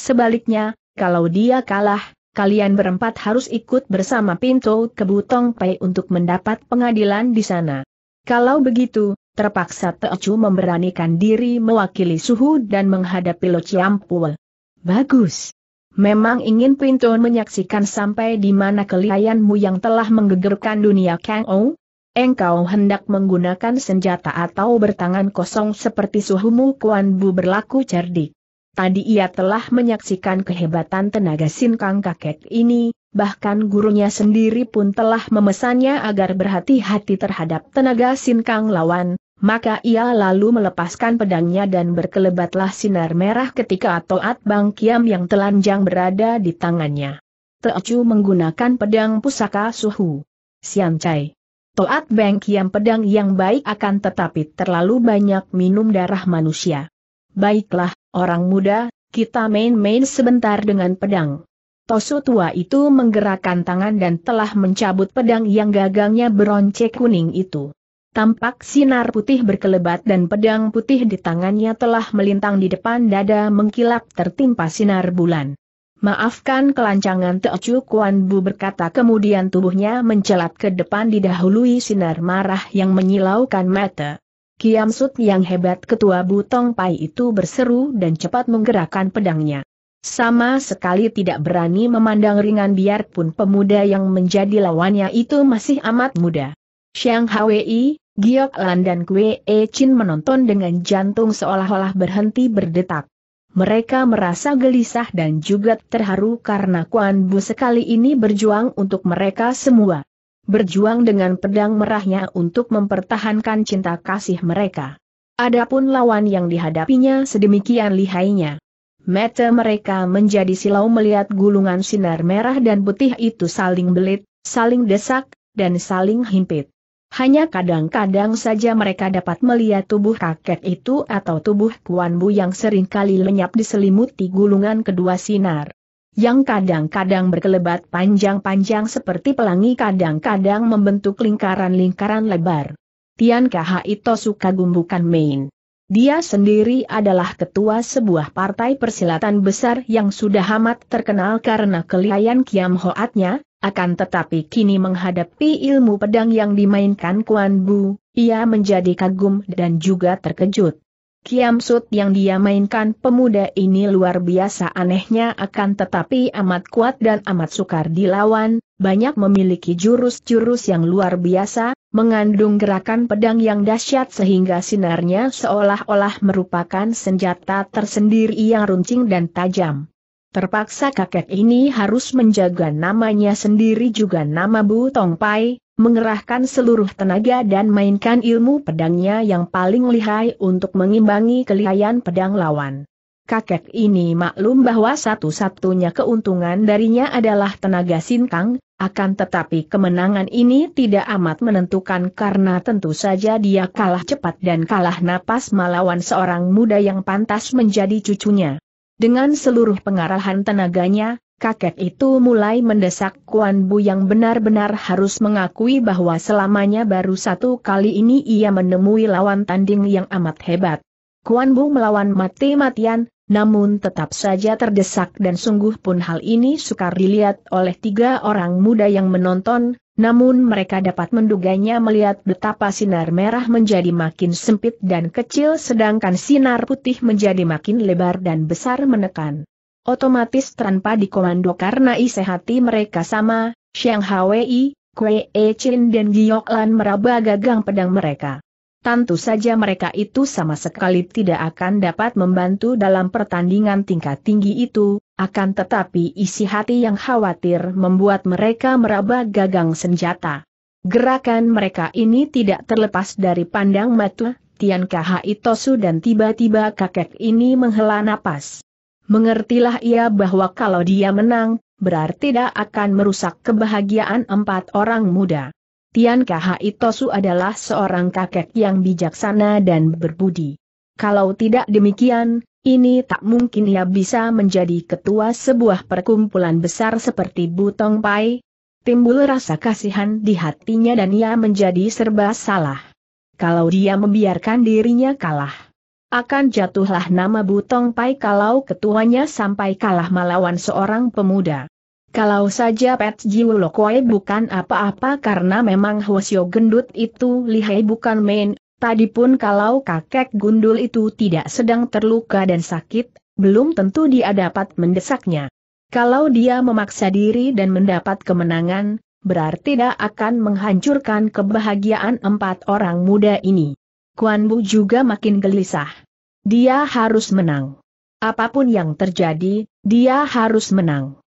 Sebaliknya, kalau dia kalah, kalian berempat harus ikut bersama Pinto ke Butong Pei untuk mendapat pengadilan di sana. Kalau begitu, terpaksa Teocu memberanikan diri mewakili Suhu dan menghadapi Lo Ciampul. Bagus. Memang ingin Pinto menyaksikan sampai di mana kelihayanmu yang telah menggegerkan dunia Kang Ou? Engkau hendak menggunakan senjata atau bertangan kosong seperti suhumu Kuan Bu berlaku cerdik. Tadi ia telah menyaksikan kehebatan tenaga sinkang kakek ini, bahkan gurunya sendiri pun telah memesannya agar berhati-hati terhadap tenaga sinkang lawan, maka ia lalu melepaskan pedangnya dan berkelebatlah sinar merah ketika Toat Bang Kiam yang telanjang berada di tangannya. Teocu menggunakan pedang pusaka suhu. Siancai. Toat Bang Kiam pedang yang baik akan tetapi terlalu banyak minum darah manusia. Baiklah, Orang muda, kita main-main sebentar dengan pedang. Tosu tua itu menggerakkan tangan dan telah mencabut pedang yang gagangnya beroncek kuning itu. Tampak sinar putih berkelebat dan pedang putih di tangannya telah melintang di depan dada mengkilap tertimpa sinar bulan. Maafkan kelancangan Teocu Kuan Bu berkata kemudian tubuhnya mencelat ke depan didahului sinar marah yang menyilaukan mata. Kiam Sut yang hebat ketua Butong Pai itu berseru dan cepat menggerakkan pedangnya. Sama sekali tidak berani memandang ringan biarpun pemuda yang menjadi lawannya itu masih amat muda. Xiang Hwei, Giok Lan dan Kwee E Chin menonton dengan jantung seolah-olah berhenti berdetak. Mereka merasa gelisah dan juga terharu karena Kuan Bu sekali ini berjuang untuk mereka semua berjuang dengan pedang merahnya untuk mempertahankan cinta kasih mereka. Adapun lawan yang dihadapinya sedemikian lihainya. Mata mereka menjadi silau melihat gulungan sinar merah dan putih itu saling belit, saling desak, dan saling himpit. Hanya kadang-kadang saja mereka dapat melihat tubuh kakek itu atau tubuh Kuan Bu yang seringkali lenyap diselimuti gulungan kedua sinar yang kadang-kadang berkelebat panjang-panjang seperti pelangi kadang-kadang membentuk lingkaran-lingkaran lebar. Tian itu suka bukan main. Dia sendiri adalah ketua sebuah partai persilatan besar yang sudah amat terkenal karena kelihayan kiam hoatnya, akan tetapi kini menghadapi ilmu pedang yang dimainkan Kuan Bu, ia menjadi kagum dan juga terkejut. Kiam Sut yang dia mainkan pemuda ini luar biasa anehnya akan tetapi amat kuat dan amat sukar dilawan, banyak memiliki jurus-jurus yang luar biasa, mengandung gerakan pedang yang dahsyat sehingga sinarnya seolah-olah merupakan senjata tersendiri yang runcing dan tajam. Terpaksa kakek ini harus menjaga namanya sendiri juga nama Bu Tong Pai, mengerahkan seluruh tenaga dan mainkan ilmu pedangnya yang paling lihai untuk mengimbangi kelihayan pedang lawan. Kakek ini maklum bahwa satu-satunya keuntungan darinya adalah tenaga sinkang, akan tetapi kemenangan ini tidak amat menentukan karena tentu saja dia kalah cepat dan kalah napas melawan seorang muda yang pantas menjadi cucunya. Dengan seluruh pengarahan tenaganya, kakek itu mulai mendesak Kuan Bu yang benar-benar harus mengakui bahwa selamanya baru satu kali ini ia menemui lawan tanding yang amat hebat. Kuan Bu melawan mati-matian, namun tetap saja terdesak dan sungguh pun hal ini sukar dilihat oleh tiga orang muda yang menonton, namun mereka dapat menduganya melihat betapa sinar merah menjadi makin sempit dan kecil sedangkan sinar putih menjadi makin lebar dan besar menekan otomatis tanpa dikomando karena isi hati mereka sama, Xiang Hwei, Kwe E Chin dan Giok Lan meraba gagang pedang mereka. Tentu saja mereka itu sama sekali tidak akan dapat membantu dalam pertandingan tingkat tinggi itu, akan tetapi isi hati yang khawatir membuat mereka meraba gagang senjata. Gerakan mereka ini tidak terlepas dari pandang mata Tian Kha Tosu dan tiba-tiba kakek ini menghela napas. Mengertilah ia bahwa kalau dia menang, berarti tidak akan merusak kebahagiaan empat orang muda. Tian Kahai Tosu adalah seorang kakek yang bijaksana dan berbudi. Kalau tidak demikian, ini tak mungkin ia bisa menjadi ketua sebuah perkumpulan besar seperti Butong Pai. Timbul rasa kasihan di hatinya dan ia menjadi serba salah. Kalau dia membiarkan dirinya kalah akan jatuhlah nama Butong Pai kalau ketuanya sampai kalah melawan seorang pemuda. Kalau saja Pet Jiu Lokoi bukan apa-apa karena memang Hwasyo gendut itu lihai bukan main, tadi pun kalau kakek gundul itu tidak sedang terluka dan sakit, belum tentu dia dapat mendesaknya. Kalau dia memaksa diri dan mendapat kemenangan, berarti dia akan menghancurkan kebahagiaan empat orang muda ini. Kuan Bu juga makin gelisah. Dia harus menang. Apapun yang terjadi, dia harus menang.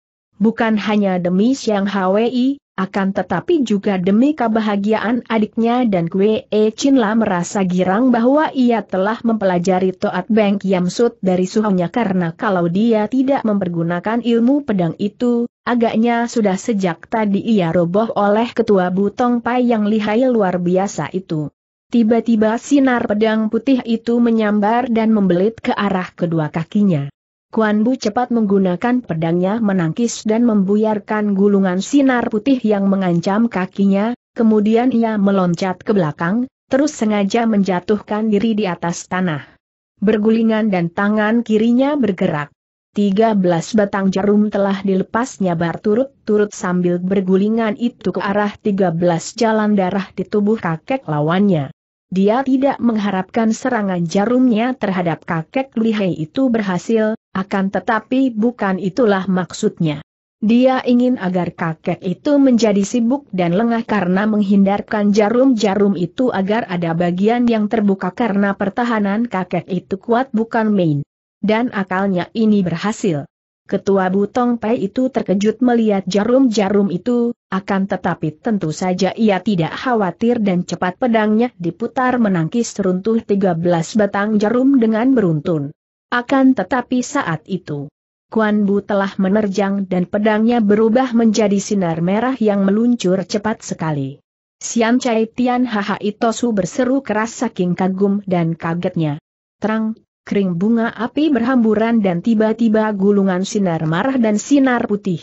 Bukan hanya demi Siang Hwi, akan tetapi juga demi kebahagiaan adiknya dan Kwe E Chinla merasa girang bahwa ia telah mempelajari Toat Bank Yamsut dari suhunya karena kalau dia tidak mempergunakan ilmu pedang itu, agaknya sudah sejak tadi ia roboh oleh ketua Butong Pai yang lihai luar biasa itu. Tiba-tiba sinar pedang putih itu menyambar dan membelit ke arah kedua kakinya. Kuan Bu cepat menggunakan pedangnya menangkis dan membuyarkan gulungan sinar putih yang mengancam kakinya, kemudian ia meloncat ke belakang, terus sengaja menjatuhkan diri di atas tanah. Bergulingan dan tangan kirinya bergerak. 13 batang jarum telah dilepasnya berturut-turut sambil bergulingan itu ke arah 13 jalan darah di tubuh kakek lawannya. Dia tidak mengharapkan serangan jarumnya terhadap kakek lihai itu berhasil, akan tetapi bukan itulah maksudnya. Dia ingin agar kakek itu menjadi sibuk dan lengah karena menghindarkan jarum-jarum itu agar ada bagian yang terbuka karena pertahanan kakek itu kuat bukan main. Dan akalnya ini berhasil. Ketua Butong Pai itu terkejut melihat jarum-jarum itu, akan tetapi tentu saja ia tidak khawatir dan cepat pedangnya diputar menangkis runtuh 13 batang jarum dengan beruntun. Akan tetapi saat itu, Kuan Bu telah menerjang dan pedangnya berubah menjadi sinar merah yang meluncur cepat sekali. Siam Chai Tian Haha Itosu berseru keras saking kagum dan kagetnya. Terang, kering bunga api berhamburan dan tiba-tiba gulungan sinar marah dan sinar putih.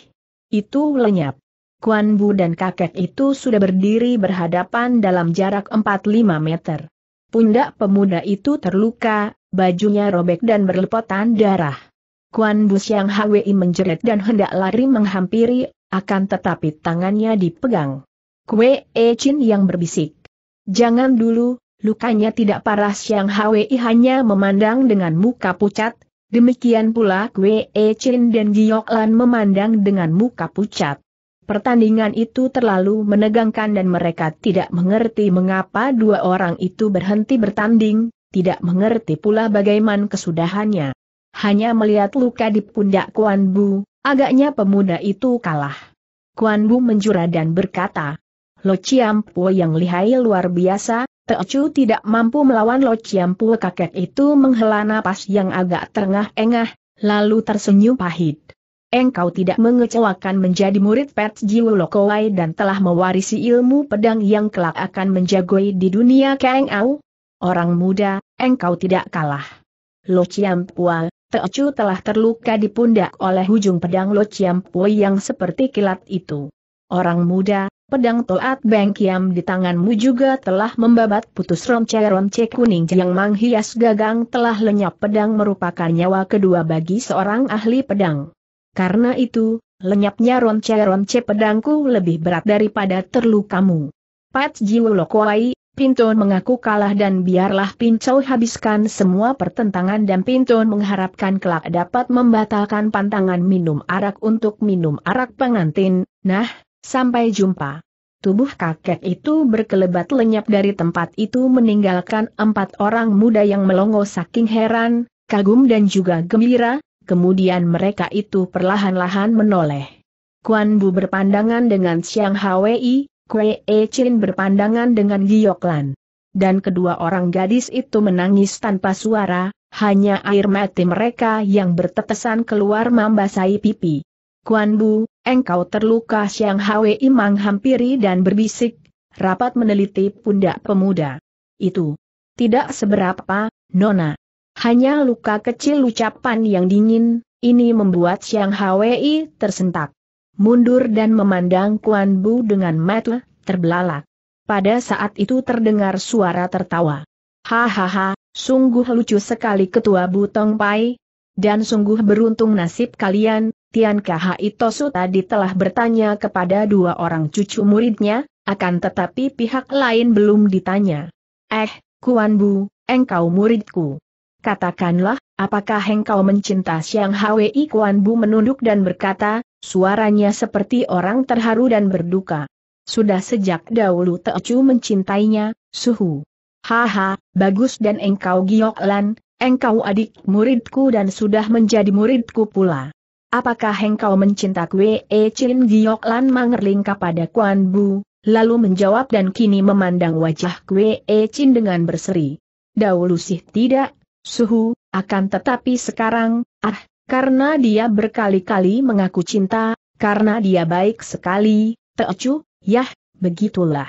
Itu lenyap. Kuan Bu dan kakek itu sudah berdiri berhadapan dalam jarak 4-5 meter. Pundak pemuda itu terluka, bajunya robek dan berlepotan darah. Kuan Bu Siang Hwi menjerit dan hendak lari menghampiri, akan tetapi tangannya dipegang. Kue E Chin yang berbisik. Jangan dulu, Lukanya tidak parah Siang Hwi hanya memandang dengan muka pucat, demikian pula Kwe e Chin dan Giok Lan memandang dengan muka pucat. Pertandingan itu terlalu menegangkan dan mereka tidak mengerti mengapa dua orang itu berhenti bertanding, tidak mengerti pula bagaimana kesudahannya. Hanya melihat luka di pundak Kuan Bu, agaknya pemuda itu kalah. Kuan Bu menjura dan berkata, Lo Chiam Po yang lihai luar biasa, Teocu tidak mampu melawan Lo Chiampul kakek itu menghela napas yang agak terengah-engah, lalu tersenyum pahit. Engkau tidak mengecewakan menjadi murid Pet Jiwo Lokowai dan telah mewarisi ilmu pedang yang kelak akan menjagoi di dunia Kang Au. Orang muda, engkau tidak kalah. Lo Chiampua, Teocu telah terluka di pundak oleh ujung pedang Lo Chiampua yang seperti kilat itu. Orang muda, Pedang Toat Beng Kiam di tanganmu juga telah membabat putus ronce-ronce kuning yang menghias gagang telah lenyap pedang merupakan nyawa kedua bagi seorang ahli pedang. Karena itu, lenyapnya ronce-ronce pedangku lebih berat daripada terlukamu. Pat Jiwo Lokwai, Pinton mengaku kalah dan biarlah Pincau habiskan semua pertentangan dan Pinton mengharapkan kelak dapat membatalkan pantangan minum arak untuk minum arak pengantin, nah, Sampai jumpa. Tubuh kakek itu berkelebat lenyap dari tempat itu meninggalkan empat orang muda yang melongo saking heran, kagum dan juga gembira, kemudian mereka itu perlahan-lahan menoleh. Kuan Bu berpandangan dengan Siang Hwi, Kwe E Chin berpandangan dengan Giyoklan. Dan kedua orang gadis itu menangis tanpa suara, hanya air mati mereka yang bertetesan keluar membasahi pipi. Kuan Bu, engkau terluka Siang Imang hampiri dan berbisik, rapat meneliti pundak pemuda. Itu tidak seberapa, Nona. Hanya luka kecil ucapan yang dingin, ini membuat Siang Hwi tersentak. Mundur dan memandang Kuan Bu dengan mata terbelalak. Pada saat itu terdengar suara tertawa. Hahaha, sungguh lucu sekali Ketua Butong Pai, dan sungguh beruntung nasib kalian, Tian Kha Itosu tadi telah bertanya kepada dua orang cucu muridnya, akan tetapi pihak lain belum ditanya. Eh, Kuan Bu, engkau muridku. Katakanlah, apakah engkau mencinta Siang Hwi Kuan Bu menunduk dan berkata, suaranya seperti orang terharu dan berduka. Sudah sejak dahulu Teocu mencintainya, suhu. Haha, bagus dan engkau giok lan. Engkau adik muridku dan sudah menjadi muridku pula. Apakah engkau mencinta kue E Chin Giok Lan Mangerling kepada Kuan Bu, lalu menjawab dan kini memandang wajah kue E Chin dengan berseri. Dahulu sih tidak, suhu, akan tetapi sekarang, ah, karena dia berkali-kali mengaku cinta, karena dia baik sekali, teocu, yah, begitulah.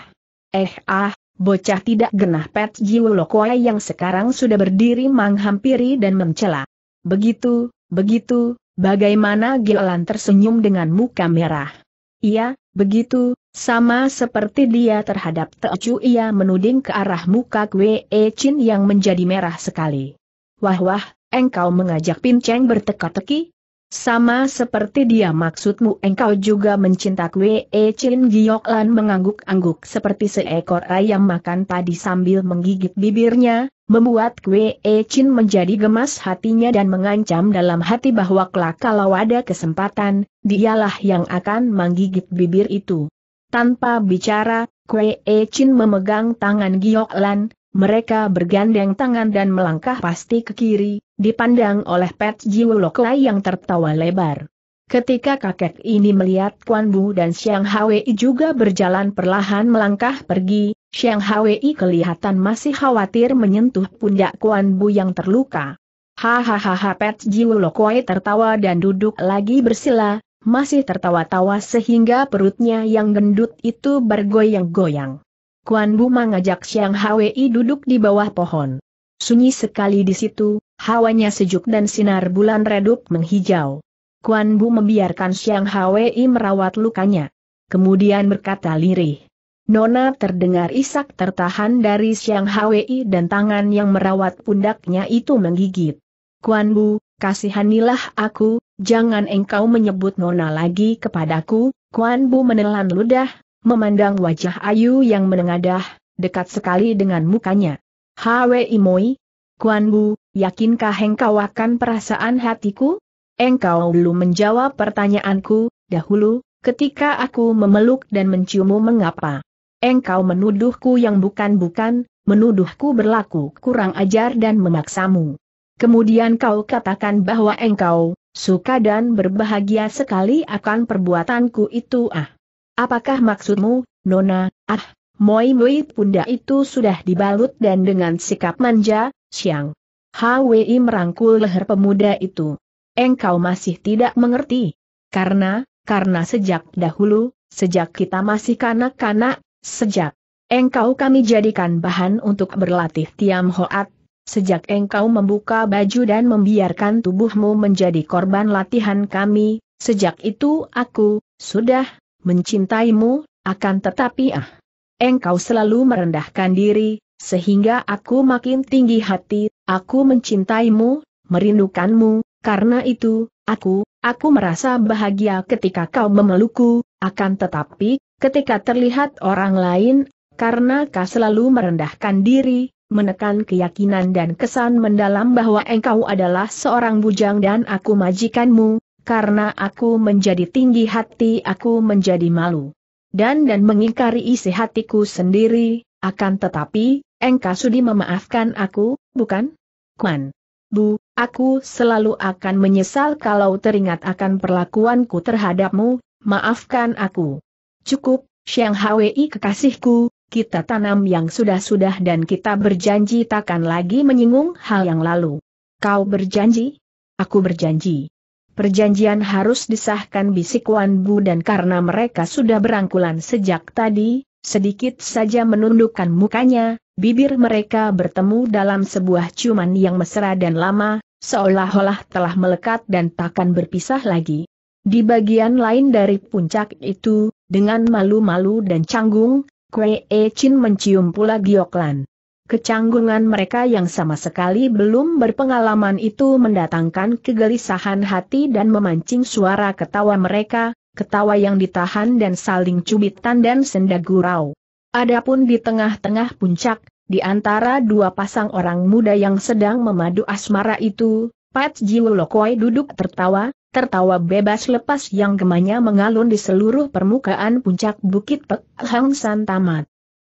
Eh ah, Bocah tidak genah Pet Jiwolokwa yang sekarang sudah berdiri menghampiri dan mencela. Begitu, begitu, bagaimana Gilan tersenyum dengan muka merah. Iya, begitu, sama seperti dia terhadap Teocu ia menuding ke arah muka Kwe e Chin yang menjadi merah sekali. Wah wah, engkau mengajak pincang berteka-teki? Sama seperti dia maksudmu engkau juga mencinta kue e Chin Giok Lan mengangguk-angguk seperti seekor ayam makan padi sambil menggigit bibirnya, membuat kue e Chin menjadi gemas hatinya dan mengancam dalam hati bahwa kelak kalau ada kesempatan, dialah yang akan menggigit bibir itu. Tanpa bicara, kue E Chin memegang tangan Giok Lan, mereka bergandeng tangan dan melangkah pasti ke kiri, dipandang oleh Pet Jiwulokai yang tertawa lebar. Ketika kakek ini melihat Kuan Bu dan Xiang Hwei juga berjalan perlahan melangkah pergi, Xiang Hwei kelihatan masih khawatir menyentuh pundak Kuan Bu yang terluka. Hahaha Pet Jiwulokai tertawa dan duduk lagi bersila, masih tertawa-tawa sehingga perutnya yang gendut itu bergoyang-goyang. Kuan Bu mengajak Siang Hwi duduk di bawah pohon. Sunyi sekali di situ, hawanya sejuk dan sinar bulan redup menghijau. Kuan Bu membiarkan Siang Hwi merawat lukanya. Kemudian berkata lirih. Nona terdengar isak tertahan dari Siang Hwi dan tangan yang merawat pundaknya itu menggigit. Kuan Bu, kasihanilah aku, jangan engkau menyebut Nona lagi kepadaku, Kuan Bu menelan ludah, Memandang wajah Ayu yang menengadah, dekat sekali dengan mukanya. Hwi Imoi, Kuan Bu, yakinkah engkau akan perasaan hatiku? Engkau belum menjawab pertanyaanku, dahulu, ketika aku memeluk dan menciummu mengapa? Engkau menuduhku yang bukan-bukan, menuduhku berlaku kurang ajar dan memaksamu. Kemudian kau katakan bahwa engkau, suka dan berbahagia sekali akan perbuatanku itu ah. Apakah maksudmu, Nona, ah, moi-moi punda itu sudah dibalut dan dengan sikap manja, siang. Hwi merangkul leher pemuda itu. Engkau masih tidak mengerti. Karena, karena sejak dahulu, sejak kita masih kanak-kanak, sejak engkau kami jadikan bahan untuk berlatih Tiam Hoat, sejak engkau membuka baju dan membiarkan tubuhmu menjadi korban latihan kami, sejak itu aku, sudah, mencintaimu, akan tetapi ah. Engkau selalu merendahkan diri, sehingga aku makin tinggi hati, aku mencintaimu, merindukanmu, karena itu, aku, aku merasa bahagia ketika kau memelukku, akan tetapi, ketika terlihat orang lain, karena kau selalu merendahkan diri, menekan keyakinan dan kesan mendalam bahwa engkau adalah seorang bujang dan aku majikanmu, karena aku menjadi tinggi hati aku menjadi malu. Dan dan mengingkari isi hatiku sendiri, akan tetapi, engkau sudi memaafkan aku, bukan? Kuan. Bu, aku selalu akan menyesal kalau teringat akan perlakuanku terhadapmu, maafkan aku. Cukup, Xiang Hwi kekasihku, kita tanam yang sudah-sudah dan kita berjanji takkan lagi menyinggung hal yang lalu. Kau berjanji? Aku berjanji perjanjian harus disahkan bisik Wan Bu dan karena mereka sudah berangkulan sejak tadi, sedikit saja menundukkan mukanya, bibir mereka bertemu dalam sebuah ciuman yang mesra dan lama, seolah-olah telah melekat dan takkan berpisah lagi. Di bagian lain dari puncak itu, dengan malu-malu dan canggung, Kwee Chin mencium pula Gioklan. Kecanggungan mereka yang sama sekali belum berpengalaman itu mendatangkan kegelisahan hati dan memancing suara ketawa mereka, ketawa yang ditahan dan saling cubitan dan senda gurau. Adapun di tengah-tengah puncak, di antara dua pasang orang muda yang sedang memadu asmara itu, Pat Jiu Lokoi duduk tertawa, tertawa bebas lepas yang gemanya mengalun di seluruh permukaan puncak Bukit Pek Hang San Tamat.